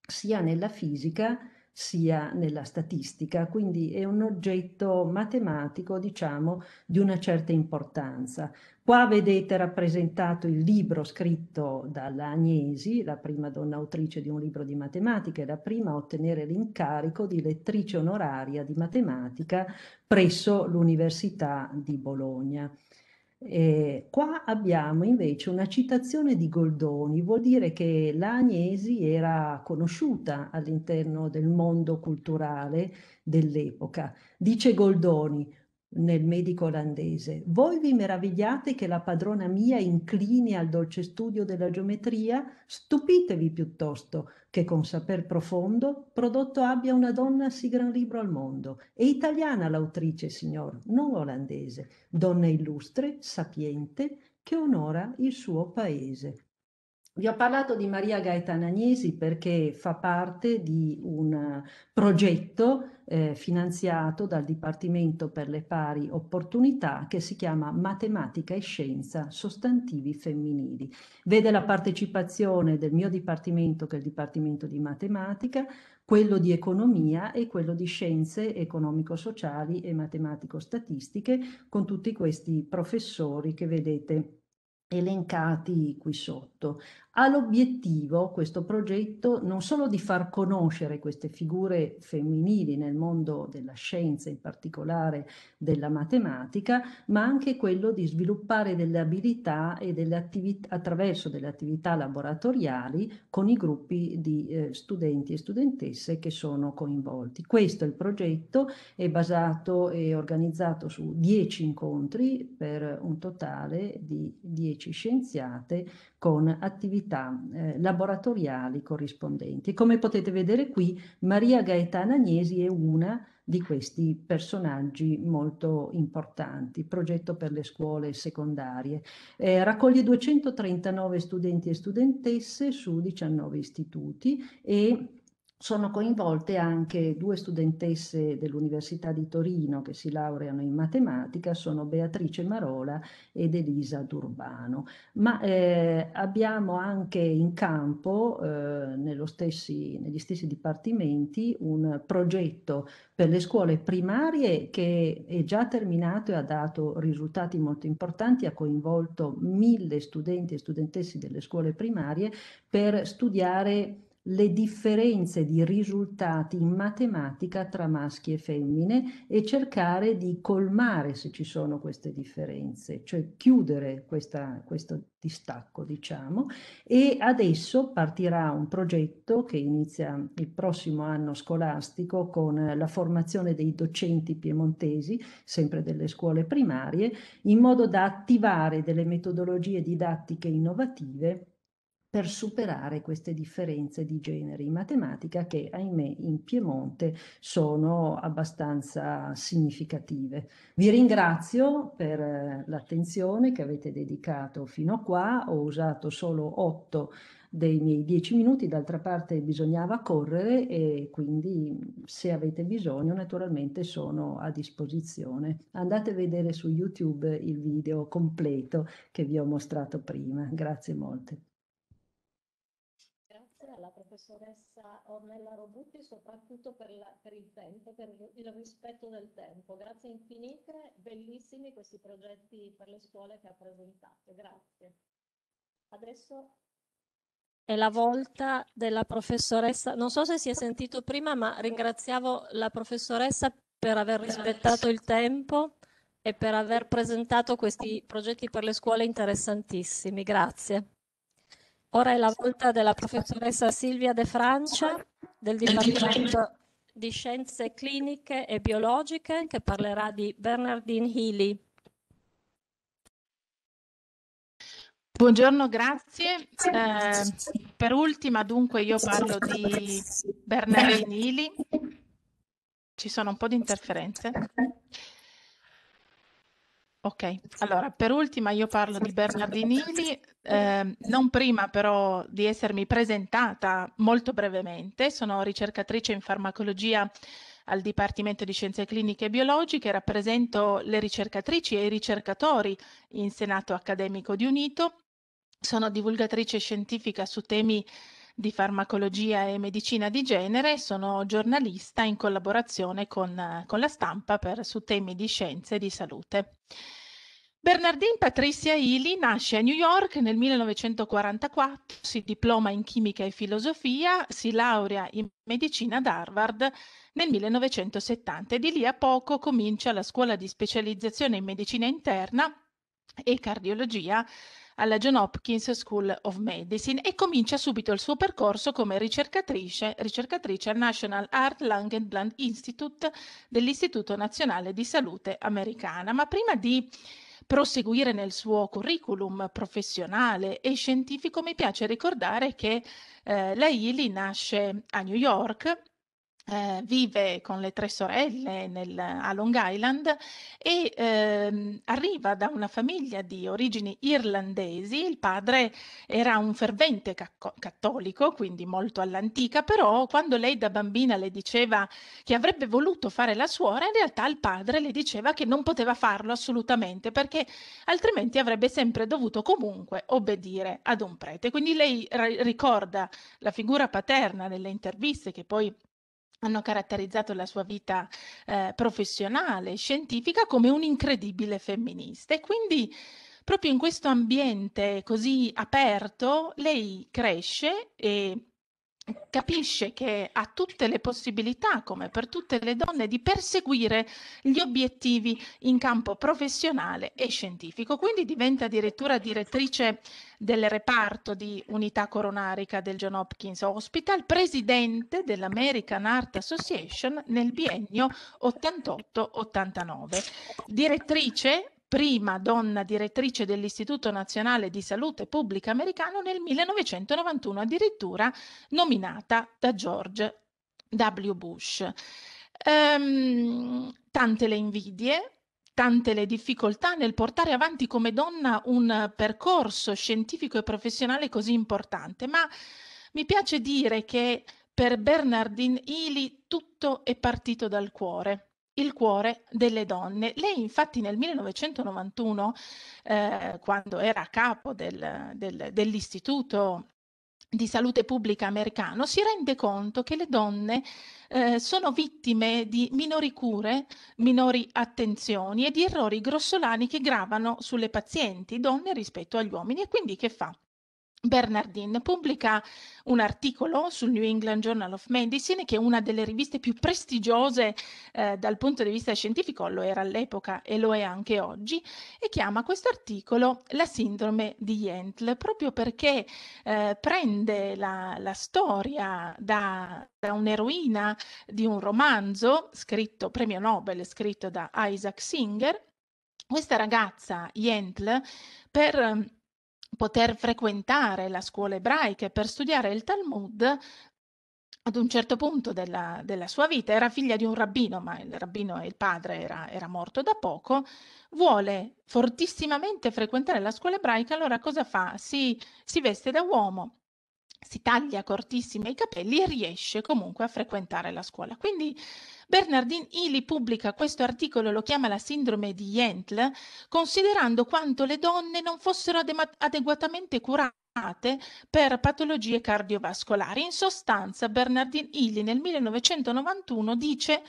Speaker 9: sia nella fisica sia nella statistica, quindi è un oggetto matematico, diciamo, di una certa importanza. Qua vedete rappresentato il libro scritto dalla Agnesi, la prima donna autrice di un libro di matematica, e la prima a ottenere l'incarico di lettrice onoraria di matematica presso l'Università di Bologna. Eh, qua abbiamo invece una citazione di Goldoni, vuol dire che l'Agnesi era conosciuta all'interno del mondo culturale dell'epoca. Dice Goldoni, nel medico olandese. Voi vi meravigliate che la padrona mia inclini al dolce studio della geometria? Stupitevi piuttosto che con saper profondo prodotto abbia una donna sì gran libro al mondo. È italiana l'autrice, signor, non olandese. Donna illustre, sapiente, che onora il suo paese. Vi ho parlato di Maria Gaetana Agnesi perché fa parte di un eh, progetto eh, finanziato dal Dipartimento per le Pari Opportunità che si chiama Matematica e Scienza Sostantivi Femminili. Vede la partecipazione del mio Dipartimento, che è il Dipartimento di Matematica, quello di economia e quello di scienze economico-sociali e matematico-statistiche, con tutti questi professori che vedete elencati qui sotto progetto. Ha l'obiettivo questo progetto non solo di far conoscere queste figure femminili nel mondo della scienza, in particolare della matematica, ma anche quello di sviluppare delle abilità e delle attività, attraverso delle attività laboratoriali con i gruppi di eh, studenti e studentesse che sono coinvolti. Questo è il progetto, è basato e organizzato su 10 incontri per un totale di 10 scienziate con attività eh, laboratoriali corrispondenti. Come potete vedere qui, Maria Gaetana Agnesi è una di questi personaggi molto importanti, progetto per le scuole secondarie. Eh, raccoglie 239 studenti e studentesse su 19 istituti e sono coinvolte anche due studentesse dell'Università di Torino che si laureano in matematica, sono Beatrice Marola ed Elisa D'Urbano. Ma eh, abbiamo anche in campo, eh, stessi, negli stessi dipartimenti, un progetto per le scuole primarie che è già terminato e ha dato risultati molto importanti, ha coinvolto mille studenti e studentesse delle scuole primarie per studiare le differenze di risultati in matematica tra maschi e femmine e cercare di colmare se ci sono queste differenze, cioè chiudere questa, questo distacco, diciamo. E adesso partirà un progetto che inizia il prossimo anno scolastico con la formazione dei docenti piemontesi, sempre delle scuole primarie, in modo da attivare delle metodologie didattiche innovative per superare queste differenze di genere in matematica che, ahimè, in Piemonte sono abbastanza significative. Vi ringrazio per eh, l'attenzione che avete dedicato fino a qua, ho usato solo otto dei miei dieci minuti, d'altra parte bisognava correre e quindi se avete bisogno naturalmente sono a disposizione. Andate a vedere su YouTube il video completo che vi ho mostrato prima. Grazie molte
Speaker 1: professoressa Ornella Robucci, soprattutto per, la, per, il tempo, per il rispetto del tempo. Grazie infinite, bellissimi questi progetti per le scuole che ha presentato. Grazie. Adesso è la volta della professoressa, non so se si è sentito prima, ma ringraziavo la professoressa per aver rispettato il tempo e per aver presentato questi progetti per le scuole interessantissimi. Grazie. Ora è la volta della professoressa Silvia De Francia del Dipartimento di Scienze Cliniche e Biologiche che parlerà di Bernardine Healy.
Speaker 11: Buongiorno, grazie. Eh, per ultima dunque io parlo di Bernardine Healy. Ci sono un po' di interferenze. Ok, allora per ultima io parlo di Bernardinini, eh, non prima però di essermi presentata molto brevemente, sono ricercatrice in farmacologia al Dipartimento di Scienze Cliniche e Biologiche, rappresento le ricercatrici e i ricercatori in Senato Accademico di Unito, sono divulgatrice scientifica su temi di farmacologia e medicina di genere, sono giornalista in collaborazione con, con la stampa per, su temi di scienze e di salute. Bernardine Patricia Healy nasce a New York nel 1944, si diploma in chimica e filosofia, si laurea in medicina ad Harvard nel 1970 e di lì a poco comincia la scuola di specializzazione in medicina interna e cardiologia alla John Hopkins School of Medicine e comincia subito il suo percorso come ricercatrice, ricercatrice al National Art Langenland Institute dell'Istituto Nazionale di Salute Americana. Ma prima di proseguire nel suo curriculum professionale e scientifico, mi piace ricordare che eh, la Healy nasce a New York eh, vive con le tre sorelle nel, a Long Island e ehm, arriva da una famiglia di origini irlandesi. Il padre era un fervente cacco- cattolico, quindi molto all'antica, però quando lei da bambina le diceva che avrebbe voluto fare la suora, in realtà il padre le diceva che non poteva farlo assolutamente perché altrimenti avrebbe sempre dovuto comunque obbedire ad un prete. Quindi lei r- ricorda la figura paterna nelle interviste che poi hanno caratterizzato la sua vita eh, professionale e scientifica come un'incredibile femminista e quindi proprio in questo ambiente così aperto lei cresce e capisce che ha tutte le possibilità, come per tutte le donne, di perseguire gli obiettivi in campo professionale e scientifico. Quindi diventa addirittura direttrice del reparto di unità coronarica del John Hopkins Hospital, presidente dell'American Heart Association nel biennio 88-89, direttrice prima donna direttrice dell'Istituto Nazionale di Salute Pubblica americano nel 1991, addirittura nominata da George W. Bush. Ehm, tante le invidie, tante le difficoltà nel portare avanti come donna un percorso scientifico e professionale così importante, ma mi piace dire che per Bernardine Ely tutto è partito dal cuore, il cuore delle donne. Lei infatti nel 1991, eh, quando era capo del, del, dell'istituto di salute pubblica americano si rende conto che le donne eh, sono vittime di minori cure, minori attenzioni e di errori grossolani che gravano sulle pazienti donne rispetto agli uomini e quindi che fa? Bernardine pubblica un articolo sul New England Journal of Medicine, che è una delle riviste più prestigiose eh, dal punto di vista scientifico, lo era all'epoca e lo è anche oggi, e chiama questo articolo La sindrome di Yentl, proprio perché eh, prende la, la storia da, da un'eroina di un romanzo scritto, premio Nobel, scritto da Isaac Singer. Questa ragazza, Yentl, per poter frequentare la scuola ebraica e per studiare il Talmud ad un certo punto della, della, sua vita, era figlia di un rabbino, ma il rabbino e il padre era, era, morto da poco, vuole fortissimamente frequentare la scuola ebraica, allora cosa fa? Si, si veste da uomo, si taglia cortissimi i capelli e riesce comunque a frequentare la scuola. Quindi Bernardin Ely pubblica questo articolo, lo chiama la sindrome di Yentl, considerando quanto le donne non fossero adeguatamente curate per patologie cardiovascolari. In sostanza, Bernardin Illy nel 1991 dice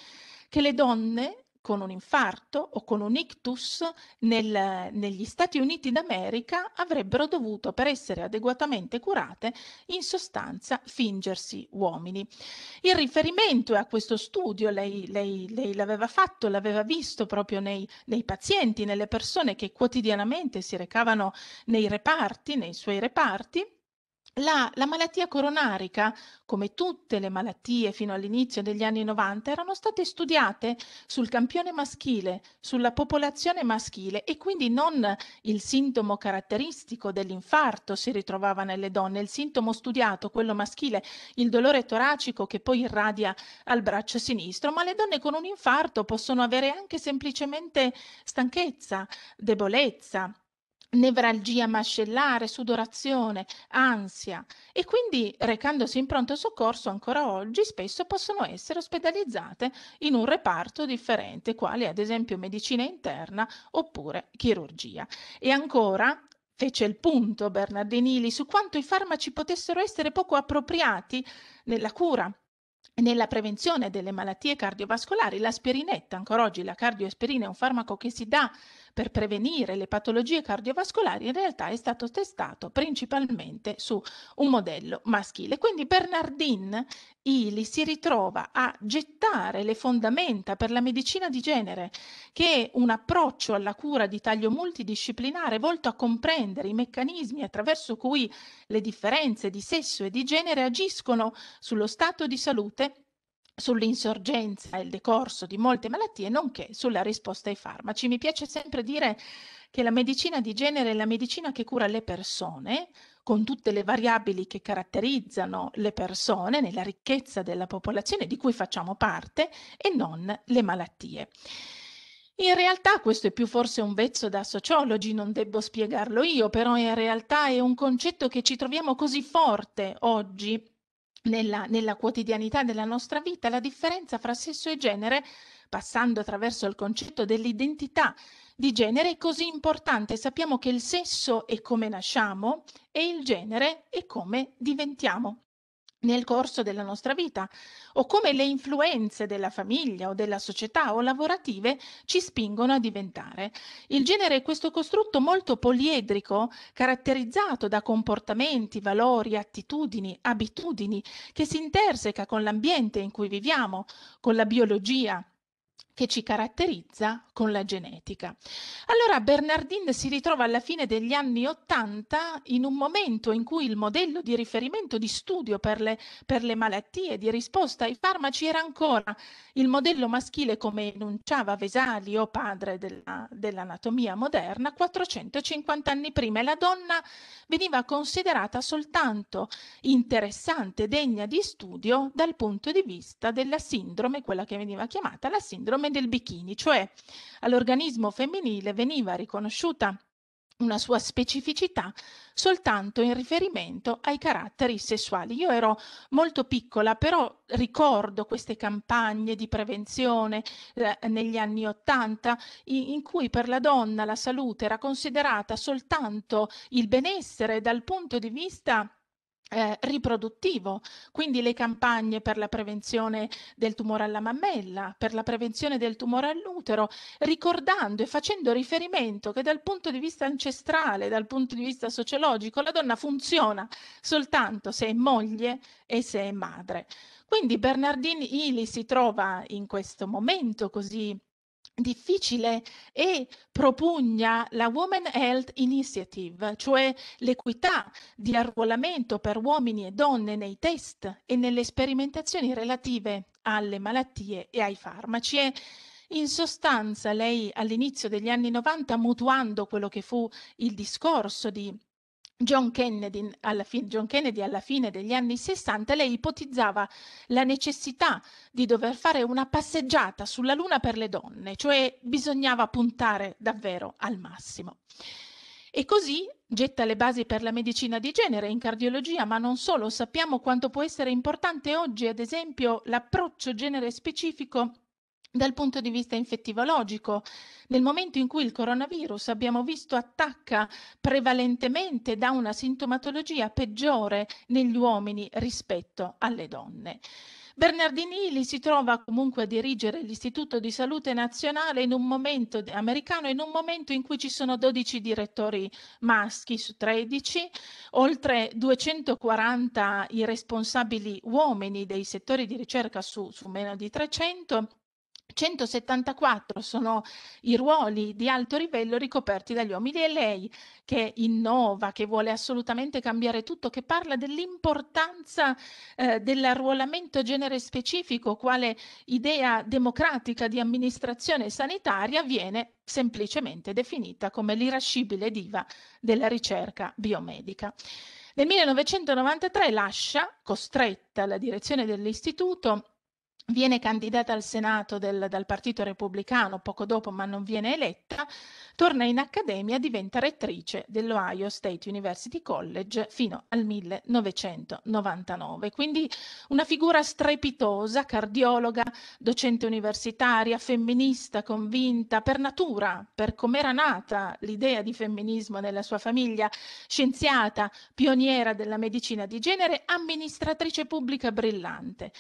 Speaker 11: che le donne con un infarto o con un ictus nel, negli Stati Uniti d'America avrebbero dovuto, per essere adeguatamente curate, in sostanza fingersi uomini. Il riferimento a questo studio, lei, lei, lei l'aveva fatto, l'aveva visto proprio nei, nei pazienti, nelle persone che quotidianamente si recavano nei reparti, nei suoi reparti la, la, malattia coronarica, come tutte le malattie fino all'inizio degli anni 90, erano state studiate sul campione maschile, sulla popolazione maschile e quindi non il sintomo caratteristico dell'infarto si ritrovava nelle donne, il sintomo studiato, quello maschile, il dolore toracico che poi irradia al braccio sinistro, ma le donne con un infarto possono avere anche semplicemente stanchezza, debolezza, nevralgia mascellare, sudorazione, ansia e quindi recandosi in pronto soccorso ancora oggi spesso possono essere ospedalizzate in un reparto differente, quale ad esempio medicina interna oppure chirurgia. E ancora fece il punto Bernardinili su quanto i farmaci potessero essere poco appropriati nella cura nella prevenzione delle malattie cardiovascolari, l'aspirinetta, ancora oggi la cardioaspirina è un farmaco che si dà per prevenire le patologie cardiovascolari in realtà è stato testato principalmente su un modello maschile. Quindi Bernardin Ili si ritrova a gettare le fondamenta per la medicina di genere, che è un approccio alla cura di taglio multidisciplinare volto a comprendere i meccanismi attraverso cui le differenze di sesso e di genere agiscono sullo stato di salute sull'insorgenza e il decorso di molte malattie, nonché sulla risposta ai farmaci. Mi piace sempre dire che la medicina di genere è la medicina che cura le persone, con tutte le variabili che caratterizzano le persone nella ricchezza della popolazione di cui facciamo parte e non le malattie. In realtà questo è più forse un vezzo da sociologi, non debbo spiegarlo io, però in realtà è un concetto che ci troviamo così forte oggi nella, nella, quotidianità della nostra vita, la differenza fra sesso e genere, passando attraverso il concetto dell'identità di genere, è così importante. Sappiamo che il sesso è come nasciamo e il genere è come diventiamo nel corso della nostra vita o come le influenze della famiglia o della società o lavorative ci spingono a diventare. Il genere è questo costrutto molto poliedrico, caratterizzato da comportamenti, valori, attitudini, abitudini, che si interseca con l'ambiente in cui viviamo, con la biologia che ci caratterizza con la genetica. Allora Bernardin si ritrova alla fine degli anni Ottanta in un momento in cui il modello di riferimento di studio per le, per le malattie, di risposta ai farmaci era ancora il modello maschile come enunciava Vesalio, padre della, dell'anatomia moderna, 450 anni prima e la donna veniva considerata soltanto interessante, degna di studio dal punto di vista della sindrome, quella che veniva chiamata la sindrome forme del bikini, cioè all'organismo femminile veniva riconosciuta una sua specificità soltanto in riferimento ai caratteri sessuali. Io ero molto piccola, però ricordo queste campagne di prevenzione eh, negli anni Ottanta in, in, cui per la donna la salute era considerata soltanto il benessere dal punto di vista eh, riproduttivo, quindi le campagne per la prevenzione del tumore alla mammella, per la prevenzione del tumore all'utero, ricordando e facendo riferimento che dal punto di vista ancestrale, dal punto di vista sociologico, la donna funziona soltanto se è moglie e se è madre. Quindi Bernardini Ili si trova in questo momento così difficile e propugna la Women Health Initiative, cioè l'equità di arruolamento per uomini e donne nei test e nelle sperimentazioni relative alle malattie e ai farmaci. E in sostanza lei all'inizio degli anni 90, mutuando quello che fu il discorso di John Kennedy, fine, John Kennedy, alla fine degli anni 60 lei ipotizzava la necessità di dover fare una passeggiata sulla Luna per le donne, cioè bisognava puntare davvero al massimo. E così getta le basi per la medicina di genere in cardiologia, ma non solo, sappiamo quanto può essere importante oggi, ad esempio, l'approccio genere specifico dal punto di vista infettivologico. Nel momento in cui il coronavirus, abbiamo visto, attacca prevalentemente da una sintomatologia peggiore negli uomini rispetto alle donne. Bernardinelli si trova comunque a dirigere l'Istituto di Salute Nazionale momento, americano in un momento in cui ci sono 12 direttori maschi su 13, oltre 240 i responsabili uomini dei settori di ricerca su, su meno di 300 174 sono i ruoli di alto livello ricoperti dagli uomini e lei che innova, che vuole assolutamente cambiare tutto, che parla dell'importanza eh, dell'arruolamento genere specifico quale idea democratica di amministrazione sanitaria viene semplicemente definita come l'irascibile diva della ricerca biomedica. Nel 1993 lascia, costretta alla direzione dell'istituto, viene candidata al Senato del, dal Partito Repubblicano poco dopo ma non viene eletta, torna in accademia e diventa rettrice dell'Ohio State University College fino al 1999. Quindi una figura strepitosa, cardiologa, docente universitaria, femminista convinta per natura, per com'era nata l'idea di femminismo nella sua famiglia, scienziata, pioniera della medicina di genere, amministratrice pubblica brillante.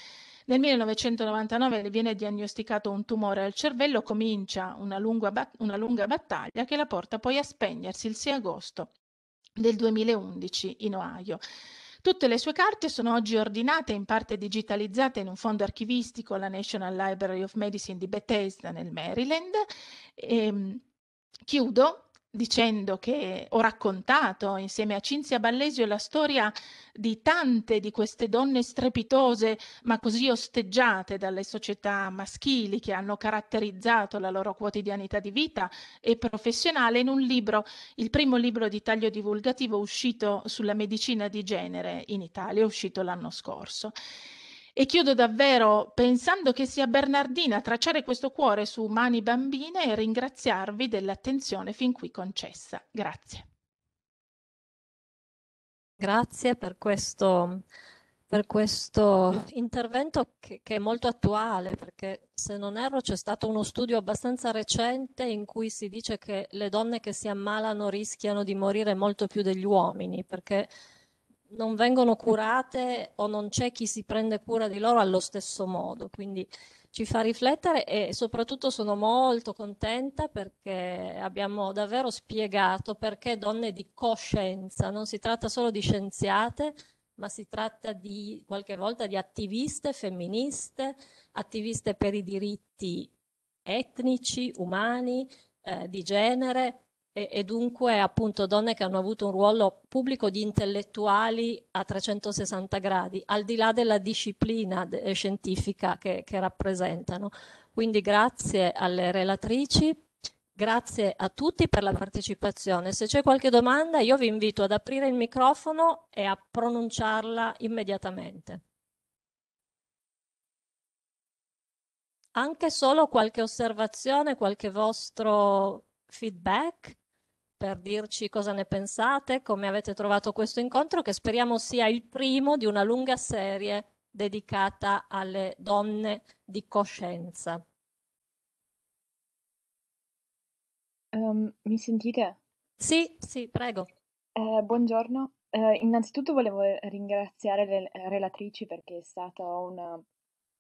Speaker 11: Nel 1999 le viene diagnosticato un tumore al cervello, comincia una lunga, bat- una lunga battaglia che la porta poi a spegnersi il 6 agosto del 2011 in Ohio. Tutte le sue carte sono oggi ordinate e in parte digitalizzate in un fondo archivistico alla National Library of Medicine di Bethesda nel Maryland. E, ehm, chiudo dicendo che ho raccontato insieme a Cinzia Ballesio la storia di tante di queste donne strepitose ma così osteggiate dalle società maschili che hanno caratterizzato la loro quotidianità di vita e professionale in un libro, il primo libro di taglio divulgativo uscito sulla medicina di genere in Italia, uscito l'anno scorso. E chiudo davvero pensando che sia Bernardina a tracciare questo cuore su mani bambine e ringraziarvi dell'attenzione fin qui concessa. Grazie.
Speaker 1: Grazie per questo, per questo intervento che, che, è molto attuale, perché se non erro c'è stato uno studio abbastanza recente in cui si dice che le donne che si ammalano rischiano di morire molto più degli uomini, perché non vengono curate o non c'è chi si prende cura di loro allo stesso modo. Quindi ci fa riflettere e soprattutto sono molto contenta perché abbiamo davvero spiegato perché donne di coscienza, non si tratta solo di scienziate, ma si tratta di qualche volta di attiviste femministe, attiviste per i diritti etnici, umani, eh, di genere, e, e, dunque appunto donne che hanno avuto un ruolo pubblico di intellettuali a 360 gradi, al di là della disciplina de eh, scientifica che, che rappresentano. Quindi grazie alle relatrici, grazie a tutti per la partecipazione. Se c'è qualche domanda io vi invito ad aprire il microfono e a pronunciarla immediatamente. Anche solo qualche osservazione, qualche vostro feedback? per dirci cosa ne pensate, come avete trovato questo incontro, che speriamo sia il primo di una lunga serie dedicata alle donne di coscienza.
Speaker 6: Um, mi sentite? Sì, sì, prego. Eh, buongiorno. Eh, innanzitutto volevo ringraziare le eh, relatrici perché è stata una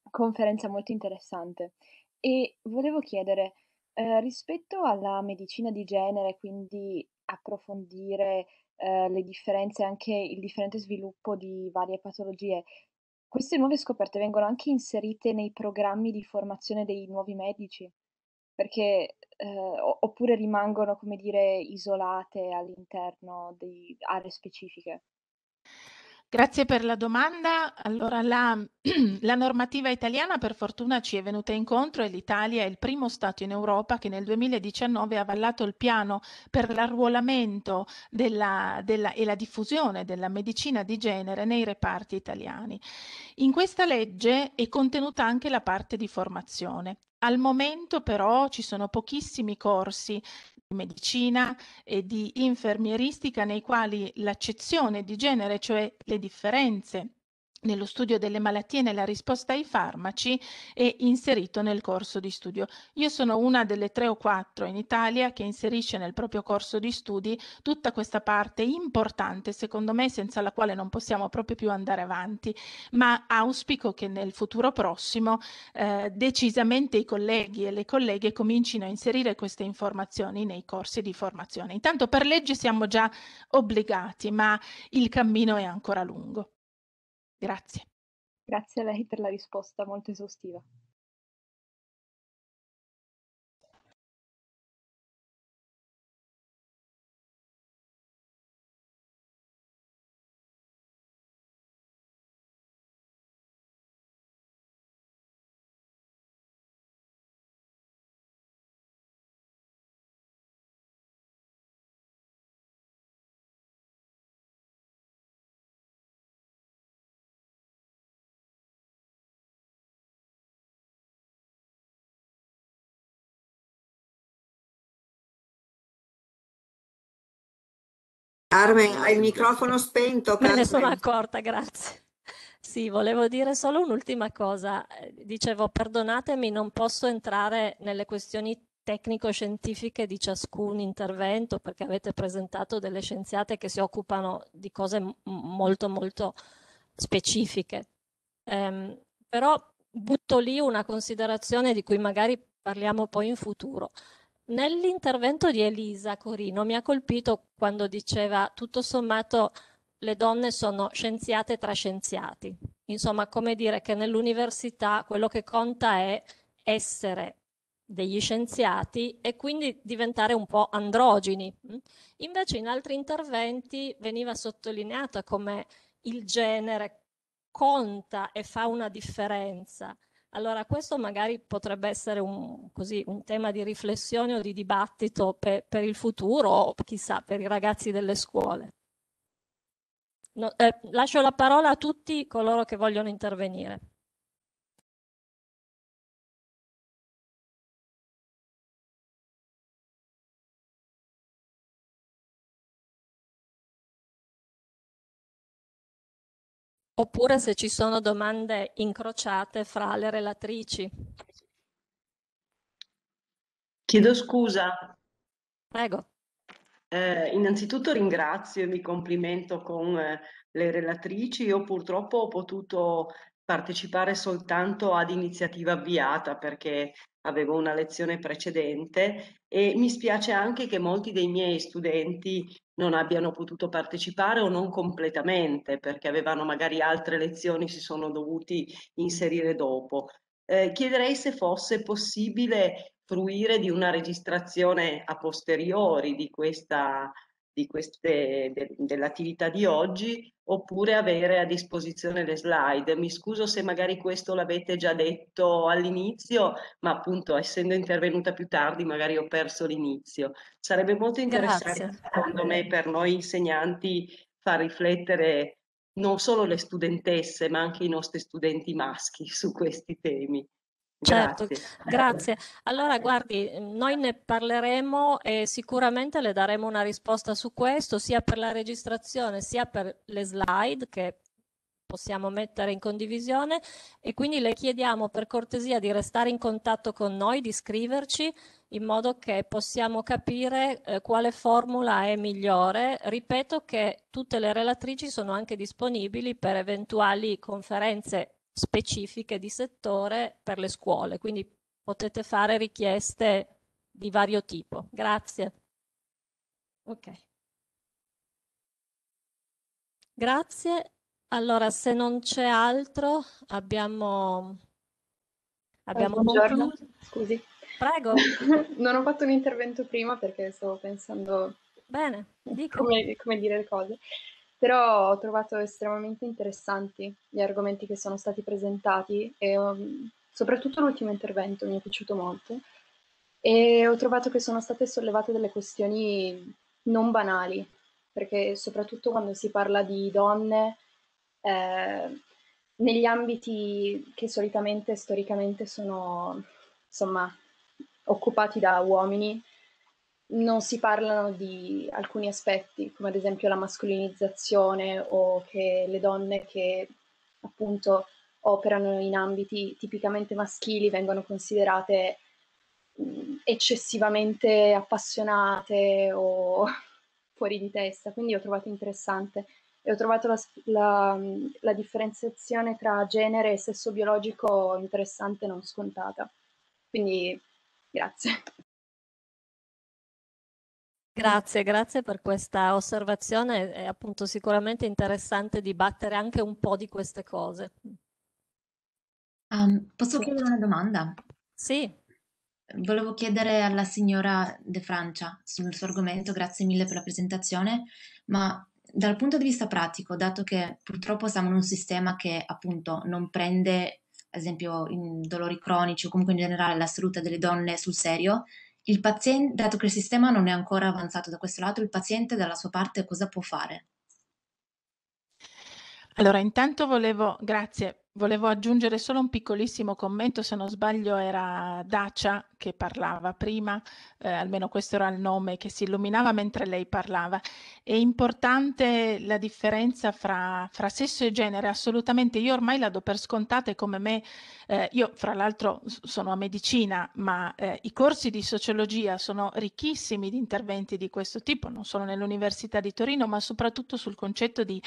Speaker 6: conferenza molto interessante e volevo chiedere Ehm, rispetto alla medicina di genere, quindi approfondire, ehm, le differenze, e anche il differente sviluppo di varie patologie, queste nuove scoperte vengono anche inserite nei programmi di formazione dei nuovi medici? Perché ehm, oppure rimangono, come dire, isolate all'interno di aree specifiche?
Speaker 11: Grazie per la domanda. Allora, la, la, normativa italiana per fortuna ci è venuta incontro e l'Italia è il primo Stato in Europa che nel 2019 ha avallato il piano per l'arruolamento della, della, e la diffusione della medicina di genere nei reparti italiani. In questa legge è contenuta anche la parte di formazione. Al momento però ci sono pochissimi corsi di medicina e di infermieristica nei quali l'accezione di genere, cioè le differenze nello studio delle malattie e nella risposta ai farmaci e inserito nel corso di studio. Io sono una delle tre o quattro in Italia che inserisce nel proprio corso di studi tutta questa parte importante, secondo me, senza la quale non possiamo proprio più andare avanti, ma auspico che nel futuro prossimo eh, decisamente i colleghi e le colleghe comincino a inserire queste informazioni nei corsi di formazione. Intanto per legge siamo già obbligati, ma il cammino è ancora lungo.
Speaker 3: Grazie. Grazie a lei per la risposta molto esaustiva.
Speaker 1: Carmen, hai il microfono spento. Carmen. Me ne sono accorta, grazie. Sì, volevo dire solo un'ultima cosa. Eh, dicevo, perdonatemi, non posso entrare nelle questioni tecnico-scientifiche di ciascun intervento perché avete presentato delle scienziate che si occupano di cose molto, molto specifiche. Um, però butto lì una considerazione di cui magari parliamo poi in futuro. Nell'intervento di Elisa Corino mi ha colpito quando diceva tutto sommato le donne sono scienziate tra scienziati. Insomma, come dire che nell'università quello che conta è essere degli scienziati e quindi diventare un po' androgini. Invece in altri interventi veniva sottolineata come il genere conta e fa una differenza allora, questo magari potrebbe essere un, così, un tema di riflessione o di dibattito per, per, il futuro o chissà per i ragazzi delle scuole. No, eh, lascio la parola
Speaker 3: a tutti coloro che vogliono intervenire. oppure se ci sono domande incrociate fra le relatrici.
Speaker 12: Chiedo
Speaker 1: scusa. Prego.
Speaker 12: Eh, innanzitutto ringrazio e mi complimento con eh, le relatrici. Io purtroppo ho potuto partecipare soltanto ad iniziativa avviata perché avevo una lezione precedente e mi spiace anche che molti dei miei studenti non abbiano potuto partecipare o non completamente perché avevano magari altre lezioni, si sono dovuti inserire dopo. Eh, chiederei se fosse possibile fruire di una registrazione a posteriori di questa di queste, de, dell'attività di oggi oppure avere a disposizione le slide. Mi scuso se magari questo l'avete già detto all'inizio, ma appunto essendo intervenuta più tardi magari ho perso l'inizio. Sarebbe molto interessante Grazie. secondo me per noi insegnanti far riflettere non solo le studentesse ma anche i nostri studenti maschi su questi temi. Certo, grazie. grazie.
Speaker 1: Allora, guardi, noi ne parleremo e sicuramente le daremo una risposta su questo, sia per la registrazione, sia per le slide che possiamo mettere in condivisione e quindi le chiediamo per cortesia di restare in contatto con noi, di scriverci in modo che possiamo capire eh, quale formula è migliore. Ripeto che tutte le relatrici sono anche disponibili per eventuali conferenze specifiche di settore per le scuole, quindi potete fare richieste di vario tipo. Grazie. Ok. Grazie. Allora, se non c'è altro, abbiamo,
Speaker 3: abbiamo Buongiorno,
Speaker 1: Scusi. Prego. non ho fatto un intervento prima perché stavo pensando
Speaker 6: Bene, come, come, dire le cose però ho trovato estremamente interessanti gli argomenti che sono stati presentati e um, soprattutto l'ultimo intervento mi è piaciuto molto e ho trovato che sono state sollevate delle questioni non banali, perché soprattutto quando si parla di donne eh, negli ambiti che solitamente storicamente sono insomma occupati da uomini non si parlano di alcuni aspetti, come ad esempio la mascolinizzazione o che le donne che appunto operano in ambiti tipicamente maschili vengono considerate eccessivamente appassionate o fuori di testa, quindi ho trovato interessante e ho trovato la, la, la differenziazione tra genere e sesso biologico interessante e non scontata.
Speaker 1: Quindi grazie. Grazie, grazie per questa osservazione, è appunto sicuramente interessante dibattere anche un po' di queste cose.
Speaker 10: Um, posso chiedere una domanda?
Speaker 6: Sì. Volevo chiedere alla signora De Francia sul suo argomento, grazie mille per la presentazione, ma dal punto di vista pratico, dato che purtroppo siamo in un sistema che appunto non prende, ad esempio, dolori cronici o comunque in generale la salute delle donne sul serio, il paziente, dato che il sistema non è ancora avanzato da questo
Speaker 11: lato, il paziente dalla sua parte cosa può fare? Allora, intanto volevo, grazie, Volevo aggiungere solo un piccolissimo commento, se non sbaglio era Dacia che parlava prima, eh, almeno questo era il nome, che si illuminava mentre lei parlava. È importante la differenza fra, fra sesso e genere, assolutamente, io ormai la do per scontata e come me, eh, io fra l'altro sono a medicina, ma eh, i corsi di sociologia sono ricchissimi di interventi di questo tipo, non solo nell'Università di Torino, ma soprattutto sul concetto di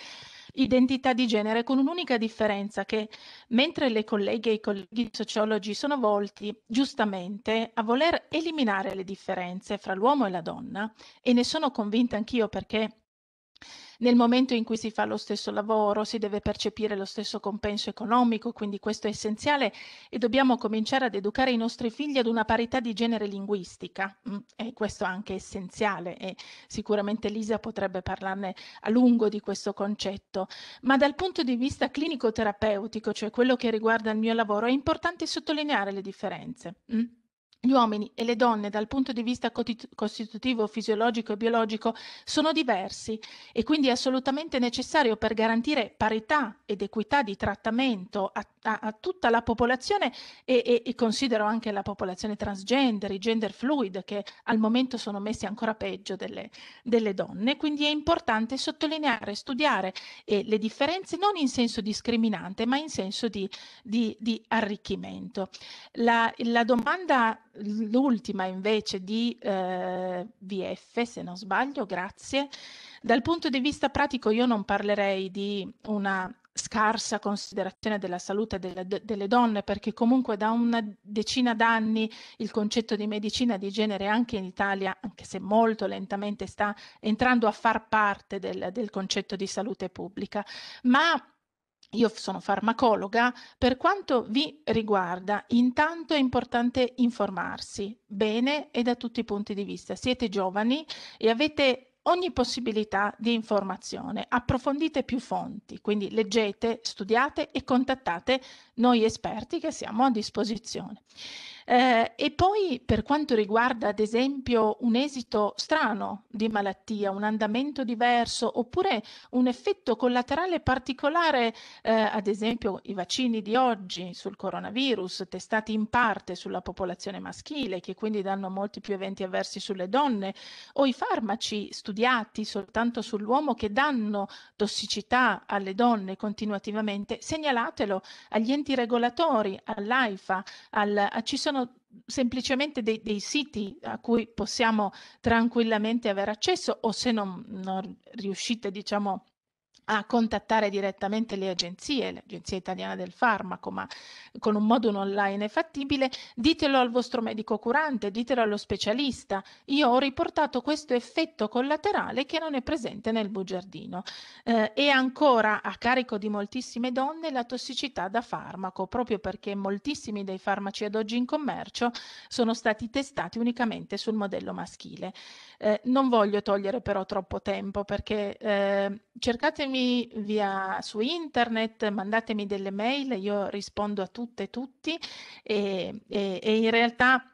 Speaker 11: identità di genere con un'unica differenza che mentre le colleghe e i colleghi sociologi sono volti giustamente a voler eliminare le differenze fra l'uomo e la donna, e ne sono convinta anch'io perché nel momento in cui si fa lo stesso lavoro si deve percepire lo stesso compenso economico, quindi questo è essenziale e dobbiamo cominciare ad educare i nostri figli ad una parità di genere linguistica mm, e questo è anche essenziale e sicuramente Lisa potrebbe parlarne a lungo di questo concetto, ma dal punto di vista clinico-terapeutico, cioè quello che riguarda il mio lavoro, è importante sottolineare le differenze. Mm? gli uomini e le donne dal punto di vista costitutivo, fisiologico e biologico sono diversi e quindi è assolutamente necessario per garantire parità ed equità di trattamento a a, a tutta la popolazione e, e, e, considero anche la popolazione transgender, i gender fluid che al momento sono messi ancora peggio delle, delle donne, quindi è importante sottolineare, studiare eh, le differenze non in senso discriminante ma in senso di, di, di arricchimento. La, la domanda, l'ultima invece di eh, VF, se non sbaglio, grazie. Dal punto di vista pratico io non parlerei di una scarsa considerazione della salute delle, delle, donne, perché comunque da una decina d'anni il concetto di medicina di genere anche in Italia, anche se molto lentamente, sta entrando a far parte del, del concetto di salute pubblica. Ma io sono farmacologa, per quanto vi riguarda, intanto è importante informarsi bene e da tutti i punti di vista. Siete giovani e avete ogni possibilità di informazione, approfondite più fonti, quindi leggete, studiate e contattate noi esperti che siamo a disposizione. Eh, e poi per quanto riguarda ad esempio un esito strano di malattia, un andamento diverso oppure un effetto collaterale particolare, eh, ad esempio i vaccini di oggi sul coronavirus testati in parte sulla popolazione maschile che quindi danno molti più eventi avversi sulle donne o i farmaci studiati soltanto sull'uomo che danno tossicità alle donne continuativamente, segnalatelo agli enti enti regolatori, all'AIFA, al, ci sono semplicemente dei, dei, siti a cui possiamo tranquillamente avere accesso o se non, non riuscite diciamo a contattare direttamente le agenzie, l'Agenzia Italiana del Farmaco, ma con un modulo online fattibile, ditelo al vostro medico curante, ditelo allo specialista. Io ho riportato questo effetto collaterale che non è presente nel bugiardino. Eh, e ancora a carico di moltissime donne la tossicità da farmaco, proprio perché moltissimi dei farmaci ad oggi in commercio sono stati testati unicamente sul modello maschile. Eh, non voglio togliere però troppo tempo perché eh, cercatemi scrivetemi via su internet, mandatemi delle mail, io rispondo a tutte e tutti e, e, e in realtà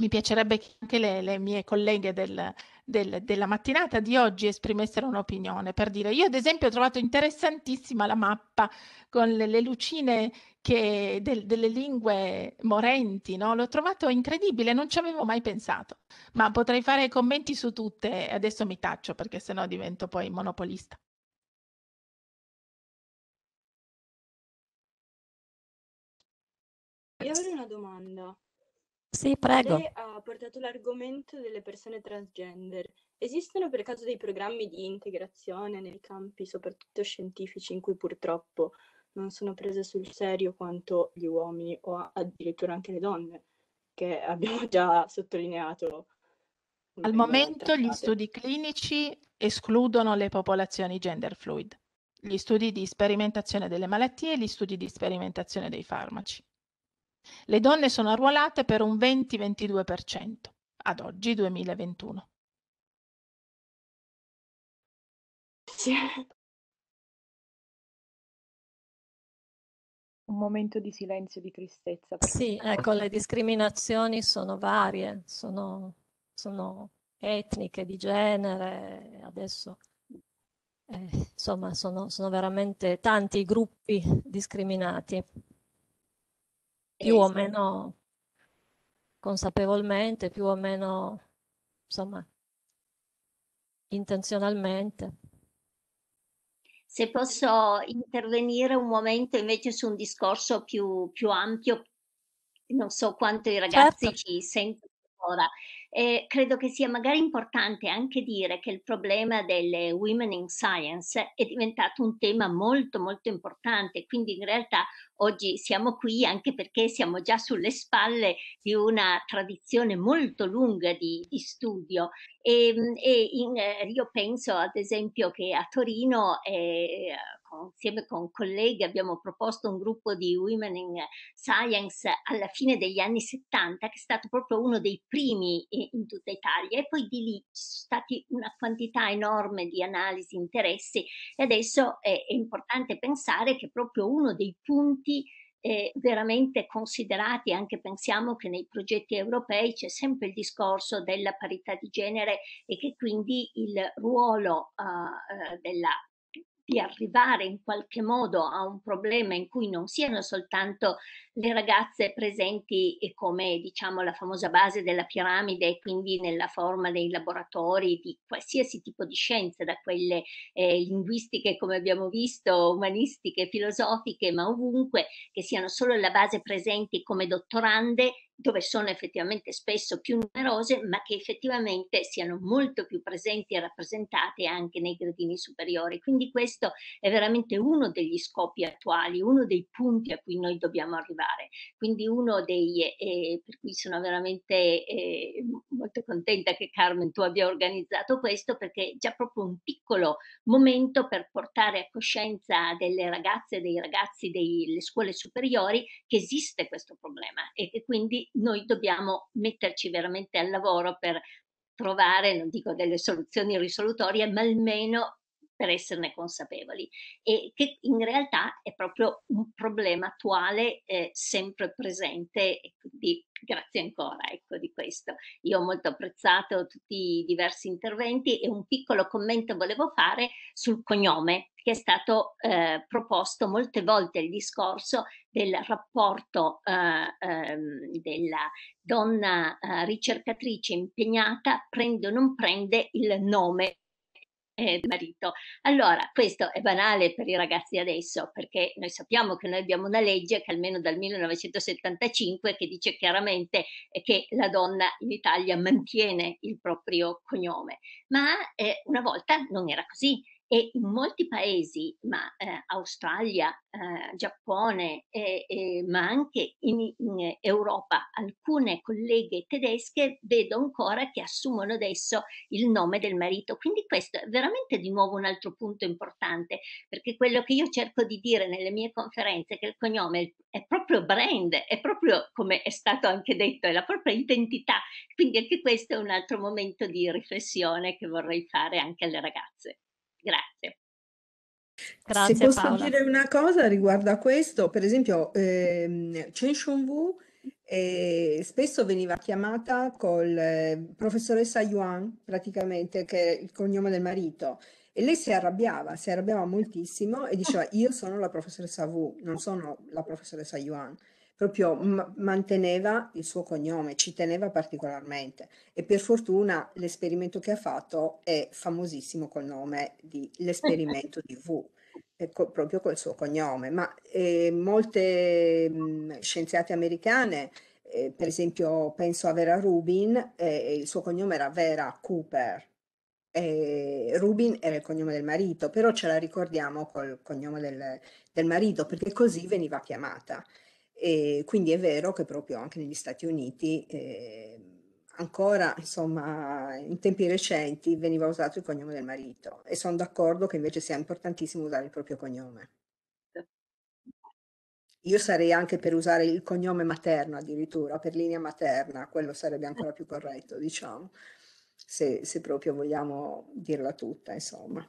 Speaker 11: mi piacerebbe che anche le, le mie colleghe del, del, della mattinata di oggi esprimessero un'opinione per dire io ad esempio ho trovato interessantissima la mappa con le, le lucine che, del, delle lingue morenti no? l'ho trovato incredibile non ci avevo mai pensato ma potrei fare commenti su tutte adesso mi
Speaker 3: taccio perché sennò divento poi monopolista Io avrei una domanda. Sì, prego. Lei
Speaker 12: ha portato l'argomento delle persone transgender. Esistono per caso dei programmi di integrazione nei campi, soprattutto scientifici, in cui purtroppo
Speaker 8: non sono prese sul serio quanto gli uomini o addirittura anche le donne, che abbiamo già sottolineato.
Speaker 11: Al momento trattate. gli studi clinici escludono le popolazioni gender fluid, gli studi di sperimentazione delle malattie e gli studi di sperimentazione dei farmaci. Le donne sono arruolate per un
Speaker 3: 20-22% ad oggi 2021. Un momento di silenzio, e di tristezza. Sì, ecco, le discriminazioni
Speaker 1: sono varie, sono, sono etniche, di genere, adesso eh, insomma sono, sono veramente tanti i gruppi discriminati più o esatto. meno consapevolmente, più o meno, insomma, intenzionalmente. Se posso intervenire un
Speaker 5: momento invece su un discorso più, più ampio, non so quanto i ragazzi Certo. ci sentono ora, eh, credo che sia magari importante anche dire che il problema delle women in science è diventato un tema molto molto importante, quindi in realtà Oggi siamo qui anche perché siamo già sulle spalle di una tradizione molto lunga di, di studio e, ehm, e in, eh, io penso ad esempio che a Torino eh, insieme con colleghi abbiamo proposto un gruppo di Women in Science alla fine degli anni 70 che è stato proprio uno dei primi in tutta Italia e poi di lì ci sono stati una quantità enorme di analisi, interessi e adesso è, è importante pensare che proprio uno dei punti eh, veramente considerati, anche pensiamo che nei progetti europei c'è sempre il discorso della parità di genere e che quindi il ruolo ah, eh, della di arrivare in qualche modo a un problema in cui non siano soltanto le ragazze presenti come diciamo la famosa base della piramide, quindi nella forma dei laboratori di qualsiasi tipo di scienze, da quelle eh, linguistiche come abbiamo visto, umanistiche, filosofiche, ma ovunque, che siano solo la base presenti come dottorande dove sono effettivamente spesso più numerose, ma che effettivamente siano molto più presenti e rappresentate anche nei gradini superiori. Quindi questo è veramente uno degli scopi attuali, uno dei punti a cui noi dobbiamo arrivare. Quindi uno dei, eh, per cui sono veramente eh, molto contenta che Carmen tu abbia organizzato questo, perché è già proprio un piccolo momento per portare a coscienza delle ragazze e dei ragazzi delle scuole superiori che esiste questo problema e che quindi noi dobbiamo metterci veramente al lavoro per trovare, non dico delle soluzioni risolutorie, ma almeno per esserne consapevoli e che in realtà è proprio un problema attuale eh, sempre presente e quindi grazie ancora ecco, di questo. Io ho molto apprezzato tutti i diversi interventi e un piccolo commento volevo fare sul cognome che è stato eh, proposto molte volte il discorso del rapporto eh, ehm, della donna eh, ricercatrice impegnata prende o non prende il nome eh, marito. Allora, questo è banale per i ragazzi adesso, perché noi sappiamo che noi abbiamo una legge che almeno dal 1975 che dice chiaramente eh, che la donna in Italia mantiene il proprio cognome, ma eh, una volta non era così e in molti paesi, ma eh, Australia, eh, Giappone, eh, eh, ma anche in, in, Europa, alcune colleghe tedesche vedo ancora che assumono adesso il nome del marito. Quindi questo è veramente di nuovo un altro punto importante, perché quello che io cerco di dire nelle mie conferenze è che il cognome è proprio brand, è proprio come è stato anche detto, è la propria identità. Quindi anche questo è un altro momento di riflessione che vorrei fare anche alle ragazze. Grazie.
Speaker 3: Grazie Se posso Paola. dire una cosa
Speaker 8: riguardo a questo, per esempio ehm, Chen Shunwu eh, spesso veniva chiamata col eh, professoressa Yuan, praticamente, che è il cognome del marito, e lei si arrabbiava, si arrabbiava moltissimo e diceva io sono la professoressa Wu, non sono la professoressa Yuan proprio ma manteneva il suo cognome, ci teneva particolarmente e per fortuna l'esperimento che ha fatto è famosissimo col nome di l'esperimento di V. Eh, co proprio col suo cognome, ma eh, molte mh, mhmm, scienziate americane eh, per esempio penso a Vera Rubin, eh, il suo cognome era Vera Cooper, eh, Rubin era il cognome del marito, però ce la ricordiamo col cognome del, del marito perché così veniva chiamata. E quindi è vero che proprio anche negli Stati Uniti eh, ancora, insomma, in tempi recenti veniva usato il cognome del marito e sono d'accordo che invece sia importantissimo usare il proprio cognome. Io sarei anche per usare il cognome materno addirittura, per linea materna, quello sarebbe eh. ancora più corretto, diciamo, se, se proprio vogliamo dirla tutta, insomma.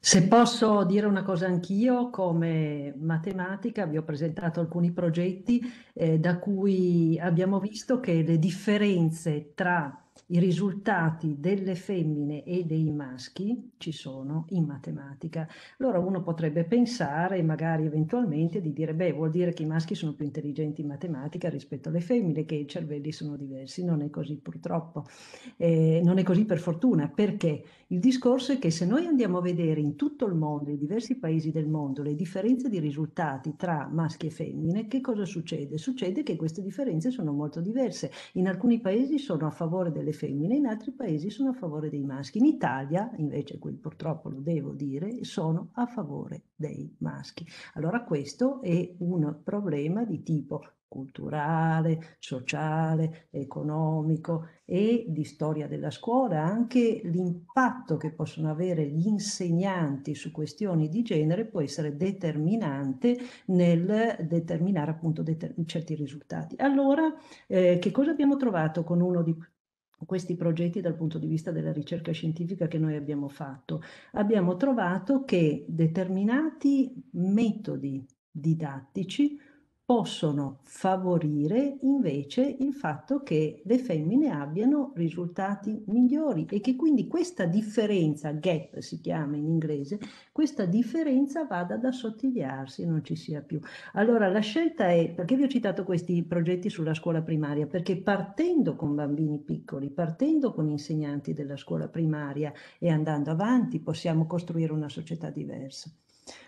Speaker 9: Se posso dire una cosa anch'io, come matematica vi ho presentato alcuni progetti eh, da cui abbiamo visto che le differenze tra i risultati delle femmine e dei maschi ci sono in matematica. Allora uno potrebbe pensare, magari eventualmente, di dire, beh, vuol dire che i maschi sono più intelligenti in matematica rispetto alle femmine, che i cervelli sono diversi. Non è così purtroppo, eh, non è così per fortuna, perché il discorso è che se noi andiamo a vedere in tutto il mondo, in diversi paesi del mondo, le differenze di risultati tra maschi e femmine, che cosa succede? Succede che queste differenze sono molto diverse. In alcuni paesi sono a favore delle femmine, in altri paesi sono a favore dei maschi. In Italia, invece, purtroppo lo devo dire, sono a favore dei maschi. Allora questo è un problema di tipo culturale, sociale, economico e di storia della scuola, anche l'impatto che possono avere gli insegnanti su questioni di genere può essere determinante nel determinare appunto deter- certi risultati. Allora, eh, che cosa abbiamo trovato con uno di questi progetti dal punto di vista della ricerca scientifica che noi abbiamo fatto. Abbiamo trovato che determinati metodi didattici possono favorire invece il fatto che le femmine abbiano risultati migliori e che quindi questa differenza, gap si chiama in inglese, questa differenza vada ad assottigliarsi e non ci sia più. Allora la scelta è, perché vi ho citato questi progetti sulla scuola primaria? Perché partendo con bambini piccoli, partendo con insegnanti della scuola primaria e andando avanti possiamo costruire una società diversa.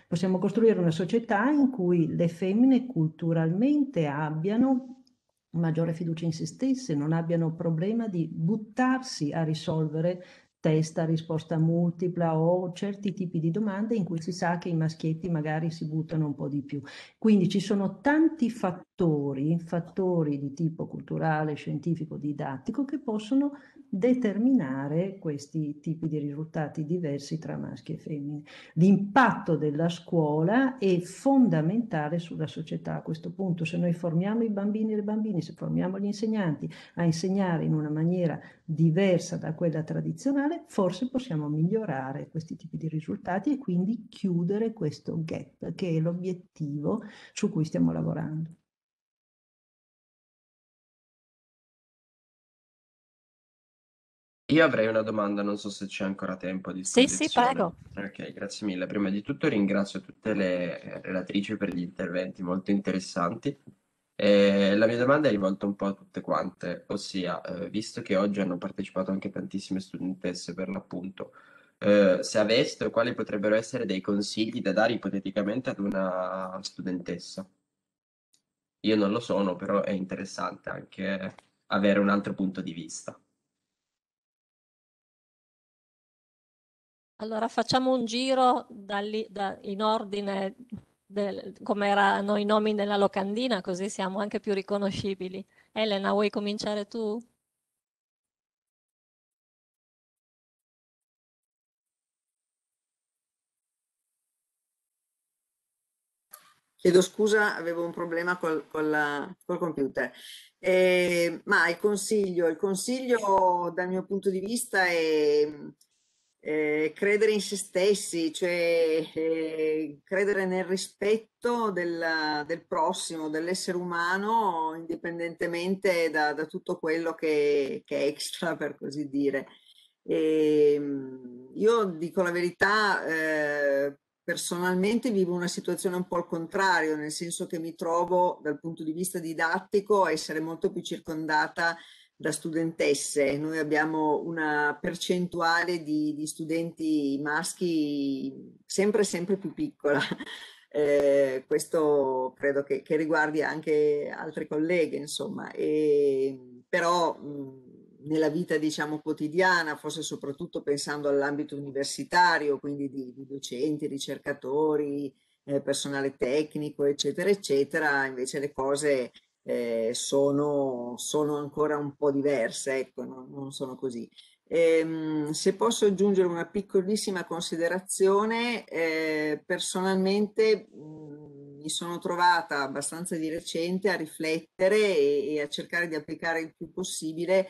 Speaker 9: Possiamo costruire una società in cui le femmine culturalmente abbiano maggiore fiducia in se stesse, non abbiano problema di buttarsi a risolvere testa, risposta multipla o certi tipi di domande in cui si sa che i maschietti magari si buttano un po' di più. Quindi ci sono tanti fattori fattori, fattori di tipo culturale, scientifico, didattico che possono determinare questi tipi di risultati diversi tra maschi e femmine. L'impatto della scuola è fondamentale sulla società a questo punto. Se noi formiamo i bambini e le bambine, se formiamo gli insegnanti a insegnare in una maniera diversa da quella tradizionale, forse possiamo migliorare questi tipi di risultati e quindi chiudere questo gap che
Speaker 3: è l'obiettivo su cui stiamo lavorando. Io avrei una domanda, non so se c'è ancora tempo a Sì, sì, prego. Ok, grazie mille. Prima di tutto ringrazio tutte le
Speaker 6: eh, relatrici per gli interventi molto interessanti. Eh, la mia domanda è rivolta un po'
Speaker 12: a tutte quante, ossia, eh, visto che oggi hanno partecipato anche tantissime studentesse per l'appunto, eh, se aveste o quali potrebbero essere dei consigli da dare ipoteticamente ad una studentessa? Io non lo sono, però è interessante
Speaker 3: anche avere un altro punto di vista.
Speaker 1: Allora facciamo un giro dagli, da, in ordine come erano i nomi nella locandina, così siamo anche più riconoscibili.
Speaker 3: Elena, vuoi cominciare tu?
Speaker 2: Chiedo scusa, avevo un problema col, col, col computer. Eh, ma il consiglio, il consiglio dal mio punto di vista è eh, credere in se stessi, cioè eh, credere nel rispetto del, del prossimo, dell'essere umano, indipendentemente da, da tutto quello che, che, è extra, per così dire. E, ehm, io dico la verità, eh, personalmente vivo una situazione un po' al contrario, nel senso che mi trovo dal punto di vista didattico a essere molto più circondata da studentesse. Noi abbiamo una percentuale di, di studenti maschi sempre, sempre più piccola. Eh, questo credo che, che, riguardi anche altre colleghe, insomma. E, però nella vita, diciamo, quotidiana, forse soprattutto pensando all'ambito universitario, quindi di, di docenti, ricercatori, eh, personale tecnico, eccetera, eccetera, invece le cose eh, sono, sono, ancora un po' diverse, ecco, non, non sono così. Ehm, se posso aggiungere una piccolissima considerazione, eh, personalmente mh, mm, mi sono trovata abbastanza di recente a riflettere e, e a cercare di applicare il più possibile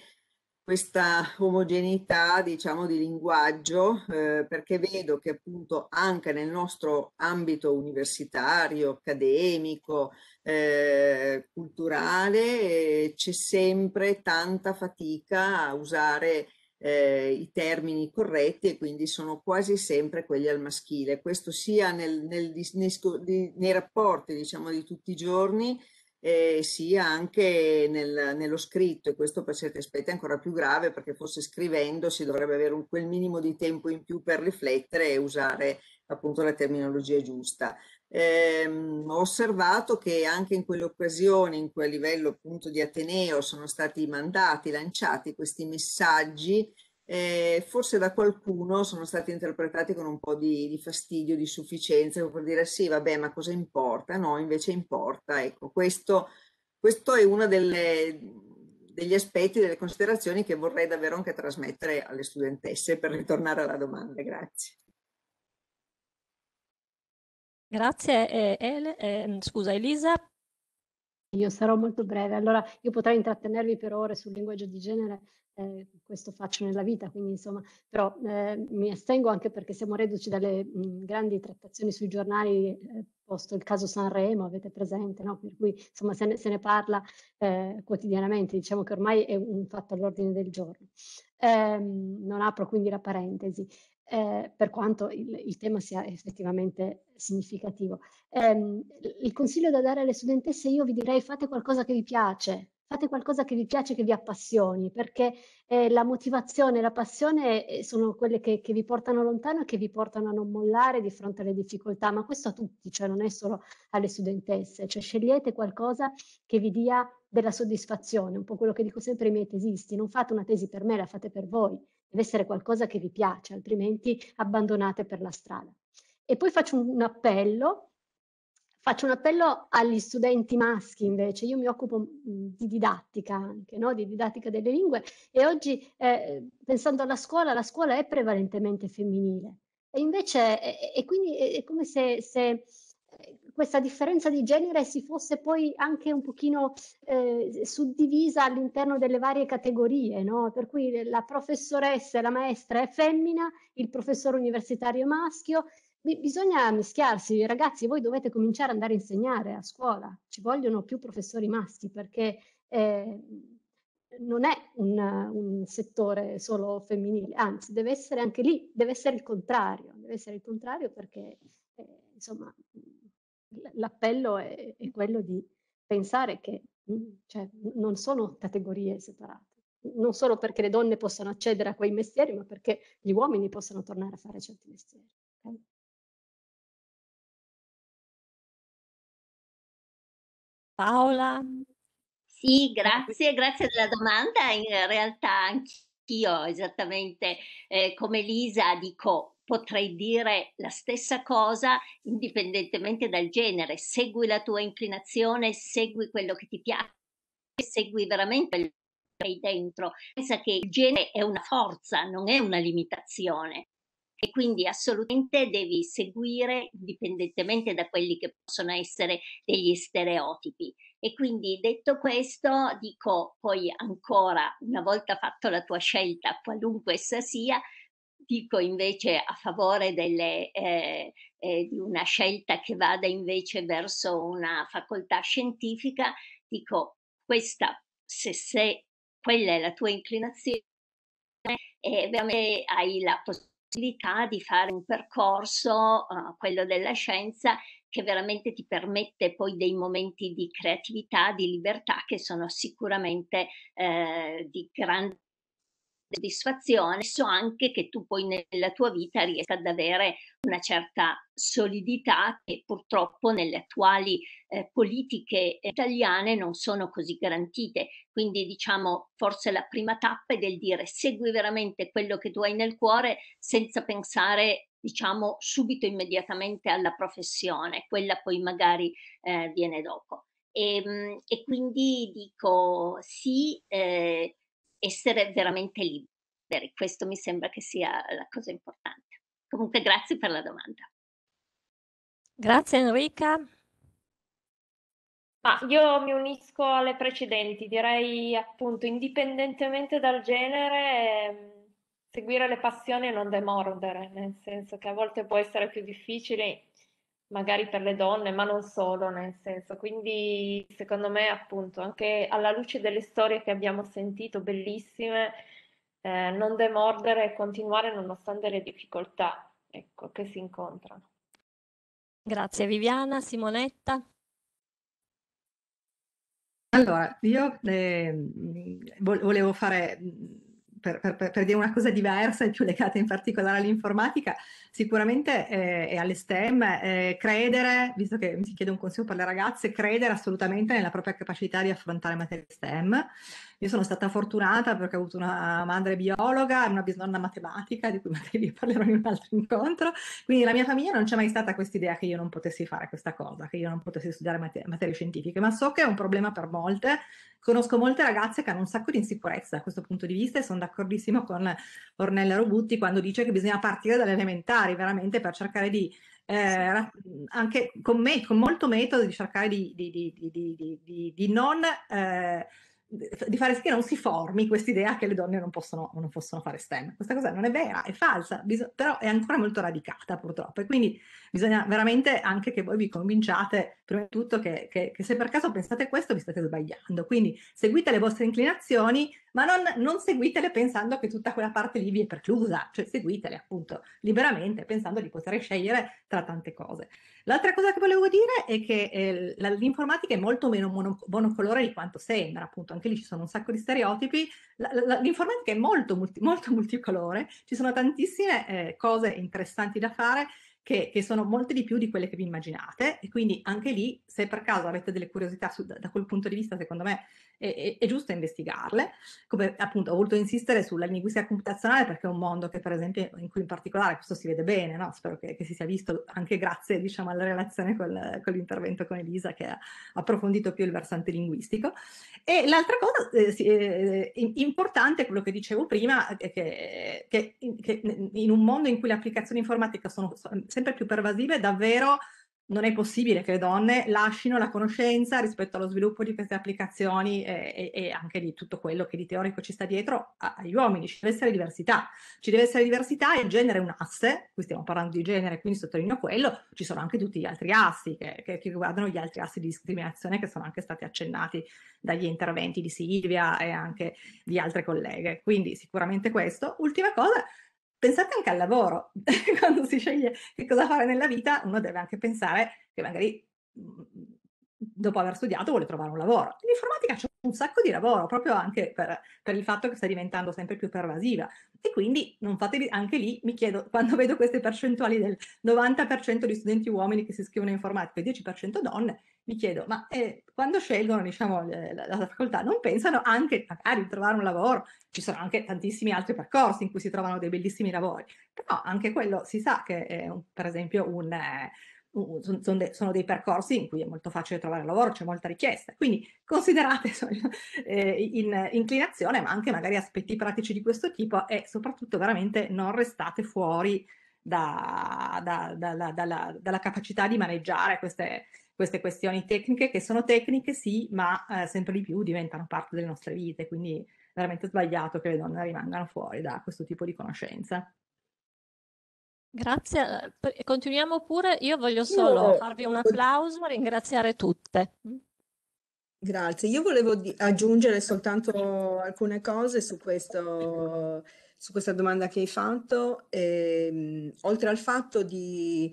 Speaker 2: questa omogeneità diciamo di linguaggio eh, perché vedo che appunto anche nel nostro ambito universitario, accademico, eh, culturale c'è sempre tanta fatica a usare eh, i termini corretti e quindi sono quasi sempre quelli al maschile. Questo sia nel, nel, nei, nei, rapporti diciamo di tutti i giorni eh, sia anche nel, nello scritto e questo per certi aspetti è ancora più grave perché forse scrivendo si dovrebbe avere un, quel minimo di tempo in più per riflettere e usare appunto la terminologia giusta. Eh, ho osservato che anche in quelle occasioni, in quel livello appunto di Ateneo, sono stati mandati, lanciati questi messaggi eh, forse da qualcuno sono stati interpretati con un po' di, di fastidio, di sufficienza, per dire sì, vabbè, ma cosa importa? No, invece importa. Ecco, questo, questo è uno delle, degli aspetti, delle considerazioni che vorrei davvero anche trasmettere alle studentesse per ritornare alla domanda. Grazie.
Speaker 1: Grazie
Speaker 4: eh, Ele, eh, scusa Elisa. Io sarò molto breve, allora io potrei intrattenervi per ore sul linguaggio di genere, eh, questo faccio nella vita, quindi insomma, però eh, mi astengo anche perché siamo reduci dalle mh, mm, grandi trattazioni sui giornali, eh, posto il caso Sanremo, avete presente, no? per cui insomma se ne, se ne parla eh, quotidianamente, diciamo che ormai è un fatto all'ordine del giorno. Ehm, non apro quindi la parentesi. Eh, per quanto il, il, tema sia effettivamente significativo. Eh, il consiglio da dare alle studentesse, io vi direi fate qualcosa che vi piace, fate qualcosa che vi piace, che vi appassioni, perché eh, la motivazione e la passione eh, sono quelle che, che, vi portano lontano e che vi portano a non mollare di fronte alle difficoltà, ma questo a tutti, cioè non è solo alle studentesse, cioè scegliete qualcosa che vi dia della soddisfazione, un po' quello che dico sempre ai miei tesisti, non fate una tesi per me, la fate per voi, deve essere qualcosa che vi piace, altrimenti abbandonate per la strada. E poi faccio un appello Faccio un appello agli studenti maschi invece, io mi occupo mm, di didattica anche, no? di didattica delle lingue e oggi eh, pensando alla scuola, la scuola è prevalentemente femminile e invece è, è, quindi è come se, se, eh, questa differenza di genere si fosse poi anche un pochino eh, suddivisa all'interno delle varie categorie, no? per cui la professoressa e la maestra è femmina, il professore universitario è maschio, bisogna mischiarsi, ragazzi, voi dovete cominciare ad andare a insegnare a scuola, ci vogliono più professori maschi perché eh, non è un, un, settore solo femminile, anzi deve essere anche lì, deve essere il contrario, deve essere il contrario perché eh, insomma l'appello è, è, quello di pensare che mm, cioè, non sono categorie separate non solo perché le donne possano accedere a quei mestieri, ma perché gli uomini
Speaker 3: possano tornare a fare certi mestieri. Okay? Paola. Sì, grazie,
Speaker 5: grazie della domanda. In realtà anch'io, esattamente eh, come Lisa, dico potrei dire la stessa cosa indipendentemente dal genere. Segui la tua inclinazione, segui quello che ti piace, segui veramente quello che hai dentro. Pensa che il genere è una forza, non è una limitazione e quindi assolutamente devi seguire, indipendentemente da quelli che possono essere degli stereotipi. E quindi detto questo, dico poi ancora, una volta fatto la tua scelta, qualunque essa sia, dico invece a favore delle, eh, eh, di una scelta che vada invece verso una facoltà scientifica, dico questa, se, se quella è la tua inclinazione, eh, veramente hai la possibilità possibilità di fare un percorso, uh, quello della scienza, che veramente ti permette poi dei momenti di creatività, di libertà che sono sicuramente eh, di grande soddisfazione, so anche che tu poi nella tua vita riesca ad avere una certa solidità che purtroppo nelle attuali eh, politiche eh, italiane non sono così garantite. Quindi diciamo forse la prima tappa è del dire segui veramente quello che tu hai nel cuore senza pensare diciamo subito immediatamente alla professione, quella poi magari eh, viene dopo. E, ehm, e, quindi dico sì, eh, essere veramente liberi. Questo mi sembra che sia la cosa importante. Comunque grazie per la domanda.
Speaker 1: Grazie Enrica.
Speaker 6: Ma io mi unisco alle precedenti, direi appunto indipendentemente dal genere, ehm, seguire le passioni e non demordere, nel senso che a volte può essere più difficile magari per le donne, ma non solo, nel senso. Quindi, secondo me, appunto, anche alla luce delle storie che abbiamo sentito, bellissime, eh, non demordere e continuare nonostante
Speaker 1: le difficoltà ecco, che si incontrano. Grazie Viviana, Simonetta. Allora, io eh,
Speaker 7: volevo fare per, per, per, dire una cosa diversa e più legata in particolare all'informatica, sicuramente eh, e alle STEM, eh, credere, visto che mi si chiede un consiglio per le ragazze, credere assolutamente nella propria capacità di affrontare materie STEM. Io sono stata fortunata perché ho avuto una madre biologa e una bisnonna matematica, di cui magari vi parlerò in un altro incontro. Quindi la mia famiglia non c'è mai stata questa idea che io non potessi fare questa cosa, che io non potessi studiare mater- materie scientifiche, ma so che è un problema per molte. Conosco molte ragazze che hanno un sacco di insicurezza da questo punto di vista e sono d'accordissimo con Ornella Robutti quando dice che bisogna partire dalle elementari veramente per cercare di eh, anche con, me, con molto metodo di cercare di, di, di, di non eh, di fare sì che non si formi quest'idea che le donne non possono, non possono fare STEM. Questa cosa non è vera, è falsa, bis- però è ancora molto radicata purtroppo. E quindi bisogna veramente anche che voi vi convinciate, prima di tutto, che, che, che se per caso pensate questo vi state sbagliando. Quindi seguite le vostre inclinazioni, ma non, non seguitele pensando che tutta quella parte lì vi è preclusa, cioè seguitele appunto liberamente, pensando di poter scegliere tra tante cose. L'altra cosa che volevo dire è che eh, l'informatica è molto meno mono, monocolore di quanto sembra, appunto, anche lì ci sono un sacco di stereotipi. La, la, l'informatica è molto, multi, molto multicolore, ci sono tantissime eh, cose interessanti da fare che, che, sono molte di più di quelle che vi immaginate e quindi anche lì, se per caso avete delle curiosità su, da, da, quel punto di vista, secondo me è, è, è, giusto investigarle. Come appunto ho voluto insistere sulla linguistica computazionale perché è un mondo che per esempio in cui in particolare questo si vede bene, no? spero che, che, si sia visto anche grazie diciamo, alla relazione col, con l'intervento con Elisa che ha approfondito più il versante linguistico. E l'altra cosa eh, sì, eh, eh importante è quello che dicevo prima, eh, che, che in, in un mondo in cui le applicazioni informatiche sono sempre più pervasive, davvero non è possibile che le donne lasciano la conoscenza rispetto allo sviluppo di queste applicazioni e, e, e anche di tutto quello che di teorico ci sta dietro a, agli uomini. Ci deve essere diversità. Ci deve essere diversità e il genere è un asse, qui stiamo parlando di genere, quindi sottolineo quello, ci sono anche tutti gli altri assi che, che, che riguardano gli altri assi di discriminazione che sono anche stati accennati dagli interventi di Silvia e anche di altre colleghe. Quindi sicuramente questo. Ultima cosa, Pensate anche al lavoro, quando si sceglie che cosa fare nella vita, uno deve anche pensare che magari mhmm, dopo aver studiato vuole trovare un lavoro. L'informatica c'è un sacco di lavoro, proprio anche per, per, il fatto che sta diventando sempre più pervasiva. E quindi non fatevi, anche lì mi chiedo, quando vedo queste percentuali del 90% di studenti uomini che si iscrivono a informatica e 10% donne, mi chiedo, ma eh, quando scelgono diciamo, la, la, facoltà non pensano anche magari di trovare un lavoro, ci sono anche tantissimi altri percorsi in cui si trovano dei bellissimi lavori, però anche quello si sa che è un, per esempio un, eh, un, sono, de, sono, dei percorsi in cui è molto facile trovare lavoro, c'è molta richiesta, quindi considerate insomma, eh, in, inclinazione ma anche magari aspetti pratici di questo tipo e soprattutto veramente non restate fuori da, da, da, dalla, dalla capacità di maneggiare queste queste questioni tecniche, che sono tecniche sì, ma eh, sempre di più diventano parte delle nostre vite, quindi è veramente sbagliato che le donne rimangano fuori da questo tipo di conoscenza.
Speaker 1: Grazie, eh, continuiamo pure. Io voglio solo Io... Eh, farvi un applauso ringraziare tutte. Mm.
Speaker 8: Grazie. Io volevo aggiungere soltanto alcune cose su, questo, su questa domanda che hai fatto, ehm, oltre al fatto di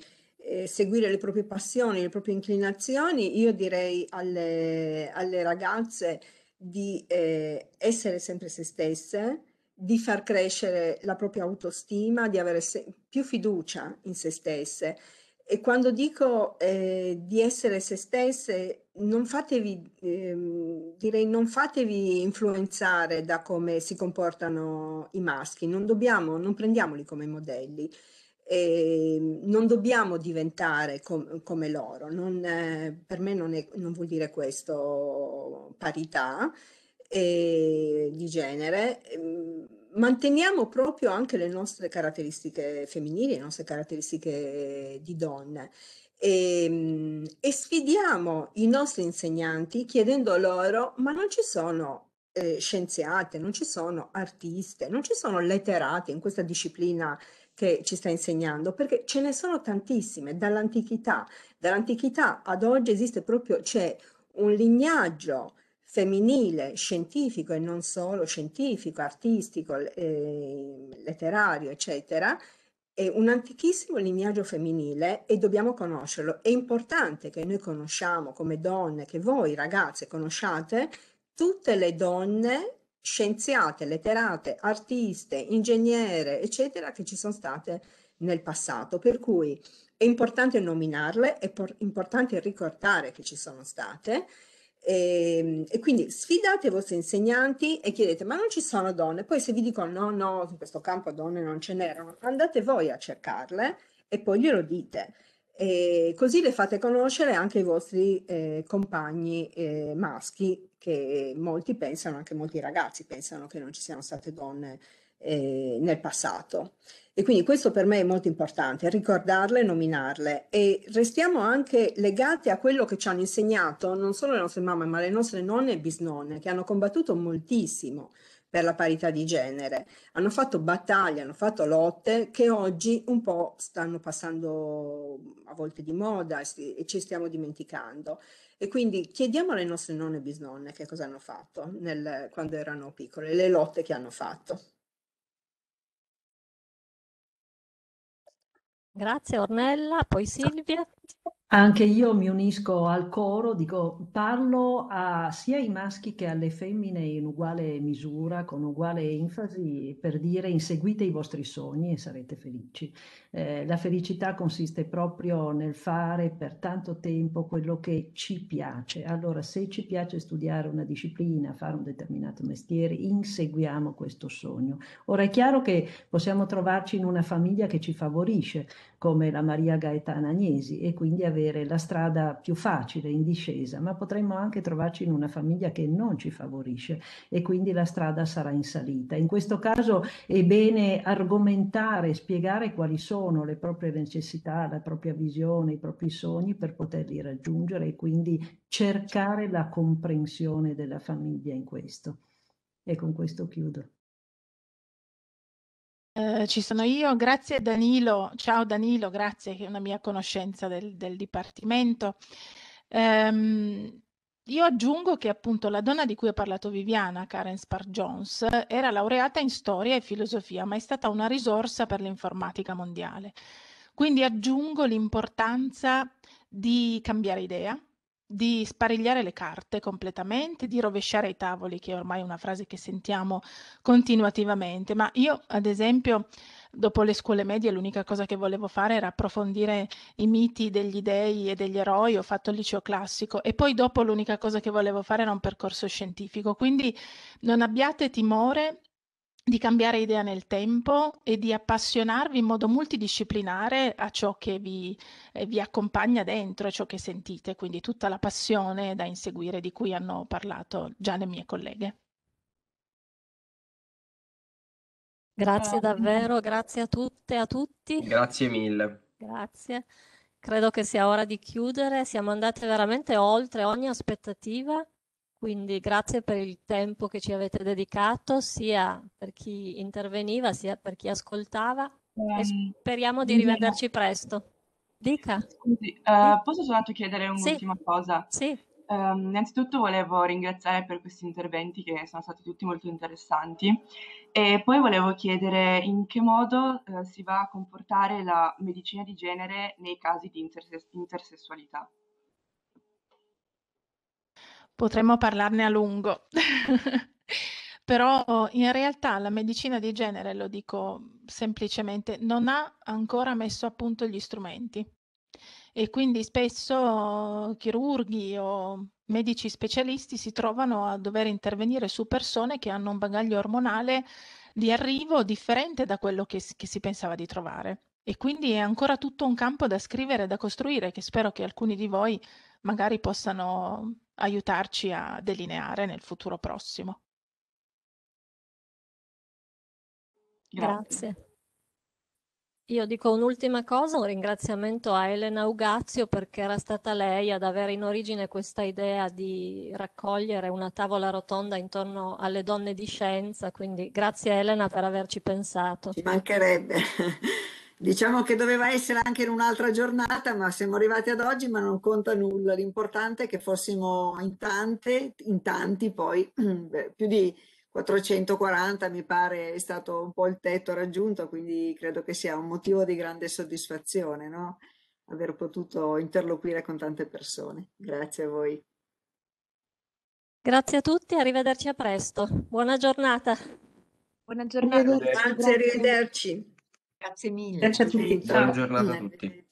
Speaker 8: eh, seguire le proprie passioni, le proprie inclinazioni, io direi alle, alle ragazze di eh, essere sempre se stesse, di far crescere la propria autostima, di avere più fiducia in se stesse. E quando dico eh, di essere se stesse, non fatevi, eh, direi non fatevi influenzare da come si comportano i maschi, non dobbiamo, non prendiamoli come modelli eh, non dobbiamo diventare com come loro, non, eh, per me non, è, non, vuol dire questo parità eh, di genere, ehm, manteniamo proprio anche le nostre caratteristiche femminili, le nostre caratteristiche di donne. E, ehm, e sfidiamo i nostri insegnanti chiedendo loro ma non ci sono eh, scienziate, non ci sono artiste, non ci sono letterati in questa disciplina che ci sta insegnando, perché ce ne sono tantissime dall'antichità. Dall'antichità ad oggi esiste proprio, c'è un lignaggio femminile, scientifico e non solo, scientifico, artistico, eh, letterario, eccetera, è un antichissimo lignaggio femminile e dobbiamo conoscerlo. È importante che noi conosciamo come donne, che voi ragazze conosciate, tutte le donne scienziate, letterate, artiste, ingegnere, eccetera, che ci sono state nel passato. Per cui è importante nominarle, è importante ricordare che ci sono state. E, ehm, e, quindi sfidate i vostri insegnanti e chiedete: ma non ci sono donne? Poi, se vi dicono no, no, in questo campo donne non ce n'erano, andate voi a cercarle e poi glielo dite e così le fate conoscere anche ai vostri eh, compagni eh, maschi, che molti pensano, anche molti ragazzi pensano che non ci siano state donne eh, nel passato. E quindi questo per me è molto importante, ricordarle, nominarle e restiamo anche legate a quello che ci hanno insegnato non solo le nostre mamme, ma le nostre nonne e bisnonne, che hanno combattuto moltissimo per la parità di genere. Hanno fatto battaglie, hanno fatto lotte che oggi un po' stanno passando a volte di moda e ci stiamo dimenticando. E quindi chiediamo alle nostre nonne e bisnonne che cosa hanno fatto nel, quando erano piccole, le lotte che hanno fatto.
Speaker 9: Grazie Ornella, poi Silvia. Anche io mi unisco al coro, dico, parlo a, sia ai maschi che alle femmine in uguale misura, con uguale enfasi, per dire inseguite i vostri sogni e sarete felici. Eh, la felicità consiste proprio nel fare per tanto tempo quello che ci piace. Allora, se ci piace studiare una disciplina, fare un determinato mestiere, inseguiamo questo sogno. Ora è chiaro che possiamo trovarci in una famiglia che ci favorisce, come la Maria Gaetana Agnesi e quindi avere la strada più facile in discesa, ma potremmo anche trovarci in una famiglia che non ci favorisce e quindi la strada sarà in salita. In questo caso è bene argomentare, spiegare quali sono le proprie necessità, la propria visione, i propri sogni per poterli raggiungere e quindi cercare la comprensione della famiglia in questo. E con questo chiudo.
Speaker 11: Eh, ci sono io, grazie Danilo, ciao Danilo, grazie che è una mia conoscenza del, del Dipartimento. Ehm, io aggiungo che appunto la donna di cui ha parlato Viviana, Karen Spar-Jones, era laureata in storia e filosofia, ma è stata una risorsa per l'informatica mondiale. Quindi aggiungo l'importanza di cambiare idea, di sparigliare le carte completamente, di rovesciare i tavoli, che è ormai è una frase che sentiamo continuativamente, ma io ad esempio dopo le scuole medie l'unica cosa che volevo fare era approfondire i miti degli dei e degli eroi, ho fatto il liceo classico e poi dopo l'unica cosa che volevo fare era un percorso scientifico, quindi non abbiate timore di cambiare idea nel tempo e di appassionarvi in modo multidisciplinare a ciò che vi, eh, vi accompagna dentro, e ciò che sentite, quindi tutta la passione da inseguire di cui hanno parlato già le mie colleghe.
Speaker 1: Grazie davvero, grazie
Speaker 11: a tutte e a
Speaker 1: tutti. Grazie mille. Grazie. Credo che sia ora di chiudere, siamo andate veramente oltre ogni aspettativa. Quindi grazie per il tempo che ci avete dedicato, sia per chi interveniva, sia per chi ascoltava. Um, e ehm, speriamo di rivederci presto. Dica. Scusi, uh, posso soltanto chiedere un'ultima
Speaker 12: sì. cosa? Sì. Um, innanzitutto volevo ringraziare per questi interventi che sono stati tutti molto interessanti e poi volevo chiedere in che modo uh, si va a comportare la medicina di genere nei casi di interse- intersessualità.
Speaker 11: Potremmo parlarne a lungo, però in realtà la medicina di genere, lo dico semplicemente, non ha ancora messo a punto gli strumenti e quindi spesso chirurghi o medici specialisti si trovano a dover intervenire su persone che hanno un bagaglio ormonale di arrivo differente da quello che, che, si pensava di trovare. E quindi è ancora tutto un campo da scrivere e da costruire che spero che alcuni di voi magari possano aiutarci a delineare nel futuro prossimo. Grazie. Grazie.
Speaker 1: Io dico un'ultima cosa, un ringraziamento a Elena Ugazio perché era stata lei ad avere in origine questa idea di raccogliere una tavola rotonda intorno alle donne di scienza, quindi grazie Elena per averci pensato. Ci mancherebbe.
Speaker 2: Diciamo che doveva essere anche in un'altra giornata, ma siamo arrivati ad oggi, ma non conta nulla. L'importante è che fossimo in tante, in tanti poi, più di 440 mi pare è stato un po' il tetto raggiunto, quindi credo che sia un motivo di grande soddisfazione, no? Aver potuto interloquire con tante persone. Grazie a voi.
Speaker 1: Grazie a tutti, arrivederci a presto. Buona
Speaker 3: giornata. Buona giornata. Grazie, arrivederci. Grazie mille. Grazie a tutti. Buona ciao. giornata a tutti.